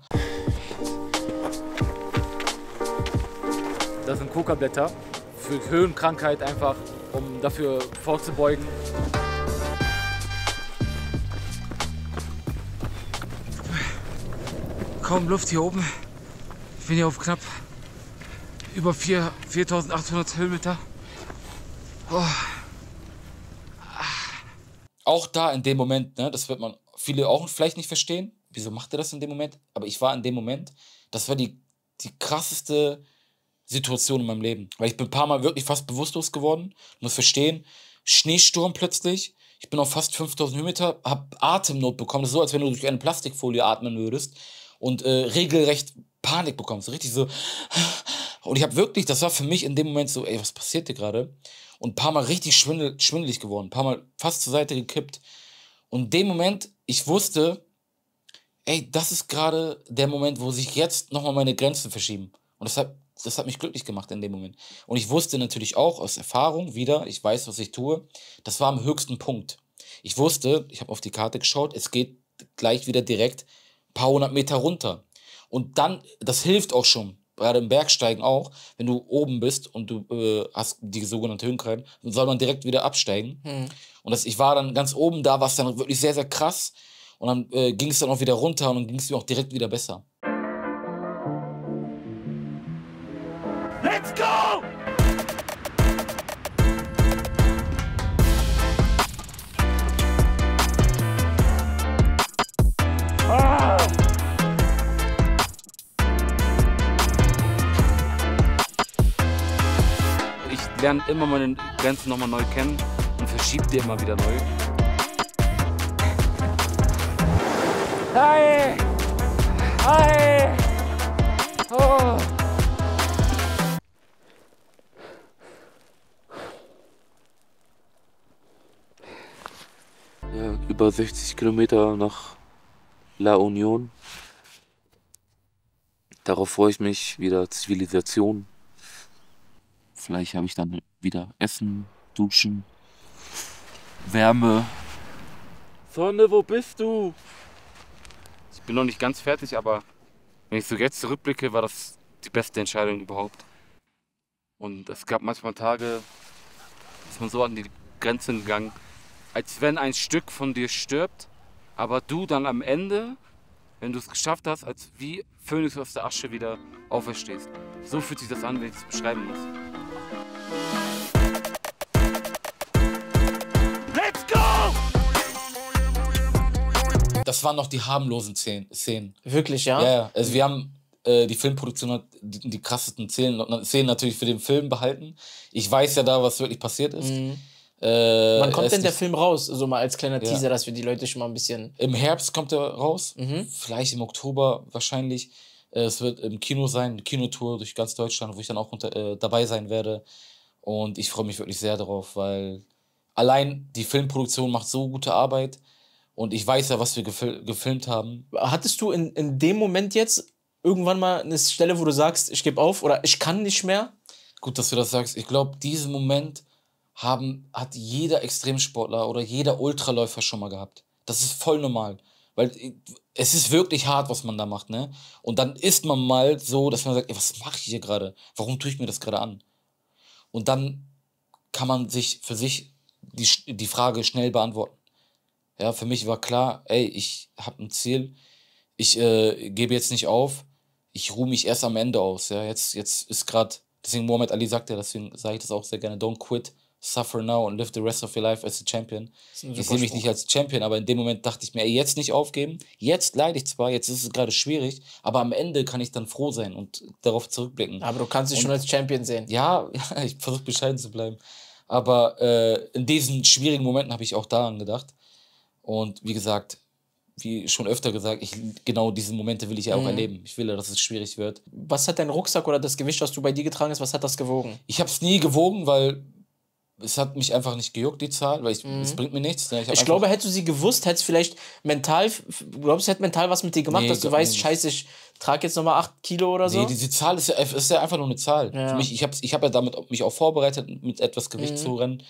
Das sind Coca-Blätter für Höhenkrankheit einfach, um dafür vorzubeugen. Kaum Luft hier oben bin hier auf knapp über 4.800 Höhenmeter. Oh. Auch da in dem Moment, ne, das wird man viele auch vielleicht nicht verstehen. Wieso macht er das in dem Moment? Aber ich war in dem Moment, das war die, die krasseste Situation in meinem Leben. Weil ich bin ein paar Mal wirklich fast bewusstlos geworden. Muss verstehen, Schneesturm plötzlich. Ich bin auf fast 5000 Höhenmeter, habe Atemnot bekommen. Das ist so, als wenn du durch eine Plastikfolie atmen würdest und äh, regelrecht Panik bekommen, so richtig so. Und ich habe wirklich, das war für mich in dem Moment so, ey, was passiert dir gerade? Und ein paar Mal richtig schwindel, schwindelig geworden, ein paar Mal fast zur Seite gekippt. Und in dem Moment, ich wusste, ey, das ist gerade der Moment, wo sich jetzt nochmal meine Grenzen verschieben. Und das hat, das hat mich glücklich gemacht in dem Moment. Und ich wusste natürlich auch aus Erfahrung wieder, ich weiß, was ich tue, das war am höchsten Punkt. Ich wusste, ich habe auf die Karte geschaut, es geht gleich wieder direkt ein paar hundert Meter runter. Und dann, das hilft auch schon, gerade im Bergsteigen auch, wenn du oben bist und du äh, hast die sogenannte Höhenkreide, dann soll man direkt wieder absteigen. Hm. Und das, ich war dann ganz oben da, war es dann wirklich sehr, sehr krass. Und dann äh, ging es dann auch wieder runter und dann ging es mir auch direkt wieder besser. lerne immer meine Grenzen nochmal neu kennen und verschiebe die immer wieder neu. Hi! Hi! Oh. Ja, über 60 Kilometer nach La Union. Darauf freue ich mich, wieder Zivilisation Vielleicht habe ich dann wieder Essen, Duschen, Wärme. Sonne, wo bist du? Ich bin noch nicht ganz fertig, aber wenn ich so jetzt zurückblicke, war das die beste Entscheidung überhaupt. Und es gab manchmal Tage, dass man so an die Grenzen gegangen, als wenn ein Stück von dir stirbt, aber du dann am Ende, wenn du es geschafft hast, als wie Phönix aus der Asche wieder auferstehst. So fühlt sich das an, wenn ich es beschreiben muss. Das waren noch die harmlosen Szenen. Wirklich, ja? Ja, ja. Also wir haben äh, die Filmproduktion hat die, die krassesten Szenen, Szenen natürlich für den Film behalten. Ich weiß ja da, was wirklich passiert ist. Mhm. Äh, Wann kommt denn der Film raus? So also mal als kleiner Teaser, ja. dass wir die Leute schon mal ein bisschen. Im Herbst kommt er raus. Mhm. Vielleicht im Oktober wahrscheinlich. Äh, es wird im Kino sein, eine Kinotour durch ganz Deutschland, wo ich dann auch unter, äh, dabei sein werde. Und ich freue mich wirklich sehr darauf, weil allein die Filmproduktion macht so gute Arbeit. Und ich weiß ja, was wir gefil gefilmt haben. Hattest du in, in dem Moment jetzt irgendwann mal eine Stelle, wo du sagst, ich gebe auf oder ich kann nicht mehr? Gut, dass du das sagst. Ich glaube, diesen Moment haben, hat jeder Extremsportler oder jeder Ultraläufer schon mal gehabt. Das ist voll normal. Weil äh, es ist wirklich hart, was man da macht, ne? Und dann ist man mal so, dass man sagt, ey, was mache ich hier gerade? Warum tue ich mir das gerade an? Und dann kann man sich für sich die, die Frage schnell beantworten. Ja, für mich war klar, ey, ich habe ein Ziel, ich äh, gebe jetzt nicht auf, ich ruhe mich erst am Ende aus. Ja, jetzt, jetzt ist gerade, deswegen Muhammad Ali sagt ja, deswegen sage ich das auch sehr gerne, don't quit, suffer now and live the rest of your life as a champion. Ich sehe mich nicht als Champion, aber in dem Moment dachte ich mir, ey, jetzt nicht aufgeben, jetzt leide ich zwar, jetzt ist es gerade schwierig, aber am Ende kann ich dann froh sein und darauf zurückblicken. Aber du kannst dich und, schon als Champion sehen. Ja, ja ich versuche bescheiden zu bleiben. Aber äh, in diesen schwierigen Momenten habe ich auch daran gedacht. Und wie gesagt, wie schon öfter gesagt, ich, genau diese Momente will ich ja auch mhm. erleben. Ich will ja, dass es schwierig wird. Was hat dein Rucksack oder das Gewicht, was du bei dir getragen hast, was hat das gewogen? Ich habe es nie gewogen, weil es hat mich einfach nicht gejuckt, die Zahl, weil ich, mhm. es bringt mir nichts. Ne? Ich, ich glaube, hättest du sie gewusst, hättest vielleicht mental, glaubst du, hätte mental was mit dir gemacht, nee, dass du weißt, nicht. scheiße, ich trage jetzt nochmal 8 Kilo oder so? Nee, diese Zahl ist ja, ist ja einfach nur eine Zahl. Ja. Mich, ich habe ich hab ja damit mich auch vorbereitet, mit etwas Gewicht mhm. zu rennen.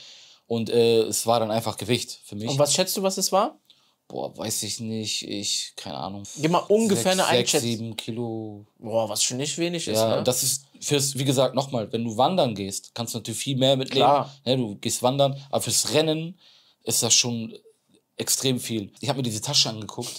Und äh, es war dann einfach Gewicht für mich. Und was schätzt du, was es war? Boah, weiß ich nicht. Ich, keine Ahnung. Gib mal ungefähr sechs, eine Einschätzung. sieben Kilo. Boah, was schon nicht wenig ist. Ja, ne? das ist fürs, wie gesagt, nochmal, wenn du wandern gehst, kannst du natürlich viel mehr mitnehmen. Klar. Ja, ne, du gehst wandern, aber fürs Rennen ist das schon extrem viel. Ich habe mir diese Tasche angeguckt.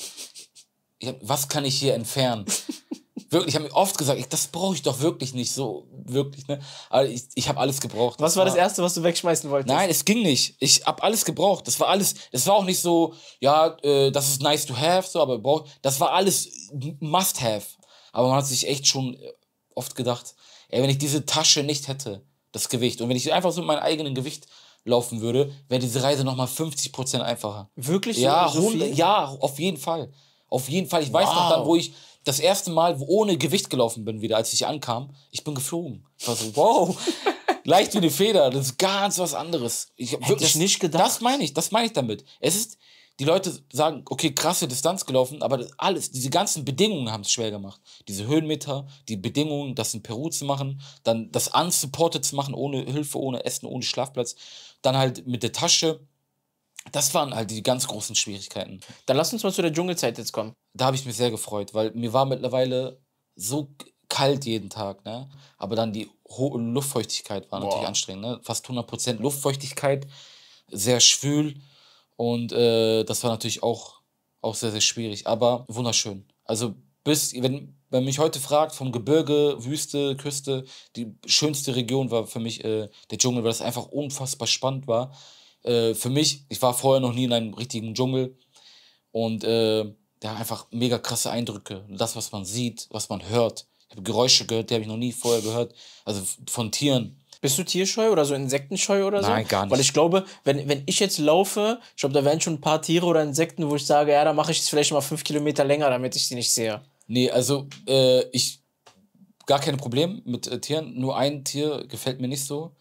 Hab, was kann ich hier entfernen? wirklich, ich habe mir oft gesagt, ich, das brauche ich doch wirklich nicht so, wirklich, ne? Aber ich, ich habe alles gebraucht. Was war, war das Erste, was du wegschmeißen wolltest? Nein, es ging nicht. Ich habe alles gebraucht. Das war alles, das war auch nicht so, ja, äh, das ist nice to have, so, aber braucht, das war alles must have. Aber man hat sich echt schon äh, oft gedacht, ey, wenn ich diese Tasche nicht hätte, das Gewicht, und wenn ich einfach so mit meinem eigenen Gewicht laufen würde, wäre diese Reise nochmal 50% einfacher. Wirklich? ja, so 100, ja, auf jeden Fall. Auf jeden Fall. Ich weiß wow. noch dann, wo ich das erste Mal wo ohne Gewicht gelaufen bin wieder, als ich ankam. Ich bin geflogen. Ich war so, wow, leicht wie eine Feder. Das ist ganz was anderes. Ich habe wirklich nicht gedacht. Das meine ich, das meine ich damit. Es ist, die Leute sagen, okay, krasse Distanz gelaufen, aber alles, diese ganzen Bedingungen haben es schwer gemacht. Diese Höhenmeter, die Bedingungen, das in Peru zu machen, dann das unsupported zu machen, ohne Hilfe, ohne Essen, ohne Schlafplatz, dann halt mit der Tasche das waren halt die ganz großen Schwierigkeiten. Dann lass uns mal zu der Dschungelzeit jetzt kommen. Da habe ich mich sehr gefreut, weil mir war mittlerweile so kalt jeden Tag, ne? Aber dann die hohe Luftfeuchtigkeit war Boah. natürlich anstrengend, ne? Fast 100% Luftfeuchtigkeit, sehr schwül und äh, das war natürlich auch, auch sehr, sehr schwierig, aber wunderschön. Also bis, wenn man mich heute fragt, vom Gebirge, Wüste, Küste, die schönste Region war für mich äh, der Dschungel, weil das einfach unfassbar spannend war äh, für mich, ich war vorher noch nie in einem richtigen Dschungel und äh, da einfach mega krasse Eindrücke. Das, was man sieht, was man hört. Ich habe Geräusche gehört, die habe ich noch nie vorher gehört. Also von Tieren. Bist du tierscheu oder so insektenscheu oder so? Nein, gar nicht. Weil ich glaube, wenn, wenn ich jetzt laufe, ich glaube, da wären schon ein paar Tiere oder Insekten, wo ich sage, ja, da mache ich es vielleicht mal fünf Kilometer länger, damit ich sie nicht sehe. Nee, also äh, ich gar kein Problem mit äh, Tieren. Nur ein Tier gefällt mir nicht so.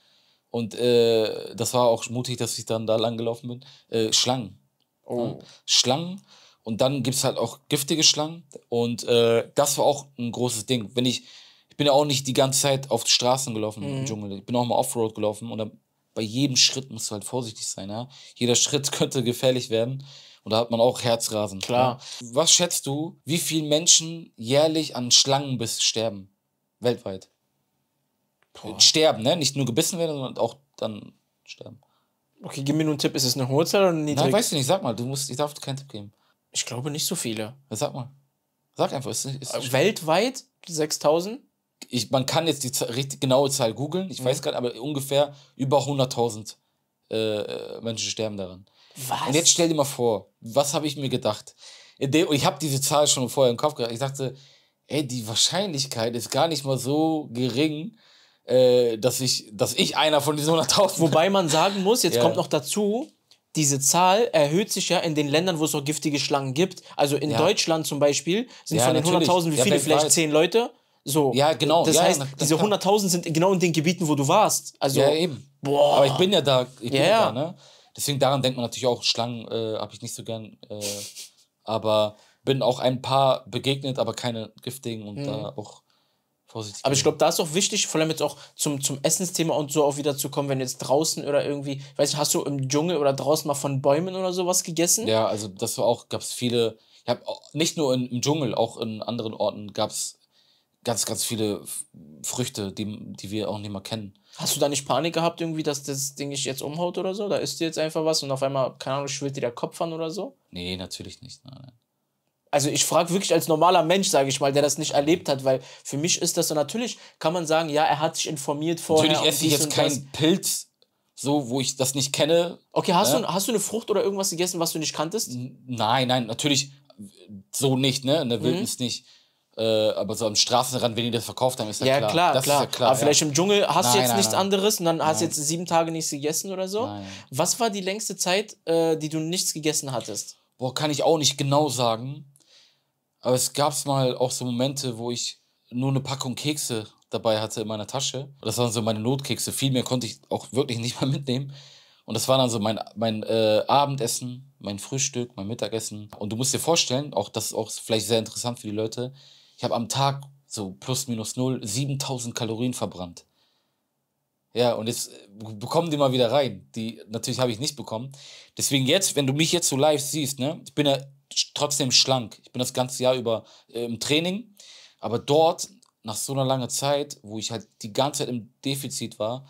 Und äh, das war auch mutig, dass ich dann da lang gelaufen bin. Äh, Schlangen. Oh. Schlangen. Und dann gibt es halt auch giftige Schlangen. Und äh, das war auch ein großes Ding. Wenn ich, ich bin ja auch nicht die ganze Zeit auf die Straßen gelaufen mhm. im Dschungel. Ich bin auch mal Offroad gelaufen. Und bei jedem Schritt musst du halt vorsichtig sein. Ja? Jeder Schritt könnte gefährlich werden. Und da hat man auch Herzrasen. Klar. Ja? Was schätzt du, wie viele Menschen jährlich an Schlangen bis sterben? Weltweit. Boah. Sterben, ne? Nicht nur gebissen werden, sondern auch dann sterben. Okay, gib mir nur einen Tipp. Ist es eine hohe Zahl oder eine niedrige? Nein, weißt du nicht. Sag mal. Du musst, ich darf dir keinen Tipp geben. Ich glaube nicht so viele. Ja, sag mal. Sag einfach. Ist, ist, ist Weltweit 6000? Ich, man kann jetzt die richtig genaue Zahl googeln. Ich mhm. weiß gerade, aber ungefähr über 100.000 äh, Menschen sterben daran. Was? Und jetzt stell dir mal vor, was habe ich mir gedacht? Ich habe diese Zahl schon vorher im Kopf gehabt. Ich dachte, ey, die Wahrscheinlichkeit ist gar nicht mal so gering, äh, dass, ich, dass ich einer von diesen 100.000 Wobei man sagen muss, jetzt ja. kommt noch dazu, diese Zahl erhöht sich ja in den Ländern, wo es auch giftige Schlangen gibt. Also in ja. Deutschland zum Beispiel sind ja, von den 100.000 wie viele? Vielleicht zehn Leute. So. Ja, genau. Das heißt, das diese 100.000 sind genau in den Gebieten, wo du warst. Also, ja, eben. Boah. Aber ich bin ja da. Ich bin ja, da, ne? Deswegen daran denkt man natürlich auch, Schlangen äh, habe ich nicht so gern. Äh, aber bin auch ein paar begegnet, aber keine giftigen und mhm. da auch Positiv. Aber ich glaube, da ist auch wichtig, vor allem jetzt auch zum, zum Essensthema und so auch wieder zu kommen, wenn jetzt draußen oder irgendwie, weißt du, hast du im Dschungel oder draußen mal von Bäumen oder sowas gegessen? Ja, also das war auch, gab es viele, ich hab, nicht nur in, im Dschungel, auch in anderen Orten gab es ganz, ganz viele Früchte, die, die wir auch nicht mal kennen. Hast du da nicht Panik gehabt, irgendwie, dass das Ding dich jetzt umhaut oder so? Da isst du jetzt einfach was und auf einmal, keine Ahnung, schwillt dir der Kopf an oder so? Nee, natürlich nicht. Nein, nein also ich frage wirklich als normaler Mensch, sage ich mal, der das nicht erlebt hat, weil für mich ist das so, natürlich kann man sagen, ja, er hat sich informiert vorher. Natürlich esse ich jetzt keinen Pilz, so, wo ich das nicht kenne. Okay, hast, ne? du, hast du eine Frucht oder irgendwas gegessen, was du nicht kanntest? Nein, nein, natürlich so nicht, ne, in der Wildnis mhm. nicht. Äh, aber so am Straßenrand, wenn die das verkauft haben, ist ja, ja klar. klar, das klar. Ja klar. Aber ja. vielleicht im Dschungel hast nein, du jetzt nein, nichts nein. anderes und dann hast du jetzt sieben Tage nichts gegessen oder so. Was war die längste Zeit, äh, die du nichts gegessen hattest? Boah, kann ich auch nicht genau sagen. Aber es gab mal auch so Momente, wo ich nur eine Packung Kekse dabei hatte in meiner Tasche. Das waren so meine Notkekse. Viel mehr konnte ich auch wirklich nicht mal mitnehmen. Und das war dann so mein, mein äh, Abendessen, mein Frühstück, mein Mittagessen. Und du musst dir vorstellen, auch das ist auch vielleicht sehr interessant für die Leute, ich habe am Tag so plus minus null 7000 Kalorien verbrannt. Ja, und jetzt äh, bekommen die mal wieder rein. Die natürlich habe ich nicht bekommen. Deswegen jetzt, wenn du mich jetzt so live siehst, ne, ich bin ja trotzdem schlank. Ich bin das ganze Jahr über äh, im Training, aber dort, nach so einer langen Zeit, wo ich halt die ganze Zeit im Defizit war,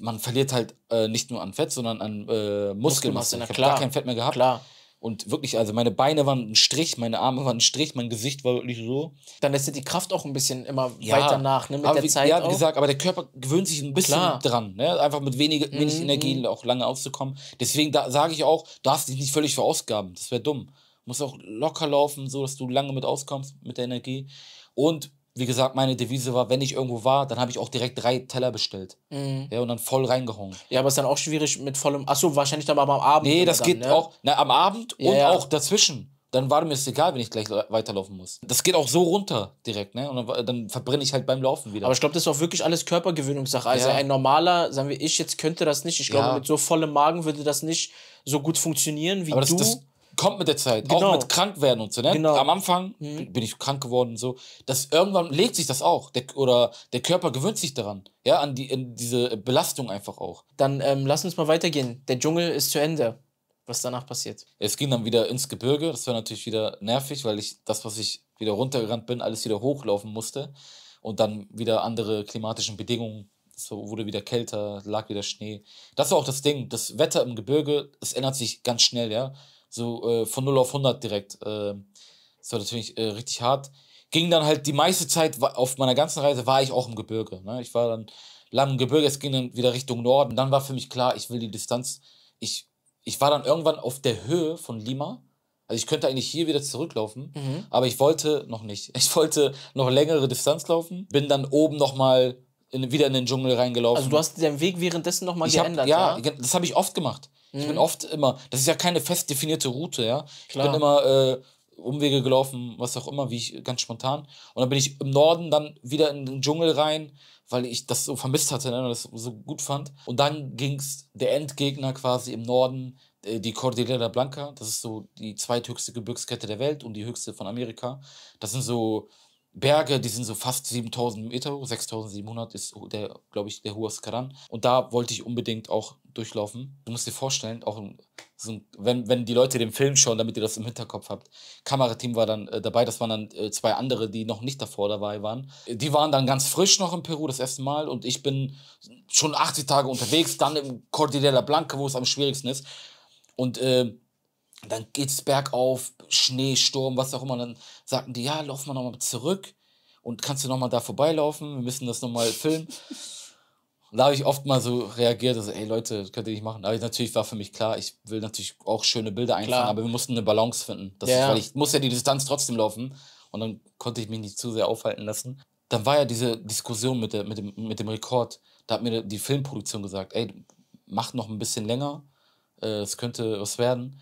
man verliert halt äh, nicht nur an Fett, sondern an äh, Muskelmasse. Muskelmasse. ich habe gar kein Fett mehr gehabt. Klar. Und wirklich, also meine Beine waren ein Strich, meine Arme waren ein Strich, mein Gesicht war wirklich so. Dann lässt dir die Kraft auch ein bisschen immer ja, weiter nach, ne, mit der wie, Zeit. Ja, wie gesagt, aber der Körper gewöhnt sich ein bisschen Klar. dran, ne? einfach mit wenig, wenig mhm. Energie auch lange auszukommen. Deswegen sage ich auch, du darfst dich nicht völlig verausgaben, das wäre dumm musst auch locker laufen, so dass du lange mit auskommst mit der Energie. Und wie gesagt, meine Devise war, wenn ich irgendwo war, dann habe ich auch direkt drei Teller bestellt. Mhm. Ja, und dann voll reingehauen. Ja, aber ist dann auch schwierig mit vollem. Achso, wahrscheinlich dann aber am Abend. Nee, das dann, geht ne? auch. Na, am Abend ja, und ja. auch dazwischen. Dann war mir es egal, wenn ich gleich weiterlaufen muss. Das geht auch so runter direkt, ne? Und dann, verbrenne ich halt beim Laufen wieder. Aber ich glaube, das ist auch wirklich alles Körpergewöhnungssache. Also ja. ein normaler, sagen wir, ich jetzt könnte das nicht. Ich glaube, mit so vollem Magen würde das nicht so gut funktionieren wie aber du. Das, das kommt mit der Zeit, genau. auch mit krank werden und so. Ne? Genau. Am Anfang mhm. bin ich krank geworden und so. Das irgendwann legt sich das auch. Der, oder der Körper gewöhnt sich daran. Ja, an die an diese Belastung einfach auch. Dann ähm, lass uns mal weitergehen. Der Dschungel ist zu Ende. Was danach passiert? Es ging dann wieder ins Gebirge. Das war natürlich wieder nervig, weil ich das, was ich wieder runtergerannt bin, alles wieder hochlaufen musste. Und dann wieder andere klimatischen Bedingungen es wurde wieder kälter, lag wieder Schnee. Das war auch das Ding. Das Wetter im Gebirge, es ändert sich ganz schnell, ja. So äh, von 0 auf 100 direkt. Äh, das war natürlich äh, richtig hart. Ging dann halt die meiste Zeit auf meiner ganzen Reise war ich auch im Gebirge. Ne? Ich war dann lang im Gebirge, es ging dann wieder Richtung Norden. Dann war für mich klar, ich will die Distanz. Ich, ich war dann irgendwann auf der Höhe von Lima. Also ich könnte eigentlich hier wieder zurücklaufen, mhm. aber ich wollte noch nicht. Ich wollte noch längere Distanz laufen, bin dann oben nochmal in, wieder in den Dschungel reingelaufen. Also du hast deinen Weg währenddessen nochmal geändert, hab, ja, ja? das habe ich oft gemacht. Mhm. Ich bin mhm. oft immer, das ist ja keine fest definierte Route, ja. Klar. Ich bin immer äh, Umwege gelaufen, was auch immer, wie ich ganz spontan. Und dann bin ich im Norden dann wieder in den Dschungel rein, weil ich das so vermisst hatte, ne, das so gut fand. Und dann ging es der Endgegner quasi im Norden, äh, die Cordillera Blanca, das ist so die zweithöchste Gebirgskette der Welt und die höchste von Amerika. Das sind so Berge, die sind so fast 7000 Meter hoch, 6700 ist der, glaube ich, der hohe Skaran. Und da wollte ich unbedingt auch durchlaufen. Du musst dir vorstellen, auch so, wenn, wenn die Leute den Film schauen, damit ihr das im Hinterkopf habt. Kamerateam war dann äh, dabei, das waren dann äh, zwei andere, die noch nicht davor dabei waren. Die waren dann ganz frisch noch in Peru das erste Mal und ich bin schon 80 Tage unterwegs, dann im Cordillera Blanca, wo es am schwierigsten ist. Und äh, dann es bergauf, Schnee, Sturm, was auch immer. dann sagten die, ja, lauf mal nochmal zurück und kannst du nochmal da vorbeilaufen, wir müssen das nochmal filmen. da habe ich oft mal so reagiert, also, ey Leute, das könnt ihr nicht machen. Aber natürlich war für mich klar, ich will natürlich auch schöne Bilder einfangen, aber wir mussten eine Balance finden. Das ja. ist, weil ich muss ja die Distanz trotzdem laufen und dann konnte ich mich nicht zu sehr aufhalten lassen. Dann war ja diese Diskussion mit, der, mit, dem, mit dem Rekord. Da hat mir die Filmproduktion gesagt, ey, mach noch ein bisschen länger, äh, es könnte was werden.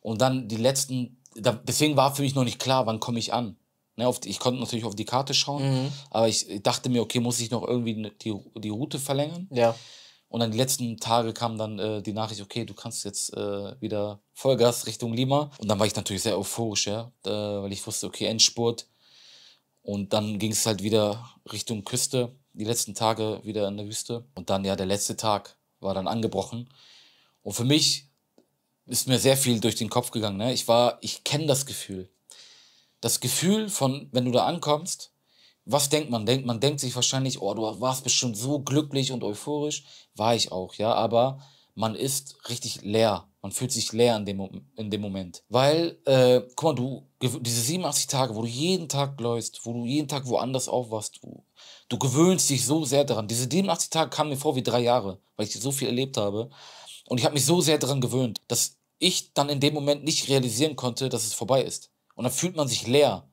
Und dann die letzten da, deswegen war für mich noch nicht klar, wann komme ich an. Ne, auf, ich konnte natürlich auf die Karte schauen, mhm. aber ich, dachte mir, okay, muss ich noch irgendwie die, die Route verlängern? Ja. Und dann die letzten Tage kam dann äh, die Nachricht, okay, du kannst jetzt äh, wieder Vollgas Richtung Lima. Und dann war ich natürlich sehr euphorisch, ja, äh, weil ich wusste, okay, Endspurt. Und dann ging es halt wieder Richtung Küste, die letzten Tage wieder in der Wüste. Und dann ja, der letzte Tag war dann angebrochen. Und für mich ist mir sehr viel durch den Kopf gegangen. Ne? Ich war, ich kenne das Gefühl. Das Gefühl von, wenn du da ankommst, was denkt man? Denkt man denkt sich wahrscheinlich, oh, du warst bestimmt so glücklich und euphorisch, war ich auch, ja, aber man ist richtig leer. Man fühlt sich leer in dem, in dem Moment. Weil, äh, guck mal, du, diese 87 Tage, wo du jeden Tag läufst, wo du jeden Tag woanders aufwachst, du, du gewöhnst dich so sehr daran. Diese 87 Tage kamen mir vor wie drei Jahre, weil ich so viel erlebt habe. Und ich habe mich so sehr daran gewöhnt, dass ich dann in dem Moment nicht realisieren konnte, dass es vorbei ist. Und dann fühlt man sich leer.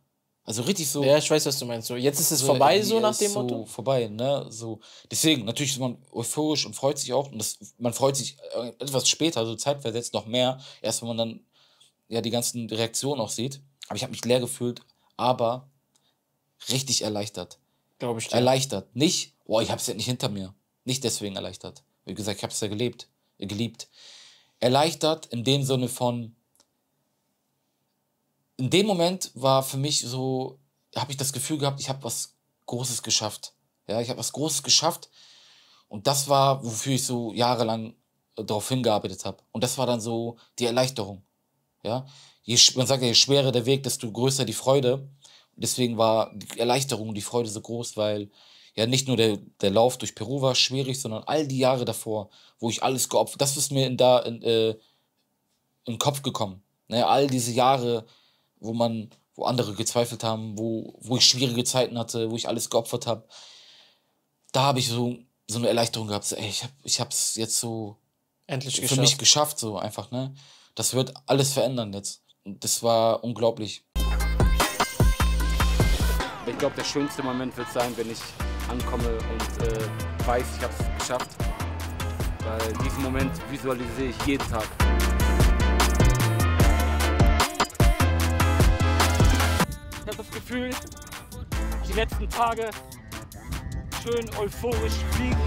Also richtig so. Ja, ich weiß, was du meinst. So, jetzt ist es so, vorbei, äh, so nach dem so Motto. Vorbei, ne? So. Deswegen, natürlich ist man euphorisch und freut sich auch. Und das, man freut sich äh, etwas später, so also zeitversetzt noch mehr, erst wenn man dann ja die ganzen Reaktionen auch sieht. Aber ich habe mich leer gefühlt, aber richtig erleichtert. Glaube ich. Dir. Erleichtert. Nicht, oh, ich hab's ja nicht hinter mir. Nicht deswegen erleichtert. Wie gesagt, ich hab's ja gelebt, äh, geliebt erleichtert in dem Sinne von, in dem Moment war für mich so, habe ich das Gefühl gehabt, ich habe was Großes geschafft. Ja, ich habe was Großes geschafft und das war, wofür ich so jahrelang äh, darauf hingearbeitet habe. Und das war dann so die Erleichterung. Ja, je, man sagt ja, je schwerer der Weg, desto größer die Freude. Deswegen war die Erleichterung, und die Freude so groß, weil ja nicht nur der, der Lauf durch Peru war schwierig, sondern all die Jahre davor, wo ich alles geopfert, das ist mir in da in, äh, in den Kopf gekommen. Ne? All diese Jahre, wo man, wo andere gezweifelt haben, wo, wo ich schwierige Zeiten hatte, wo ich alles geopfert habe, da habe ich so, so eine Erleichterung gehabt. So, ey, ich habe ich jetzt so endlich für geschafft. mich geschafft, so einfach. Ne? Das wird alles verändern jetzt. das war unglaublich. Ich glaube, der schönste Moment wird sein, wenn ich ankomme und äh, weiß, ich habe es geschafft. Weil diesen Moment visualisiere ich jeden Tag. Ich habe das Gefühl, die letzten Tage schön euphorisch fliegen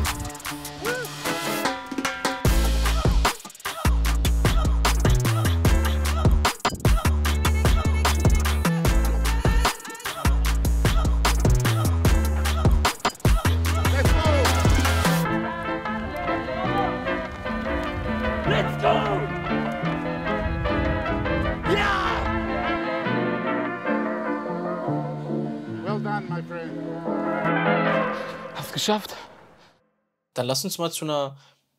geschafft. Dann lass uns mal zu einer,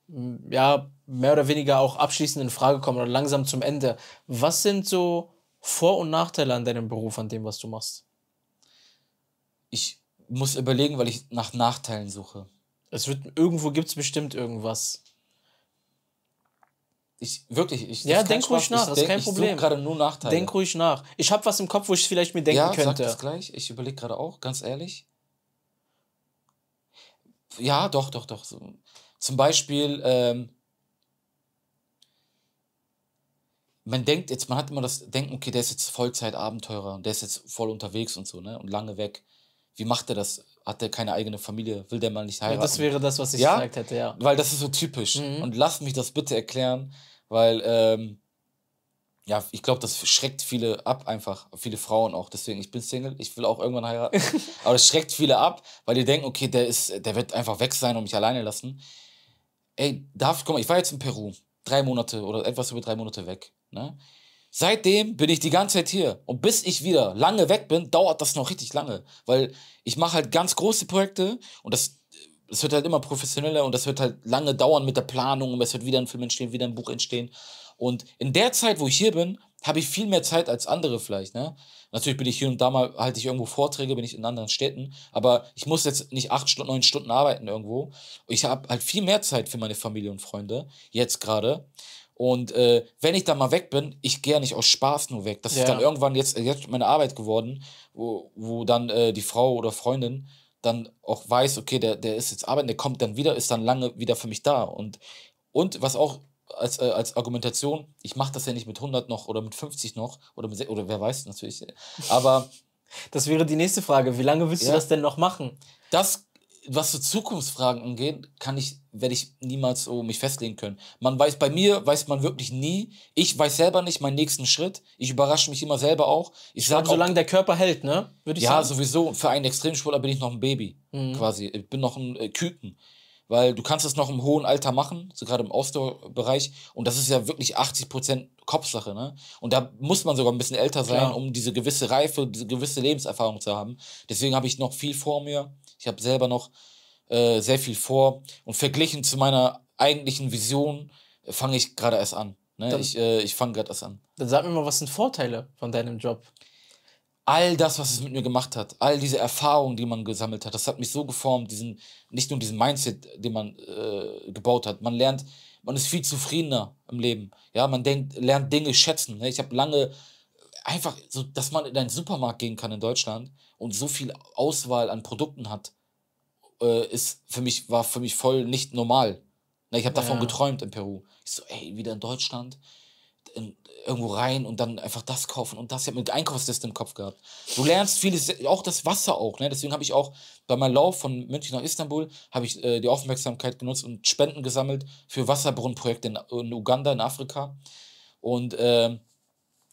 hm, ja, mehr oder weniger auch abschließenden Frage kommen oder langsam zum Ende. Was sind so Vor- und Nachteile an deinem Beruf, an dem, was du machst? Ich muss überlegen, weil ich nach Nachteilen suche. Es wird, irgendwo gibt es bestimmt irgendwas. Ich, wirklich, ich. Ja, denk ruhig Spaß. nach, ich das ist denk, kein Problem. Ich gerade nur Nachteile. Denk ruhig nach. Ich habe was im Kopf, wo ich vielleicht mir denken ja, könnte. Ja, sag das gleich. Ich überlege gerade auch, ganz ehrlich. Ja, doch, doch, doch. So. Zum Beispiel, ähm, man denkt jetzt, man hat immer das Denken, okay, der ist jetzt Vollzeit-Abenteurer und der ist jetzt voll unterwegs und so, ne? Und lange weg. Wie macht er das? Hat der keine eigene Familie? Will der mal nicht heiraten? Ja, das wäre das, was ich ja? gesagt hätte, ja. Weil das ist so typisch. Mhm. Und lass mich das bitte erklären, weil ähm, ja, ich glaube, das schreckt viele ab einfach, viele Frauen auch. Deswegen, ich bin Single, ich will auch irgendwann heiraten. Aber das schreckt viele ab, weil die denken, okay, der ist, der wird einfach weg sein und mich alleine lassen. Ey, darf, ich, guck mal, ich war jetzt in Peru, drei Monate oder etwas über drei Monate weg. Ne? Seitdem bin ich die ganze Zeit hier. Und bis ich wieder lange weg bin, dauert das noch richtig lange. Weil ich mache halt ganz große Projekte und das, das wird halt immer professioneller und das wird halt lange dauern mit der Planung und es wird wieder ein Film entstehen, wieder ein Buch entstehen. Und in der Zeit, wo ich hier bin, habe ich viel mehr Zeit als andere vielleicht. Ne? Natürlich bin ich hier und da mal, halte ich irgendwo Vorträge, bin ich in anderen Städten, aber ich muss jetzt nicht acht Stunden, neun Stunden arbeiten irgendwo. Ich habe halt viel mehr Zeit für meine Familie und Freunde, jetzt gerade. Und äh, wenn ich da mal weg bin, ich gehe ja nicht aus Spaß nur weg. Das ja. ist dann irgendwann jetzt, äh, jetzt meine Arbeit geworden, wo, wo dann äh, die Frau oder Freundin dann auch weiß, okay, der, der ist jetzt arbeiten, der kommt dann wieder, ist dann lange wieder für mich da. Und, und was auch als, äh, als Argumentation, ich mache das ja nicht mit 100 noch oder mit 50 noch oder mit oder wer weiß natürlich, aber das wäre die nächste Frage, wie lange willst ja, du das denn noch machen? Das was so Zukunftsfragen angeht, kann ich werde ich niemals so mich festlegen können. Man weiß bei mir weiß man wirklich nie, ich weiß selber nicht meinen nächsten Schritt. Ich überrasche mich immer selber auch. Ich, ich sage, solange der Körper hält, ne? Würde ich ja, sagen. sowieso für einen Extremsportler bin ich noch ein Baby mhm. quasi. Ich bin noch ein äh, Küken weil du kannst das noch im hohen Alter machen, so gerade im Ausdauerbereich. Und das ist ja wirklich 80% Kopfsache. Ne? Und da muss man sogar ein bisschen älter sein, Klar. um diese gewisse Reife, diese gewisse Lebenserfahrung zu haben. Deswegen habe ich noch viel vor mir. Ich habe selber noch äh, sehr viel vor. Und verglichen zu meiner eigentlichen Vision äh, fange ich gerade erst an. Ne? Dann, ich äh, ich fange gerade erst an. Dann sag mir mal, was sind Vorteile von deinem Job? all das, was es mit mir gemacht hat, all diese Erfahrungen, die man gesammelt hat, das hat mich so geformt, diesen, nicht nur diesen Mindset, den man äh, gebaut hat. Man lernt, man ist viel zufriedener im Leben. Ja, man denkt, lernt Dinge schätzen. Ne? Ich habe lange einfach so, dass man in einen Supermarkt gehen kann in Deutschland und so viel Auswahl an Produkten hat, äh, ist für mich, war für mich voll nicht normal. Ne, ich habe davon geträumt in Peru. Ich so, ey, wieder in Deutschland in, irgendwo rein und dann einfach das kaufen und das. Ich habe eine Einkaufsliste im Kopf gehabt. Du lernst vieles, auch das Wasser auch. Ne? Deswegen habe ich auch bei meinem Lauf von München nach Istanbul habe ich äh, die Aufmerksamkeit genutzt und Spenden gesammelt für Wasserbrunnenprojekte in, in Uganda, in Afrika. Und äh,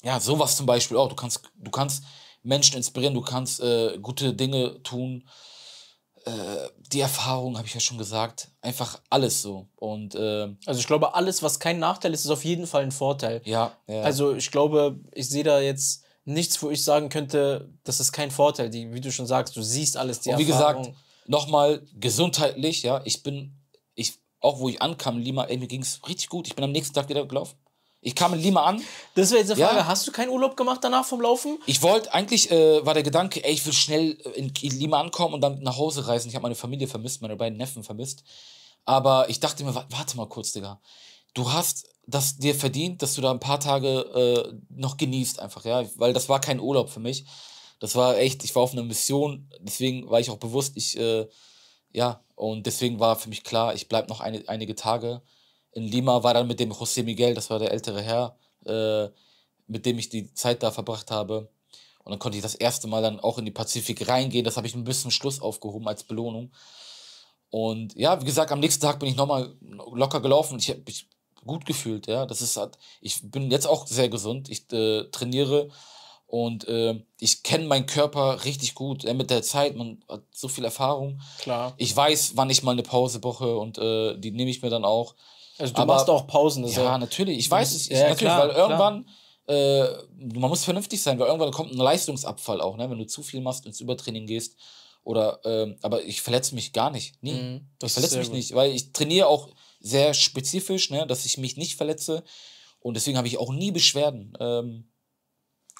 ja, sowas zum Beispiel auch. Du kannst, du kannst Menschen inspirieren, du kannst äh, gute Dinge tun. Äh, die Erfahrung, habe ich ja schon gesagt, einfach alles so. Und äh, also ich glaube, alles, was kein Nachteil ist, ist auf jeden Fall ein Vorteil. Ja. ja. Also ich glaube, ich sehe da jetzt nichts, wo ich sagen könnte, das ist kein Vorteil. Die, wie du schon sagst, du siehst alles. Die Und wie Erfahrung. gesagt, nochmal gesundheitlich, ja. Ich bin, ich auch, wo ich ankam, Lima, ey, mir ging es richtig gut. Ich bin am nächsten Tag wieder gelaufen. Ich kam in Lima an. Das wäre jetzt eine Frage. Ja. Hast du keinen Urlaub gemacht danach vom Laufen? Ich wollte, eigentlich äh, war der Gedanke, ey, ich will schnell äh, in Lima ankommen und dann nach Hause reisen. Ich habe meine Familie vermisst, meine beiden Neffen vermisst. Aber ich dachte mir, warte mal kurz, Digga. Du hast das dir verdient, dass du da ein paar Tage äh, noch genießt einfach, ja. Weil das war kein Urlaub für mich. Das war echt, ich war auf einer Mission. Deswegen war ich auch bewusst, ich, äh, ja, und deswegen war für mich klar, ich bleibe noch eine, einige Tage in Lima war dann mit dem José Miguel, das war der ältere Herr, äh, mit dem ich die Zeit da verbracht habe. Und dann konnte ich das erste Mal dann auch in die Pazifik reingehen. Das habe ich ein bisschen Schluss aufgehoben als Belohnung. Und ja, wie gesagt, am nächsten Tag bin ich nochmal locker gelaufen. Ich habe mich gut gefühlt, ja. Das ist, halt, ich bin jetzt auch sehr gesund. Ich äh, trainiere und äh, ich kenne meinen Körper richtig gut. Äh, mit der Zeit, man hat so viel Erfahrung. Klar. Ich weiß, wann ich mal eine Pause brauche und äh, die nehme ich mir dann auch. Also du aber, machst auch Pausen. Das ja, natürlich. Ich weiß es. ja, natürlich, klar, weil irgendwann, äh, man muss vernünftig sein, weil irgendwann kommt ein Leistungsabfall auch, ne? wenn du zu viel machst, ins Übertraining gehst. Oder, ähm, aber ich verletze mich gar nicht. Nie. Mhm, ich verletze mich gut. nicht, weil ich trainiere auch sehr spezifisch, ne? dass ich mich nicht verletze. Und deswegen habe ich auch nie Beschwerden. Ähm,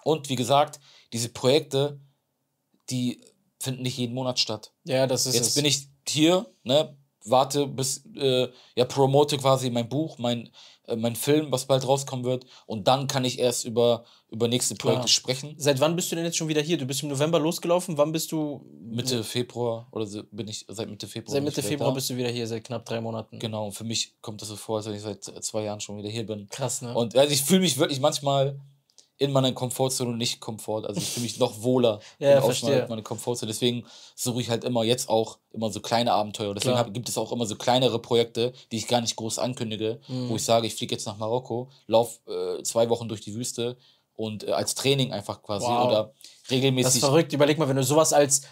und wie gesagt, diese Projekte, die finden nicht jeden Monat statt. Ja, das ist Jetzt es. bin ich hier, ne, warte bis, äh, ja, promote quasi mein Buch, mein, äh, mein Film, was bald rauskommen wird. Und dann kann ich erst über, über nächste Projekte Klar. sprechen. Seit wann bist du denn jetzt schon wieder hier? Du bist im November losgelaufen. Wann bist du? Mitte Februar oder so, bin ich seit Mitte Februar. Seit Mitte Februar da. bist du wieder hier, seit knapp drei Monaten. Genau, und für mich kommt das so vor, als wenn ich seit zwei Jahren schon wieder hier bin. Krass, ne? Und also ich fühle mich wirklich manchmal in meiner Komfortzone und nicht Komfort. Also ich fühle mich noch wohler ja, in außerhalb meiner Komfortzone. Deswegen suche ich halt immer jetzt auch immer so kleine Abenteuer. Deswegen hab, gibt es auch immer so kleinere Projekte, die ich gar nicht groß ankündige, mhm. wo ich sage, ich fliege jetzt nach Marokko, laufe äh, zwei Wochen durch die Wüste, und äh, als Training einfach quasi wow. oder regelmäßig. Das ist verrückt. Überleg mal, wenn du sowas als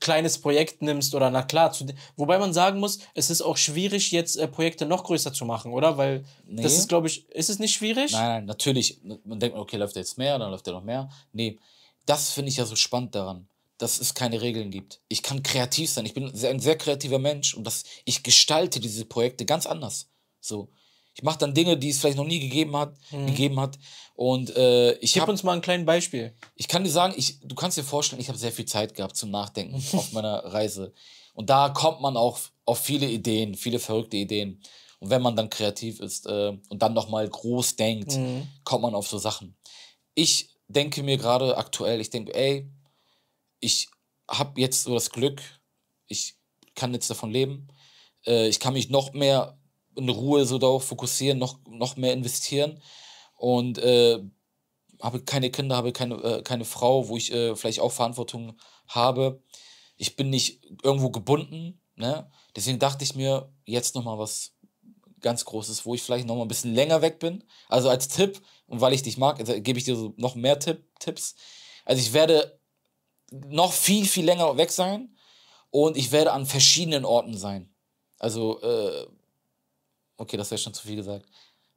kleines Projekt nimmst oder na klar, zu, wobei man sagen muss, es ist auch schwierig, jetzt äh, Projekte noch größer zu machen, oder? Weil nee. das ist, glaube ich, ist es nicht schwierig? Nein, nein, natürlich. Man denkt, okay, läuft der jetzt mehr, dann läuft der noch mehr. Nee, das finde ich ja so spannend daran dass es keine Regeln gibt. Ich kann kreativ sein. Ich bin ein sehr kreativer Mensch und das, ich gestalte diese Projekte ganz anders. So, ich mache dann Dinge, die es vielleicht noch nie gegeben hat, mhm. gegeben hat. Und äh, ich Gib uns mal ein kleines Beispiel. Ich kann dir sagen, ich, du kannst dir vorstellen, ich habe sehr viel Zeit gehabt zum Nachdenken auf meiner Reise. Und da kommt man auch auf viele Ideen, viele verrückte Ideen. Und wenn man dann kreativ ist äh, und dann nochmal groß denkt, mhm. kommt man auf so Sachen. Ich denke mir gerade aktuell, ich denke, ey, ich habe jetzt so das Glück, ich kann jetzt davon leben. Äh, ich kann mich noch mehr in Ruhe so darauf fokussieren, noch, noch mehr investieren. Und äh, habe keine Kinder, habe keine, äh, keine Frau, wo ich äh, vielleicht auch Verantwortung habe. Ich bin nicht irgendwo gebunden. Ne? Deswegen dachte ich mir, jetzt nochmal was ganz Großes, wo ich vielleicht nochmal ein bisschen länger weg bin. Also als Tipp, und weil ich dich mag, also gebe ich dir so noch mehr Tipp, Tipps. Also ich werde noch viel, viel länger weg sein und ich werde an verschiedenen Orten sein. Also äh, Okay, das wäre schon zu viel gesagt.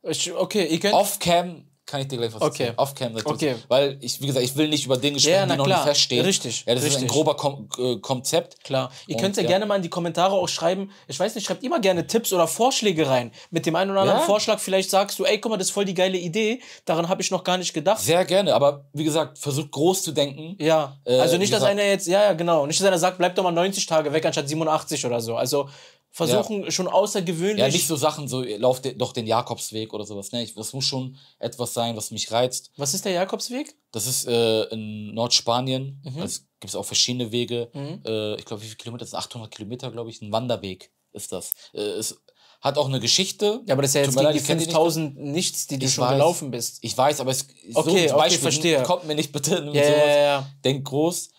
Ich, okay, ihr könnt. Off-Cam kann ich dir gleich was okay. erzählen. Off-Cam okay. Weil ich, wie gesagt, ich will nicht über Dinge sprechen, ja, die noch klar. nicht feststehen. Richtig. Ja, das richtig. ist ein grober Kom äh, Konzept. Klar. Ihr und, könnt ja, ja, gerne mal in die Kommentare auch schreiben. Ich weiß nicht, schreibt immer gerne Tipps oder Vorschläge rein. Mit dem einen oder anderen ja. Vorschlag vielleicht sagst du, ey, guck mal, das ist voll die geile Idee. Daran habe ich noch gar nicht gedacht. Sehr gerne. Aber wie gesagt, versucht groß zu denken. Ja. Äh, also äh, nicht, dass gesagt, einer jetzt, ja, ja, genau. Nicht, dass einer sagt, bleib doch mal 90 Tage weg anstatt 87 oder so. Also versuchen ja. schon außergewöhnlich. Ja, nicht so Sachen, so lauft doch den Jakobsweg oder sowas. Ne? Ich, das muss schon etwas sein, was mich reizt. Was ist der Jakobsweg? Das ist äh, in Nordspanien. Mhm. Also gibt auch verschiedene Wege. Mhm. Äh, ich glaube, wie viele Kilometer? Das sind 800 Kilometer, glaube ich. Ein Wanderweg ist das. Äh, es hat auch eine Geschichte. Ja, aber das ist ja jetzt gegen die 5000 nichts, die du schon weiß, gelaufen bist. Ich weiß, aber es okay, so okay, Beispiel, verstehe. kommt mir nicht bitte mit ja, sowas. Ja, ja, Denk groß.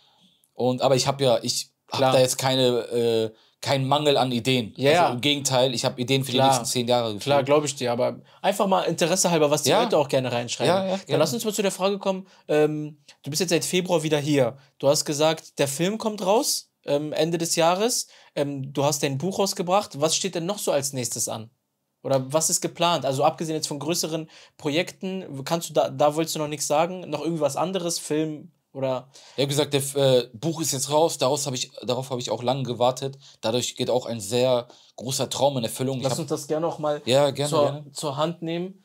Und aber ich habe ja, ich habe da jetzt keine äh, kein Mangel an Ideen. Ja, also Im Gegenteil, ich habe Ideen für Klar. die nächsten zehn Jahre. Gefühlt. Klar, glaube ich dir. Aber einfach mal Interesse halber, was die ja. Leute auch gerne reinschreiben. Ja, ja, Dann gerne. lass uns mal zu der Frage kommen. Ähm, du bist jetzt seit Februar wieder hier. Du hast gesagt, der Film kommt raus ähm, Ende des Jahres. Ähm, du hast dein Buch rausgebracht. Was steht denn noch so als nächstes an? Oder was ist geplant? Also abgesehen jetzt von größeren Projekten, kannst du da, da wolltest du noch nichts sagen? Noch irgendwas anderes? Film, oder er hat gesagt, das äh, Buch ist jetzt raus, daraus hab ich, darauf habe ich auch lange gewartet. Dadurch geht auch ein sehr großer Traum in Erfüllung. Lass hab, uns das gerne auch mal ja, gerne, zur, gerne. zur Hand nehmen.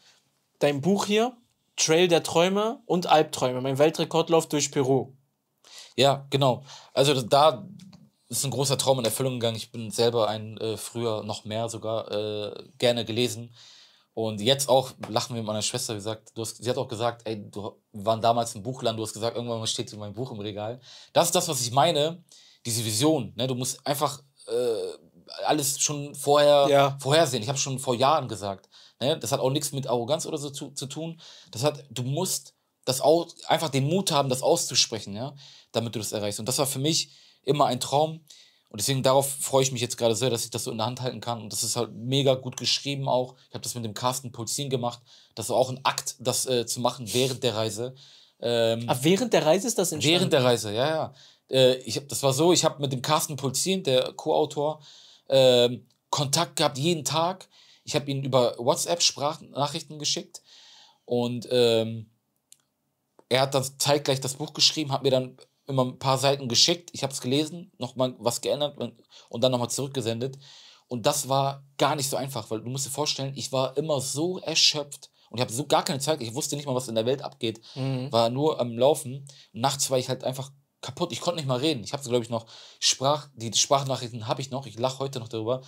Dein Buch hier, Trail der Träume und Albträume, mein Weltrekordlauf durch Peru. Ja, genau. Also da ist ein großer Traum in Erfüllung gegangen. Ich bin selber ein äh, früher noch mehr sogar äh, gerne gelesen. Und jetzt auch lachen wir mit meiner Schwester, wie gesagt, hast, sie hat auch gesagt, ey, du, warst damals im Buchland, du hast gesagt, irgendwann steht so mein Buch im Regal. Das ist das, was ich meine, diese Vision. Ne? Du musst einfach äh, alles schon vorher ja. vorhersehen. Ich habe schon vor Jahren gesagt. Ne? Das hat auch nichts mit Arroganz oder so zu, zu tun. Das hat, du musst das auch, einfach den Mut haben, das auszusprechen, ja? damit du das erreichst. Und das war für mich immer ein Traum. Und deswegen darauf freue ich mich jetzt gerade sehr, dass ich das so in der Hand halten kann. Und das ist halt mega gut geschrieben auch. Ich habe das mit dem Carsten Polzin gemacht. Das war auch ein Akt, das äh, zu machen während der Reise. Ähm, Ach, während der Reise ist das entstanden? Während der Reise, ja, ja. Äh, ich hab, das war so, ich habe mit dem Carsten Polzin, der Co-Autor, äh, Kontakt gehabt jeden Tag. Ich habe ihn über WhatsApp Sprachnachrichten geschickt. Und ähm, er hat dann zeitgleich das Buch geschrieben, hat mir dann immer ein paar Seiten geschickt. Ich habe es gelesen, nochmal was geändert und dann nochmal zurückgesendet. Und das war gar nicht so einfach, weil du musst dir vorstellen, ich war immer so erschöpft und ich habe so gar keine Zeit. Ich wusste nicht mal, was in der Welt abgeht. Mhm. War nur am Laufen. Nachts war ich halt einfach kaputt. Ich konnte nicht mal reden. Ich habe, glaube ich, noch Sprach, die Sprachnachrichten habe ich noch. Ich lache heute noch darüber.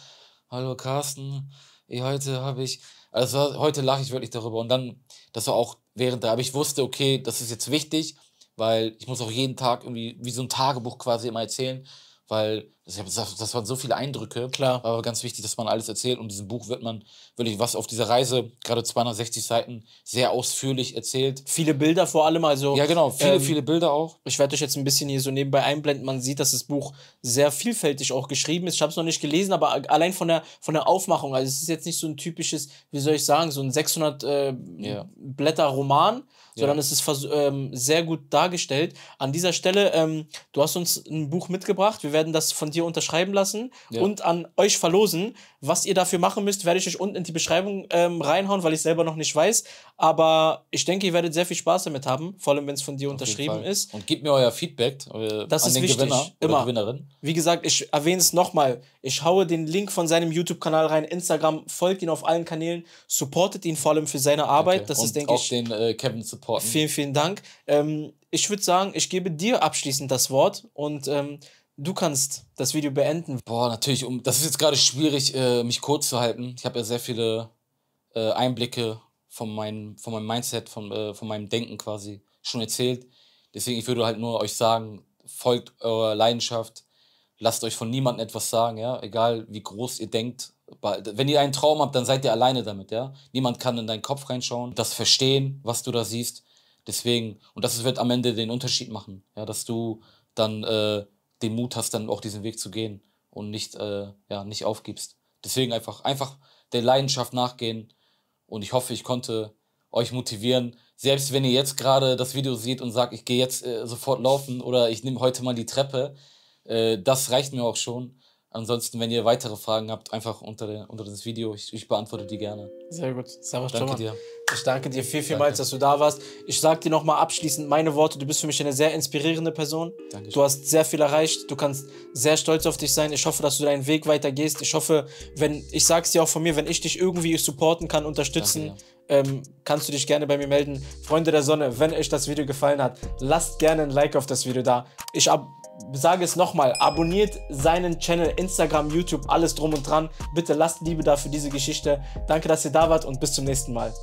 Hallo Carsten, heute habe ich. Also heute lache ich wirklich darüber. Und dann, das war auch während da, aber ich wusste, okay, das ist jetzt wichtig weil ich muss auch jeden Tag irgendwie wie so ein Tagebuch quasi immer erzählen, weil das, das waren so viele Eindrücke. Klar. Aber ganz wichtig, dass man alles erzählt. Und diesem Buch wird man wirklich was auf dieser Reise, gerade 260 Seiten, sehr ausführlich erzählt. Viele Bilder vor allem, also. Ja, genau, viele, ähm, viele Bilder auch. Ich werde euch jetzt ein bisschen hier so nebenbei einblenden. Man sieht, dass das Buch sehr vielfältig auch geschrieben ist. Ich habe es noch nicht gelesen, aber allein von der, von der Aufmachung. Also, es ist jetzt nicht so ein typisches, wie soll ich sagen, so ein 600 äh, yeah. Blätter Roman, sondern ja. es ist ähm, sehr gut dargestellt. An dieser Stelle, ähm, du hast uns ein Buch mitgebracht. Wir werden das von dir dir unterschreiben lassen ja. und an euch verlosen. Was ihr dafür machen müsst, werde ich euch unten in die Beschreibung ähm, reinhauen, weil ich selber noch nicht weiß. Aber ich denke, ihr werdet sehr viel Spaß damit haben, vor allem wenn es von dir Auf unterschrieben ist. Und gebt mir euer Feedback äh, das an ist den wichtig. Gewinner oder Immer. Gewinnerin. Wie gesagt, ich erwähne es nochmal. Ich haue den Link von seinem YouTube-Kanal rein, Instagram, folgt ihn auf allen Kanälen, supportet ihn vor allem für seine Arbeit. Okay. Das und ist, denke auch ich. den äh, Kevin supporten. Vielen, vielen Dank. Ähm, ich würde sagen, ich gebe dir abschließend das Wort und ähm, Du kannst das Video beenden. Boah, natürlich, um, das ist jetzt gerade schwierig, äh, mich kurz zu halten. Ich habe ja sehr viele äh, Einblicke von, mein, von meinem Mindset, von, äh, von meinem Denken quasi schon erzählt. Deswegen, ich würde halt nur euch sagen, folgt eurer Leidenschaft, lasst euch von niemandem etwas sagen, ja, egal wie groß ihr denkt. Wenn ihr einen Traum habt, dann seid ihr alleine damit, ja. Niemand kann in deinen Kopf reinschauen, das verstehen, was du da siehst. Deswegen, und das wird am Ende den Unterschied machen, ja, dass du dann äh, den Mut hast, dann auch diesen Weg zu gehen und nicht, äh, ja, nicht aufgibst. Deswegen einfach, einfach der Leidenschaft nachgehen. Und ich hoffe, ich konnte euch motivieren. Selbst wenn ihr jetzt gerade das Video seht und sagt, ich gehe jetzt äh, sofort laufen oder ich nehme heute mal die Treppe, äh, das reicht mir auch schon. Ansonsten, wenn ihr weitere Fragen habt, einfach unter, unter das Video. Ich, ich beantworte die gerne. Sehr gut. Sarah, danke Sturman. dir. Ich danke dir viel, vielmals, danke. dass du da warst. Ich sage dir nochmal abschließend meine Worte. Du bist für mich eine sehr inspirierende Person. Dankeschön. Du hast sehr viel erreicht. Du kannst sehr stolz auf dich sein. Ich hoffe, dass du deinen Weg weitergehst. Ich hoffe, wenn, ich es dir auch von mir, wenn ich dich irgendwie supporten kann, unterstützen, danke, ja. Ähm, kannst du dich gerne bei mir melden. Freunde der Sonne, wenn euch das Video gefallen hat, lasst gerne ein Like auf das Video da. Ich ab sage es nochmal, abonniert seinen Channel, Instagram, YouTube, alles drum und dran. Bitte lasst Liebe da für diese Geschichte. Danke, dass ihr da wart und bis zum nächsten Mal.